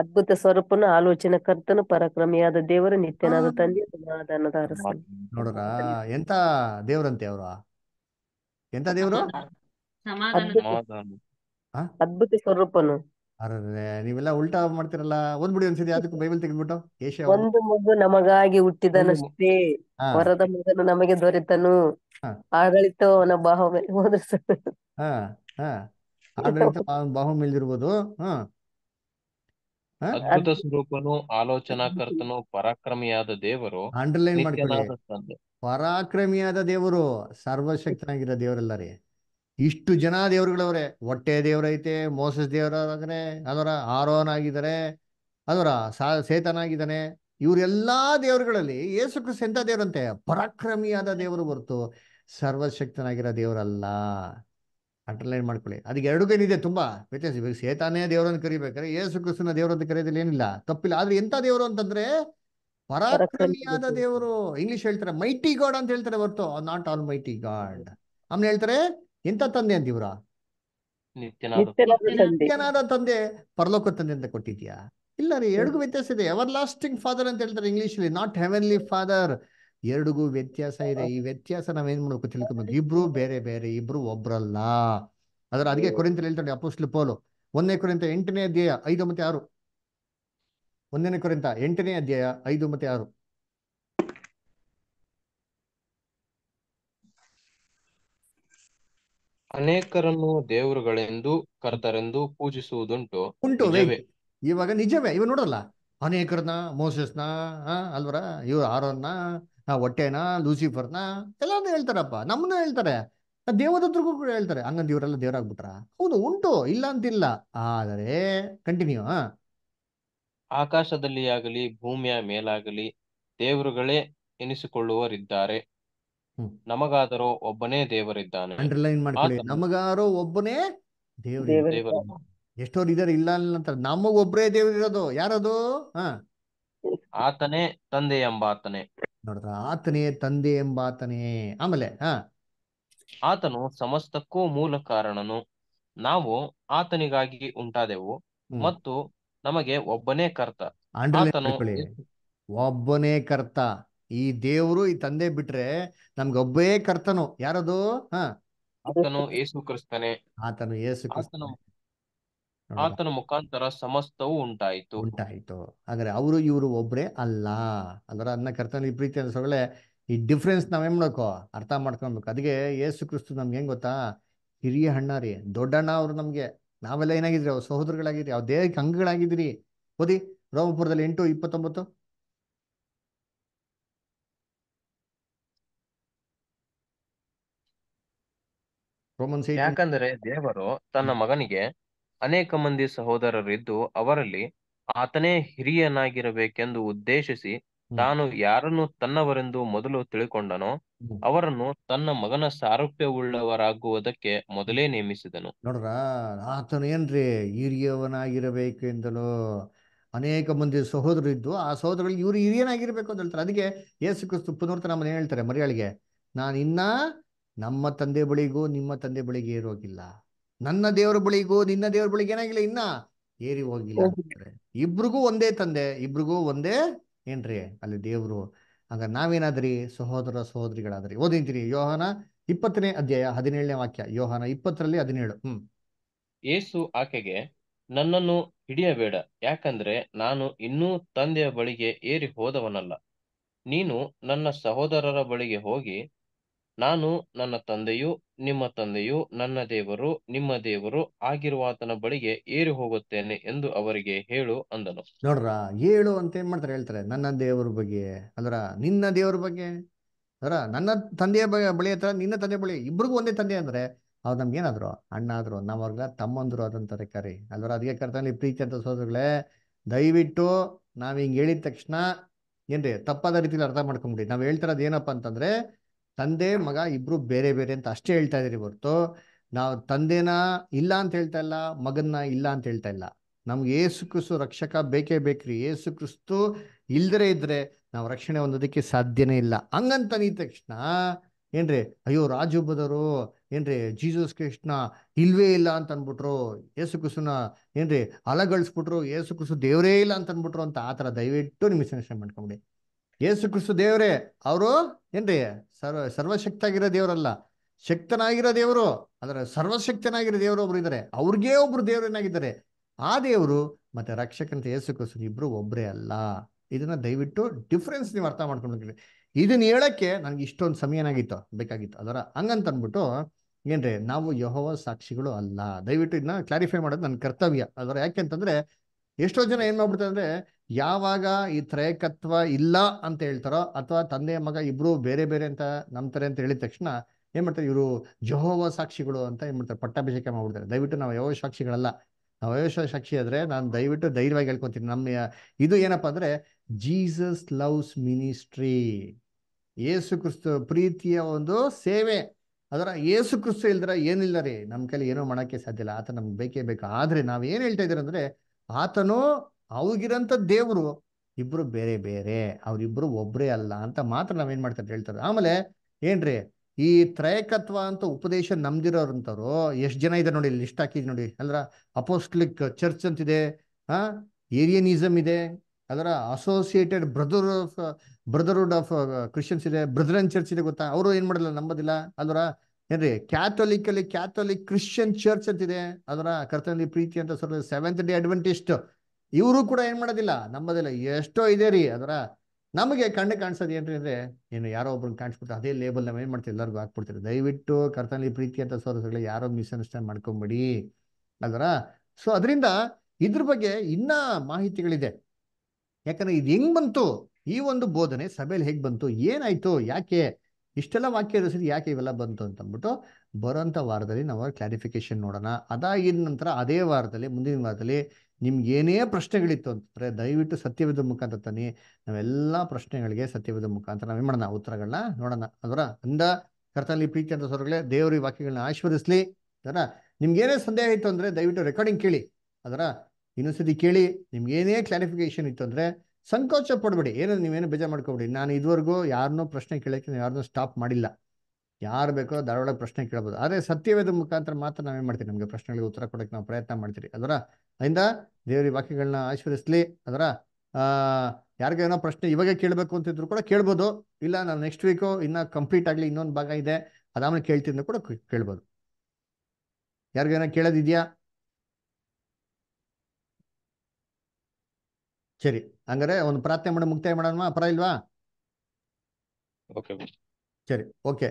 ಅದ್ಭುತ ಸ್ವರೂಪನು ಆಲೋಚನೆ ಕರ್ತನು ಪರಾಕ್ರಮಿಯಾದ ದೇವರು ನಿತ್ಯನಾದ ತಂದೆ ನೋಡ್ರ ಎಂತ ದೇವ್ರಂತೆ ಅವರು ಎಂತ ದೇವ್ರು ಅದ್ಭುತ ಸ್ವರೂಪನು ಅರೆ ನೀವೆಲ್ಲ ಉಲ್ಟಾ ಮಾಡ್ತಿರಲ್ಲ ಓದ್ಬಿಡಿ ಒಂದ್ಸತಿ ಅದಕ್ಕೆ ಬೈಬಲ್ ತೆಗೆದ್ಬಿಟ್ಟು ಏಷ್ಯಾ ಒಂದು ಮಗು ನಮಗಾಗಿ ಹುಟ್ಟಿದನಷ್ಟೇ ವರದ ಮಗನು ನಮಗೆ ದೊರೆತನು ಆಡಳಿತ ಅವನ ಬಾಹು ಮೇಲೆ ಹೋದ್ರೆ ಹಾ ಹಾ ಆಡಳಿತ ಬಾಹು ಮೇಲಿರ್ಬೋದು ಹಾ ಅದ್ಭುತ ಸ್ವರೂಪನು ಆಲೋಚನಾಕರ್ತನು ಪರಾಕ್ರಮಿಯಾದ ದೇವರು ಅಂಡರ್ಲೈನ್ ಮಾಡ್ಕೊಳ್ಳಿ ಪರಾಕ್ರಮಿಯಾದ ದೇವರು ಸರ್ವಶಕ್ತನಾಗಿರೋ ದೇವರಲ್ಲ ರೀ ಇಷ್ಟು ಜನ ದೇವರುಗಳವ್ರೆ ಹೊಟ್ಟೆ ದೇವರೈತೆ ಮೋಸಸ್ ದೇವರಾದ್ರೆ ಅದರ ಆರೋನ್ ಆಗಿದ್ದಾರೆ ಅದರ ಸಾ ಸೇತನಾಗಿದ್ದಾನೆ ಇವರೆಲ್ಲಾ ದೇವರುಗಳಲ್ಲಿ ಯೇಸು ಕೃಷ್ಣ ಎಂತ ದೇವರಂತೆ ಪರಾಕ್ರಮಿಯಾದ ದೇವರು ಬರ್ತು ಸರ್ವಶಕ್ತನಾಗಿರೋ ದೇವರಲ್ಲ ಅಂಡರ್ಲೈನ್ ಮಾಡ್ಕೊಳ್ಳಿ ಅದಕ್ಕೆ ಎರಡು ಕೈನಿದೆ ತುಂಬಾ ವ್ಯತ್ಯಾಸ ಇವಾಗ ಸೇತಾನೇ ದೇವರನ್ನು ಕರಿಬೇಕಾದ್ರೆ ಯೇಸು ಕ್ರಿಸ್ತನ ದೇವರು ಅಂತ ಕರೆಯೋದಿಲ್ಲ ಏನಿಲ್ಲ ತಪ್ಪಿಲ್ಲ ಆದ್ರೆ ಎಂತ ದೇವರು ಅಂತಂದ್ರೆ ಪರಾಕ್ರಮಿಯಾದ ದೇವರು ಇಂಗ್ಲಿಷ್ ಹೇಳ್ತಾರೆ ಮೈಟಿ ಗಾಡ್ ಅಂತ ಹೇಳ್ತಾರೆ ಹೊರತು ನಾಟ್ ಆಲ್ ಮೈಟಿ ಗಾಡ್ ಆಮೇಲೆ ಹೇಳ್ತಾರೆ ಎಂತ ತಂದೆ ಅಂದಿವ್ರ ನಿತ್ಯನಾದ ತಂದೆ ಪರಲೋಕ ತಂದೆ ಅಂತ ಕೊಟ್ಟಿದ್ಯಾ ಇಲ್ಲ ರೀ ಎರಡಿಗೂ ವ್ಯತ್ಯಾಸ ಇದೆ ಎವರ್ ಲಾಸ್ಟಿಂಗ್ ಫಾದರ್ ಅಂತ ಹೇಳ್ತಾರೆ ಇಂಗ್ಲಿಷ್ ಅಲ್ಲಿ ನಾಟ್ ಹೆವೆನ್ಲಿ ಫಾದರ್ ಎರಡಿಗೂ ವ್ಯತ್ಯಾಸ ಇದೆ ಈ ವ್ಯತ್ಯಾಸ ನಾವೇನ್ ಮಾಡ್ಬೇಕು ತಿಳ್ಕೊಬೇಕು ಇಬ್ರು ಬೇರೆ ಬೇರೆ ಇಬ್ರು ಒಬ್ರಲ್ಲ ಅದ್ರ ಅದಕ್ಕೆ ಕೊರಿಂತಲ್ಲಿ ಹೇಳ್ತಾರೆ ಅಪೋಸ್ಲು ಪೋಲು ಒಂದನೇ ಕುರಿತ ಎಂಟನೇ ಅಧ್ಯಾಯ ಐದು ಮತ್ತೆ ಆರು ಒಂದನೇ ಕುರಿತ ಎಂಟನೇ ಅಧ್ಯಾಯ ಐದು ಮತ್ತೆ ಆರು ಅನೇಕರನ್ನು ದೇವರುಗಳೆಂದು ಕರ್ತರೆಂದು ಪೂಜಿಸುವುದುಂಟು ಉಂಟು ಇವಾಗ ನಿಜವೇ ಇವ ನೋಡಲ್ಲ ಅನೇಕರನ್ನ ಮೋಸಸ್ನ ಅಲ್ವರ ಇವ್ರ ಆರನ್ನ ಹೊಟ್ಟೆನ ಲೂಸಿಫರ್ನ ಎಲ್ಲಾನು ಹೇಳ್ತಾರಪ್ಪ ನಮ್ಮನ್ನ ಹೇಳ್ತಾರೆ ದೇವದತ್ರಗೂ ಕೂಡ ಹೇಳ್ತಾರೆ ಹಂಗಂದ್ ಇವರೆಲ್ಲ ದೇವರಾಗ್ಬಿಟ್ರ ಹೌದು ಉಂಟು ಇಲ್ಲ ಅಂತಿಲ್ಲ ಆದರೆ ಕಂಟಿನ್ಯೂ ಆಕಾಶದಲ್ಲಿ ಆಗಲಿ ಭೂಮಿಯ ಮೇಲಾಗಲಿ ದೇವರುಗಳೇ ಎನಿಸಿಕೊಳ್ಳುವರಿದ್ದಾರೆ ನಮಗಾದರೂ ಒಬ್ಬನೇ ದೇವರಿದ್ದಾನೆ ಅಂಡರ್ಲೈನ್ ಮಾಡ್ಕೊಳ್ಳಿ ನಮಗಾರೋ ಒಬ್ಬನೇ ದೇವ್ರ ದೇವರು ಎಷ್ಟೋರು ಇದಾರೆ ಇಲ್ಲ ಅಂತ ನಮಗೊಬ್ಬರೇ ಇರೋದು ಯಾರದು ಹಾ ಆತನೇ ತಂದೆ ಎಂಬಾತನೇ ನೋಡ್ರ ಆತನೇ ತಂದೆ ಎಂಬಾತನೇ ಆಮೇಲೆ ಹಾ ಆತನು ಸಮಸ್ತಕ್ಕೂ ಮೂಲ ಕಾರಣನು ನಾವು ಆತನಿಗಾಗಿ ಉಂಟಾದೆವು ಮತ್ತು ನಮಗೆ ಒಬ್ಬನೇ ಕರ್ತ ಒಬ್ಬನೇ ಕರ್ತ ಈ ದೇವರು ಈ ತಂದೆ ಬಿಟ್ರೆ ಒಬ್ಬೇ ಕರ್ತನು ಯಾರದು ಹ ಆತನು ಏಸು ಆತನು ಏಸು ಕ್ರಿಸ್ತನು ಆತನ ಮುಖಾಂತರ ಸಮಸ್ತವು ಉಂಟಾಯಿತು ಉಂಟಾಯಿತು ಹಾಗಾದ್ರೆ ಅವರು ಇವರು ಒಬ್ರೆ ಅಲ್ಲ ಅಂದ್ರೆ ಅದನ್ನ ಕರ್ತನ ಈ ಪ್ರೀತಿ ಅನ್ಸೋಗಳೇ ಈ ಡಿಫ್ರೆನ್ಸ್ ನಾವೇನ್ ಮಾಡ್ಕೋ ಅರ್ಥ ಮಾಡ್ಕೊಬೇಕು ಅದಕ್ಕೆ ಏಸು ಕ್ರಿಸ್ತು ನಮ್ಗೆ ಹೆಂಗ್ ಗೊತ್ತಾ ಹಿರಿಯ ಹಣ್ಣ ರೀ ದೊಡ್ಡಣ್ಣ ಅವ್ರು ನಮ್ಗೆ ನಾವೆಲ್ಲ ಏನಾಗಿದ್ರಿ ಅವ್ರ ಸಹೋದರಗಳಾಗಿದ್ರಿ ಅವ್ರ ದೇಹಕ್ಕೆ ಅಂಗಗಳಾಗಿದ್ರಿ ಓದಿ ರೋಮಪುರದಲ್ಲಿ ಎಂಟು ಇಪ್ಪತ್ತೊಂಬತ್ತು ಯಾಕಂದ್ರೆ ದೇವರು ತನ್ನ ಮಗನಿಗೆ ಅನೇಕ ಮಂದಿ ಸಹೋದರರಿದ್ದು ಅವರಲ್ಲಿ ಆತನೇ ಹಿರಿಯನಾಗಿರಬೇಕೆಂದು ಉದ್ದೇಶಿಸಿ ತಾನು ಯಾರನ್ನು ತನ್ನವರೆಂದು ಮೊದಲು ತಿಳಿಕೊಂಡನೋ ಅವರನ್ನು ತನ್ನ ಮಗನ ಸಾರೂಪ್ಯವುಳ್ಳವರಾಗುವುದಕ್ಕೆ ಮೊದಲೇ ನೇಮಿಸಿದನು ನೋಡ್ರ ಹಿರಿಯವನಾಗಿರಬೇಕು ಹಿರಿಯವನಾಗಿರಬೇಕೆಂದನು ಅನೇಕ ಮಂದಿ ಸಹೋದರರು ಇದ್ದು ಆ ಸಹೋದರಲ್ಲಿ ಇವರು ಹಿರಿಯನಾಗಿರ್ಬೇಕು ಅಂತ ಹೇಳ್ತಾರೆ ಅದಕ್ಕೆ ಯೇಸು ಕ್ರಿಸ್ತು ಪುನರ್ತನ ಹೇಳ್ತಾರೆ ಮರಿಯಾಳಿಗೆ ನಾನು ಇನ್ನಾ ನಮ್ಮ ತಂದೆ ಬಳಿಗೂ ನಿಮ್ಮ ತಂದೆ ಬಳಿಗೆ ಏರೋಗಿಲ್ಲ ನನ್ನ ದೇವರ ಬಳಿಗೂ ನಿನ್ನ ದೇವರ ಬಳಿಗೆ ಏನಾಗಿಲ್ಲ ಇನ್ನ ಏರಿ ಹೋಗಿಲ್ಲ ಇಬ್ರಿಗೂ ಒಂದೇ ತಂದೆ ಇಬ್ರಿಗೂ ಒಂದೇ ಏನ್ರಿ ಅಲ್ಲಿ ದೇವ್ರು ಹಂಗ ನಾವೇನಾದ್ರಿ ಸಹೋದರ ಸಹೋದರಿಗಳಾದ್ರಿ ಓದಿಂತೀರಿ ಯೋಹನ ಇಪ್ಪತ್ತನೇ ಅಧ್ಯಾಯ ಹದಿನೇಳನೇ ವಾಕ್ಯ ಯೋಹನ ಇಪ್ಪತ್ತರಲ್ಲಿ ಹದಿನೇಳು ಹ್ಮ್ ಏಸು ಆಕೆಗೆ ನನ್ನನ್ನು ಹಿಡಿಯಬೇಡ ಯಾಕಂದ್ರೆ ನಾನು ಇನ್ನೂ ತಂದೆಯ ಬಳಿಗೆ ಏರಿ ಹೋದವನಲ್ಲ ನೀನು ನನ್ನ ಸಹೋದರರ ಬಳಿಗೆ ಹೋಗಿ ನಾನು ನನ್ನ ತಂದೆಯು ನಿಮ್ಮ ತಂದೆಯು ನನ್ನ ದೇವರು ನಿಮ್ಮ ದೇವರು ಆಗಿರುವಾತನ ಬಳಿಗೆ ಏರಿ ಹೋಗುತ್ತೇನೆ ಎಂದು ಅವರಿಗೆ ಹೇಳು ಅಂದನು ನೋಡ್ರ ಹೇಳು ಅಂತ ಏನ್ ಮಾಡ್ತಾರೆ ಹೇಳ್ತಾರೆ ನನ್ನ ದೇವರ ಬಗ್ಗೆ ಅಂದ್ರ ನಿನ್ನ ದೇವರ ಬಗ್ಗೆ ಅದರ ನನ್ನ ತಂದೆಯ ಬಳಿ ಹತ್ರ ನಿನ್ನ ತಂದೆ ಬಳಿ ಇಬ್ರಿಗೂ ಒಂದೇ ತಂದೆ ಅಂದ್ರೆ ಅವ್ರು ನಮ್ಗೆ ಏನಾದ್ರು ಅಣ್ಣ ಆದ್ರು ನಾವ್ರ ತಮ್ಮಂದ್ರು ಅದಂತಾರೆ ಕರಿ ಅಲ್ವರ ಅದಕ್ಕೆ ಕರ್ತಾನೆ ಪ್ರೀತಿ ಅಂತ ಸೋದರುಗಳೇ ದಯವಿಟ್ಟು ನಾವ್ ಹಿಂಗ್ ಹೇಳಿದ ತಕ್ಷಣ ಏನ್ರಿ ತಪ್ಪಾದ ರೀತಿಲಿ ಅರ್ಥ ಮಾಡ್ಕೊಂಬಿಡಿ ನಾವ್ ಹೇಳ್ತಿರೋದು ಏನಪ್ಪಾ ಅಂತಂದ್ರೆ ತಂದೆ ಮಗ ಇಬ್ರು ಬೇರೆ ಬೇರೆ ಅಂತ ಅಷ್ಟೇ ಹೇಳ್ತಾ ಇದೀರಿ ಹೊರತು ನಾವು ತಂದೆನ ಇಲ್ಲ ಅಂತ ಹೇಳ್ತಾ ಇಲ್ಲ ಮಗನ್ನ ಇಲ್ಲ ಅಂತ ಹೇಳ್ತಾ ಇಲ್ಲ ನಮ್ಗೆ ಏಸು ಕ್ರಿಸ್ತು ರಕ್ಷಕ ಬೇಕೇ ಬೇಕ್ರಿ ಏಸು ಕ್ರಿಸ್ತು ಇಲ್ದ್ರೆ ಇದ್ರೆ ನಾವು ರಕ್ಷಣೆ ಹೊಂದೋದಕ್ಕೆ ಸಾಧ್ಯನೇ ಇಲ್ಲ ಹಂಗಂತ ನೀ ತಕ್ಷಣ ಏನ್ರಿ ಅಯ್ಯೋ ರಾಜು ಬದರು ಏನ್ರಿ ಜೀಸಸ್ ಕೃಷ್ಣ ಇಲ್ವೇ ಇಲ್ಲ ಅಂತ ಅನ್ಬಿಟ್ರು ಏಸು ಕ್ರಿಸ್ತುನ ಏನ್ರಿ ಅಲಗಳಿಸ್ಬಿಟ್ರು ಏಸು ಕ್ರಿಸ್ತು ದೇವರೇ ಇಲ್ಲ ಅಂತ ಅನ್ಬಿಟ್ರು ಅಂತ ಆ ಥರ ದಯವಿಟ್ಟು ನಿಮಿಷ ಮಾಡ್ಕೊಂಬಿಡಿ ಏಸು ಕ್ರಿಸ್ತು ದೇವರೇ ಅವರು ಏನ್ರಿ ಸರ್ವ ಸರ್ವಶಕ್ತಾಗಿರೋ ದೇವರಲ್ಲ ಶಕ್ತನಾಗಿರೋ ದೇವರು ಅದರ ಸರ್ವಶಕ್ತನಾಗಿರೋ ದೇವರು ಒಬ್ರು ಇದ್ದಾರೆ ಅವ್ರಿಗೇ ಒಬ್ರು ದೇವರೇನಾಗಿದ್ದಾರೆ ಆ ದೇವರು ಮತ್ತೆ ರಕ್ಷಕಂತ ಯೇಸು ಇಬ್ಬರು ಇಬ್ರು ಒಬ್ಬರೇ ಅಲ್ಲ ಇದನ್ನ ದಯವಿಟ್ಟು ಡಿಫ್ರೆನ್ಸ್ ನೀವು ಅರ್ಥ ಮಾಡ್ಕೊಂಡು ಇದನ್ನ ಹೇಳಕ್ಕೆ ನನಗೆ ಇಷ್ಟೊಂದು ಸಮಯ ಏನಾಗಿತ್ತು ಬೇಕಾಗಿತ್ತು ಅದರ ಹಂಗಂತ ಅಂದ್ಬಿಟ್ಟು ಏನ್ರಿ ನಾವು ಯಹೋವ ಸಾಕ್ಷಿಗಳು ಅಲ್ಲ ದಯವಿಟ್ಟು ಇದನ್ನ ಕ್ಲಾರಿಫೈ ಮಾಡೋದು ನನ್ನ ಕರ್ತವ್ಯ ಅದರ ಯಾಕೆಂತಂದ್ರೆ ಎಷ್ಟೋ ಜನ ಏನ್ ಮಾಡ್ಬಿಡ್ತಾರೆ ಅಂದ್ರೆ ಯಾವಾಗ ಈ ತ್ರಯಕತ್ವ ಇಲ್ಲ ಅಂತ ಹೇಳ್ತಾರೋ ಅಥವಾ ತಂದೆ ಮಗ ಇಬ್ರು ಬೇರೆ ಬೇರೆ ಅಂತ ನಂಬ್ತಾರೆ ಅಂತ ಹೇಳಿದ ತಕ್ಷಣ ಏನ್ ಮಾಡ್ತಾರೆ ಇವರು ಜಹೋವ ಸಾಕ್ಷಿಗಳು ಅಂತ ಏನ್ ಮಾಡ್ತಾರೆ ಪಟ್ಟಾಭಿಷೇಕ ಮಾಡ್ಬಿಡ್ತಾರೆ ದಯವಿಟ್ಟು ನಾವು ಯಾವ ಸಾಕ್ಷಿಗಳಲ್ಲ ನಾವು ಯಾವ ಸಾಕ್ಷಿ ಆದ್ರೆ ನಾನು ದಯವಿಟ್ಟು ಧೈರ್ಯವಾಗಿ ಹೇಳ್ಕೊತೀನಿ ನಮ್ಮ ಇದು ಏನಪ್ಪಾ ಅಂದ್ರೆ ಜೀಸಸ್ ಲವ್ಸ್ ಮಿನಿಸ್ಟ್ರಿ ಯೇಸು ಕ್ರಿಸ್ತು ಪ್ರೀತಿಯ ಒಂದು ಸೇವೆ ಅದರ ಏಸು ಕ್ರಿಸ್ತು ಇಲ್ದ್ರ ಏನಿಲ್ಲ ರೀ ನಮ್ಮ ಕೈಲಿ ಏನೋ ಮಾಡೋಕ್ಕೆ ಸಾಧ್ಯ ಇಲ್ಲ ಆತ ನಮ್ಗೆ ಬೇಕೇ ಬೇಕು ಆದ್ರೆ ನಾವು ಏನು ಹೇಳ್ತಾ ಇದ್ದೀರ ಆತನು ಅವ್ರಿಗಿರಂತ ದೇವರು ಇಬ್ರು ಬೇರೆ ಬೇರೆ ಅವ್ರಿಬ್ರು ಒಬ್ಬರೇ ಅಲ್ಲ ಅಂತ ಮಾತ್ರ ನಾವೇನ್ ಮಾಡ್ತಾರೆ ಹೇಳ್ತಾರೆ ಆಮೇಲೆ ಏನ್ರಿ ಈ ತ್ರಯಕತ್ವ ಅಂತ ಉಪದೇಶ ನಮ್ದಿರೋರಂತವ್ರು ಎಷ್ಟು ಜನ ಇದೆ ನೋಡಿ ಲಿಸ್ಟ್ ಹಾಕಿದ್ ನೋಡಿ ಅಂದ್ರ ಅಪೋಸ್ಟ್ಲಿಕ್ ಚರ್ಚ್ ಅಂತಿದೆ ಆ ಏರಿಯನಿಸಮ್ ಇದೆ ಅದರ associated brother of brotherhood of Christians ಇದೆ ಬ್ರದರ್ ಚರ್ಚ್ ಇದೆ ಗೊತ್ತಾ ಅವರು ಏನ್ ಮಾಡಲ್ಲ ನಂಬೋದಿಲ್ಲ ಅದರ ಏನ್ರಿ ಕ್ಯಾಥೋಲಿಕ್ ಅಲ್ಲಿ ಕ್ಯಾಥೋಲಿಕ್ ಕ್ರಿಶ್ಚಿಯನ್ ಚರ್ಚ್ ಅಂತಿದೆ ಅದರ ಕರ್ತನಲ್ಲಿ ಪ್ರೀತಿ ಅಂತ ಸರ್ ಸೆವೆಂತ್ ಡೇ ಅಡ್ವೆಂಟಿಸ್ಟ್ ಇವರು ಕೂಡ ಏನ್ ಮಾಡೋದಿಲ್ಲ ನಮ್ಮದೆಲ್ಲ ಎಷ್ಟೋ ಇದೆ ರೀ ಅದರ ನಮಗೆ ಕಣ್ಣು ಕಾಣಿಸೋದು ಏನ್ರಿ ಅಂದ್ರೆ ಏನು ಯಾರೋ ಒಬ್ರು ಕಾಣಿಸ್ಬಿಟ್ಟು ಅದೇ ಲೇಬಲ್ ನಾವು ಏನ್ ಮಾಡ್ತೀವಿ ಎಲ್ಲರಿಗೂ ಹಾಕ್ಬಿಡ್ತೀರಿ ದಯವಿಟ್ಟು ಕರ್ತನಲ್ಲಿ ಪ್ರೀತಿ ಅಂತ ಸೋದರ್ಸ್ಗಳು ಯಾರೋ ಮಿಸ್ಅಂಡರ್ಸ್ಟ್ಯಾಂಡ್ ಮಾಡ್ಕೊಂಬಿಡಿ ಅದರ ಸೊ ಅದರಿಂದ ಇದ್ರ ಬಗ್ಗೆ ಇನ್ನ ಮಾಹಿತಿಗಳಿದೆ ಯಾಕಂದ್ರೆ ಇದು ಹೆಂಗ್ ಬಂತು ಈ ಒಂದು ಬೋಧನೆ ಸಭೆಯಲ್ಲಿ ಹೇಗ್ ಬಂತು ಏನಾಯ್ತು ಯಾಕೆ ಇಷ್ಟೆಲ್ಲ ವಾಕ್ಯ ರಚನೆ ಯಾಕೆ ಇವೆಲ್ಲ ಬಂತು ಅಂತಂದ್ಬಿಟ್ಟು ಬರೋಂಥ ವಾರದಲ್ಲಿ ನಾವು ಕ್ಲಾರಿಫಿಕೇಶನ್ ನೋಡೋಣ ಅದಾಗಿದ ನಂತರ ಅದೇ ವಾರದಲ್ಲಿ ಮುಂದಿನ ವಾರದಲ್ಲಿ ನಿಮ್ಗೆ ಏನೇ ಪ್ರಶ್ನೆಗಳಿತ್ತು ಅಂತಂದರೆ ದಯವಿಟ್ಟು ಸತ್ಯವಿದ ಮುಖಾಂತರ ತನಿ ನಾವೆಲ್ಲ ಪ್ರಶ್ನೆಗಳಿಗೆ ಸತ್ಯವಿದ ಮುಖಾಂತರ ನಾವೇನು ಮಾಡೋಣ ಉತ್ತರಗಳನ್ನ ನೋಡೋಣ ಅದರ ಅಂದ ಕರ್ತನಲ್ಲಿ ಪ್ರೀತಿ ಅಂತ ಸೌರಗಳೇ ದೇವರು ಈ ವಾಕ್ಯಗಳನ್ನ ಆಶೀರ್ವದಿಸಲಿ ಅದರ ನಿಮ್ಗೇನೇ ಸಂದೇಹ ಇತ್ತು ಅಂದರೆ ದಯವಿಟ್ಟು ರೆಕಾರ್ಡಿಂಗ್ ಕೇಳಿ ಅದರ ಇನ್ನೊಂದ್ಸತಿ ಕೇಳಿ ನಿಮ್ಗೇನೇ ಕ್ಲಾರಿಫಿಕೇಶನ್ ಇತ್ತು ಅಂದರೆ ಸಂಕೋಚ ಪಡ್ಬೇಡಿ ಏನಾದ್ರು ನೀವೇನು ಬೇಜಾರು ಮಾಡ್ಕೋಬೇಡಿ ನಾನು ಇದುವರೆಗೂ ಯಾರನ್ನೂ ಪ್ರಶ್ನೆ ಕೇಳೋಕ್ಕೆ ಯಾರನ್ನೂ ಸ್ಟಾಪ್ ಮಾಡಿಲ್ಲ ಯಾರು ಬೇಕೋ ಧಾರವಾಡ ಪ್ರಶ್ನೆ ಕೇಳ್ಬೋದು ಆದರೆ ಸತ್ಯವೇದ ಮುಖಾಂತರ ಮಾತ್ರ ನಾವೇನು ಮಾಡ್ತೀವಿ ನಮಗೆ ಪ್ರಶ್ನೆಗಳಿಗೆ ಉತ್ತರ ಕೊಡೋಕ್ಕೆ ನಾವು ಪ್ರಯತ್ನ ಮಾಡ್ತೀರಿ ಅದರ ಅದರಿಂದ ದೇವರಿ ವಾಕ್ಯಗಳನ್ನ ಆಶೀರ್ವಿಸಲಿ ಅದರ ಯಾರಿಗೇನೋ ಪ್ರಶ್ನೆ ಇವಾಗ ಕೇಳಬೇಕು ಅಂತಿದ್ರು ಕೂಡ ಕೇಳ್ಬೋದು ಇಲ್ಲ ನಾನು ನೆಕ್ಸ್ಟ್ ವೀಕು ಇನ್ನೂ ಕಂಪ್ಲೀಟ್ ಆಗಲಿ ಇನ್ನೊಂದು ಭಾಗ ಇದೆ ಅದಾದ್ಮೇಲೆ ಕೇಳ್ತಿದ್ರು ಕೂಡ ಕೇಳ್ಬೋದು ಯಾರಿಗೇನೋ ಕೇಳೋದಿದೆಯಾ ಸರಿ ಹಂಗಾರೆ ಒಂದು ಪ್ರಾರ್ಥನೆ ಮಾಡಿ ಮುಕ್ತಾಯ ಮಾಡೋಣ ಪರ ಇಲ್ವಾ ಓಕೆ ಸರಿ ಓಕೆ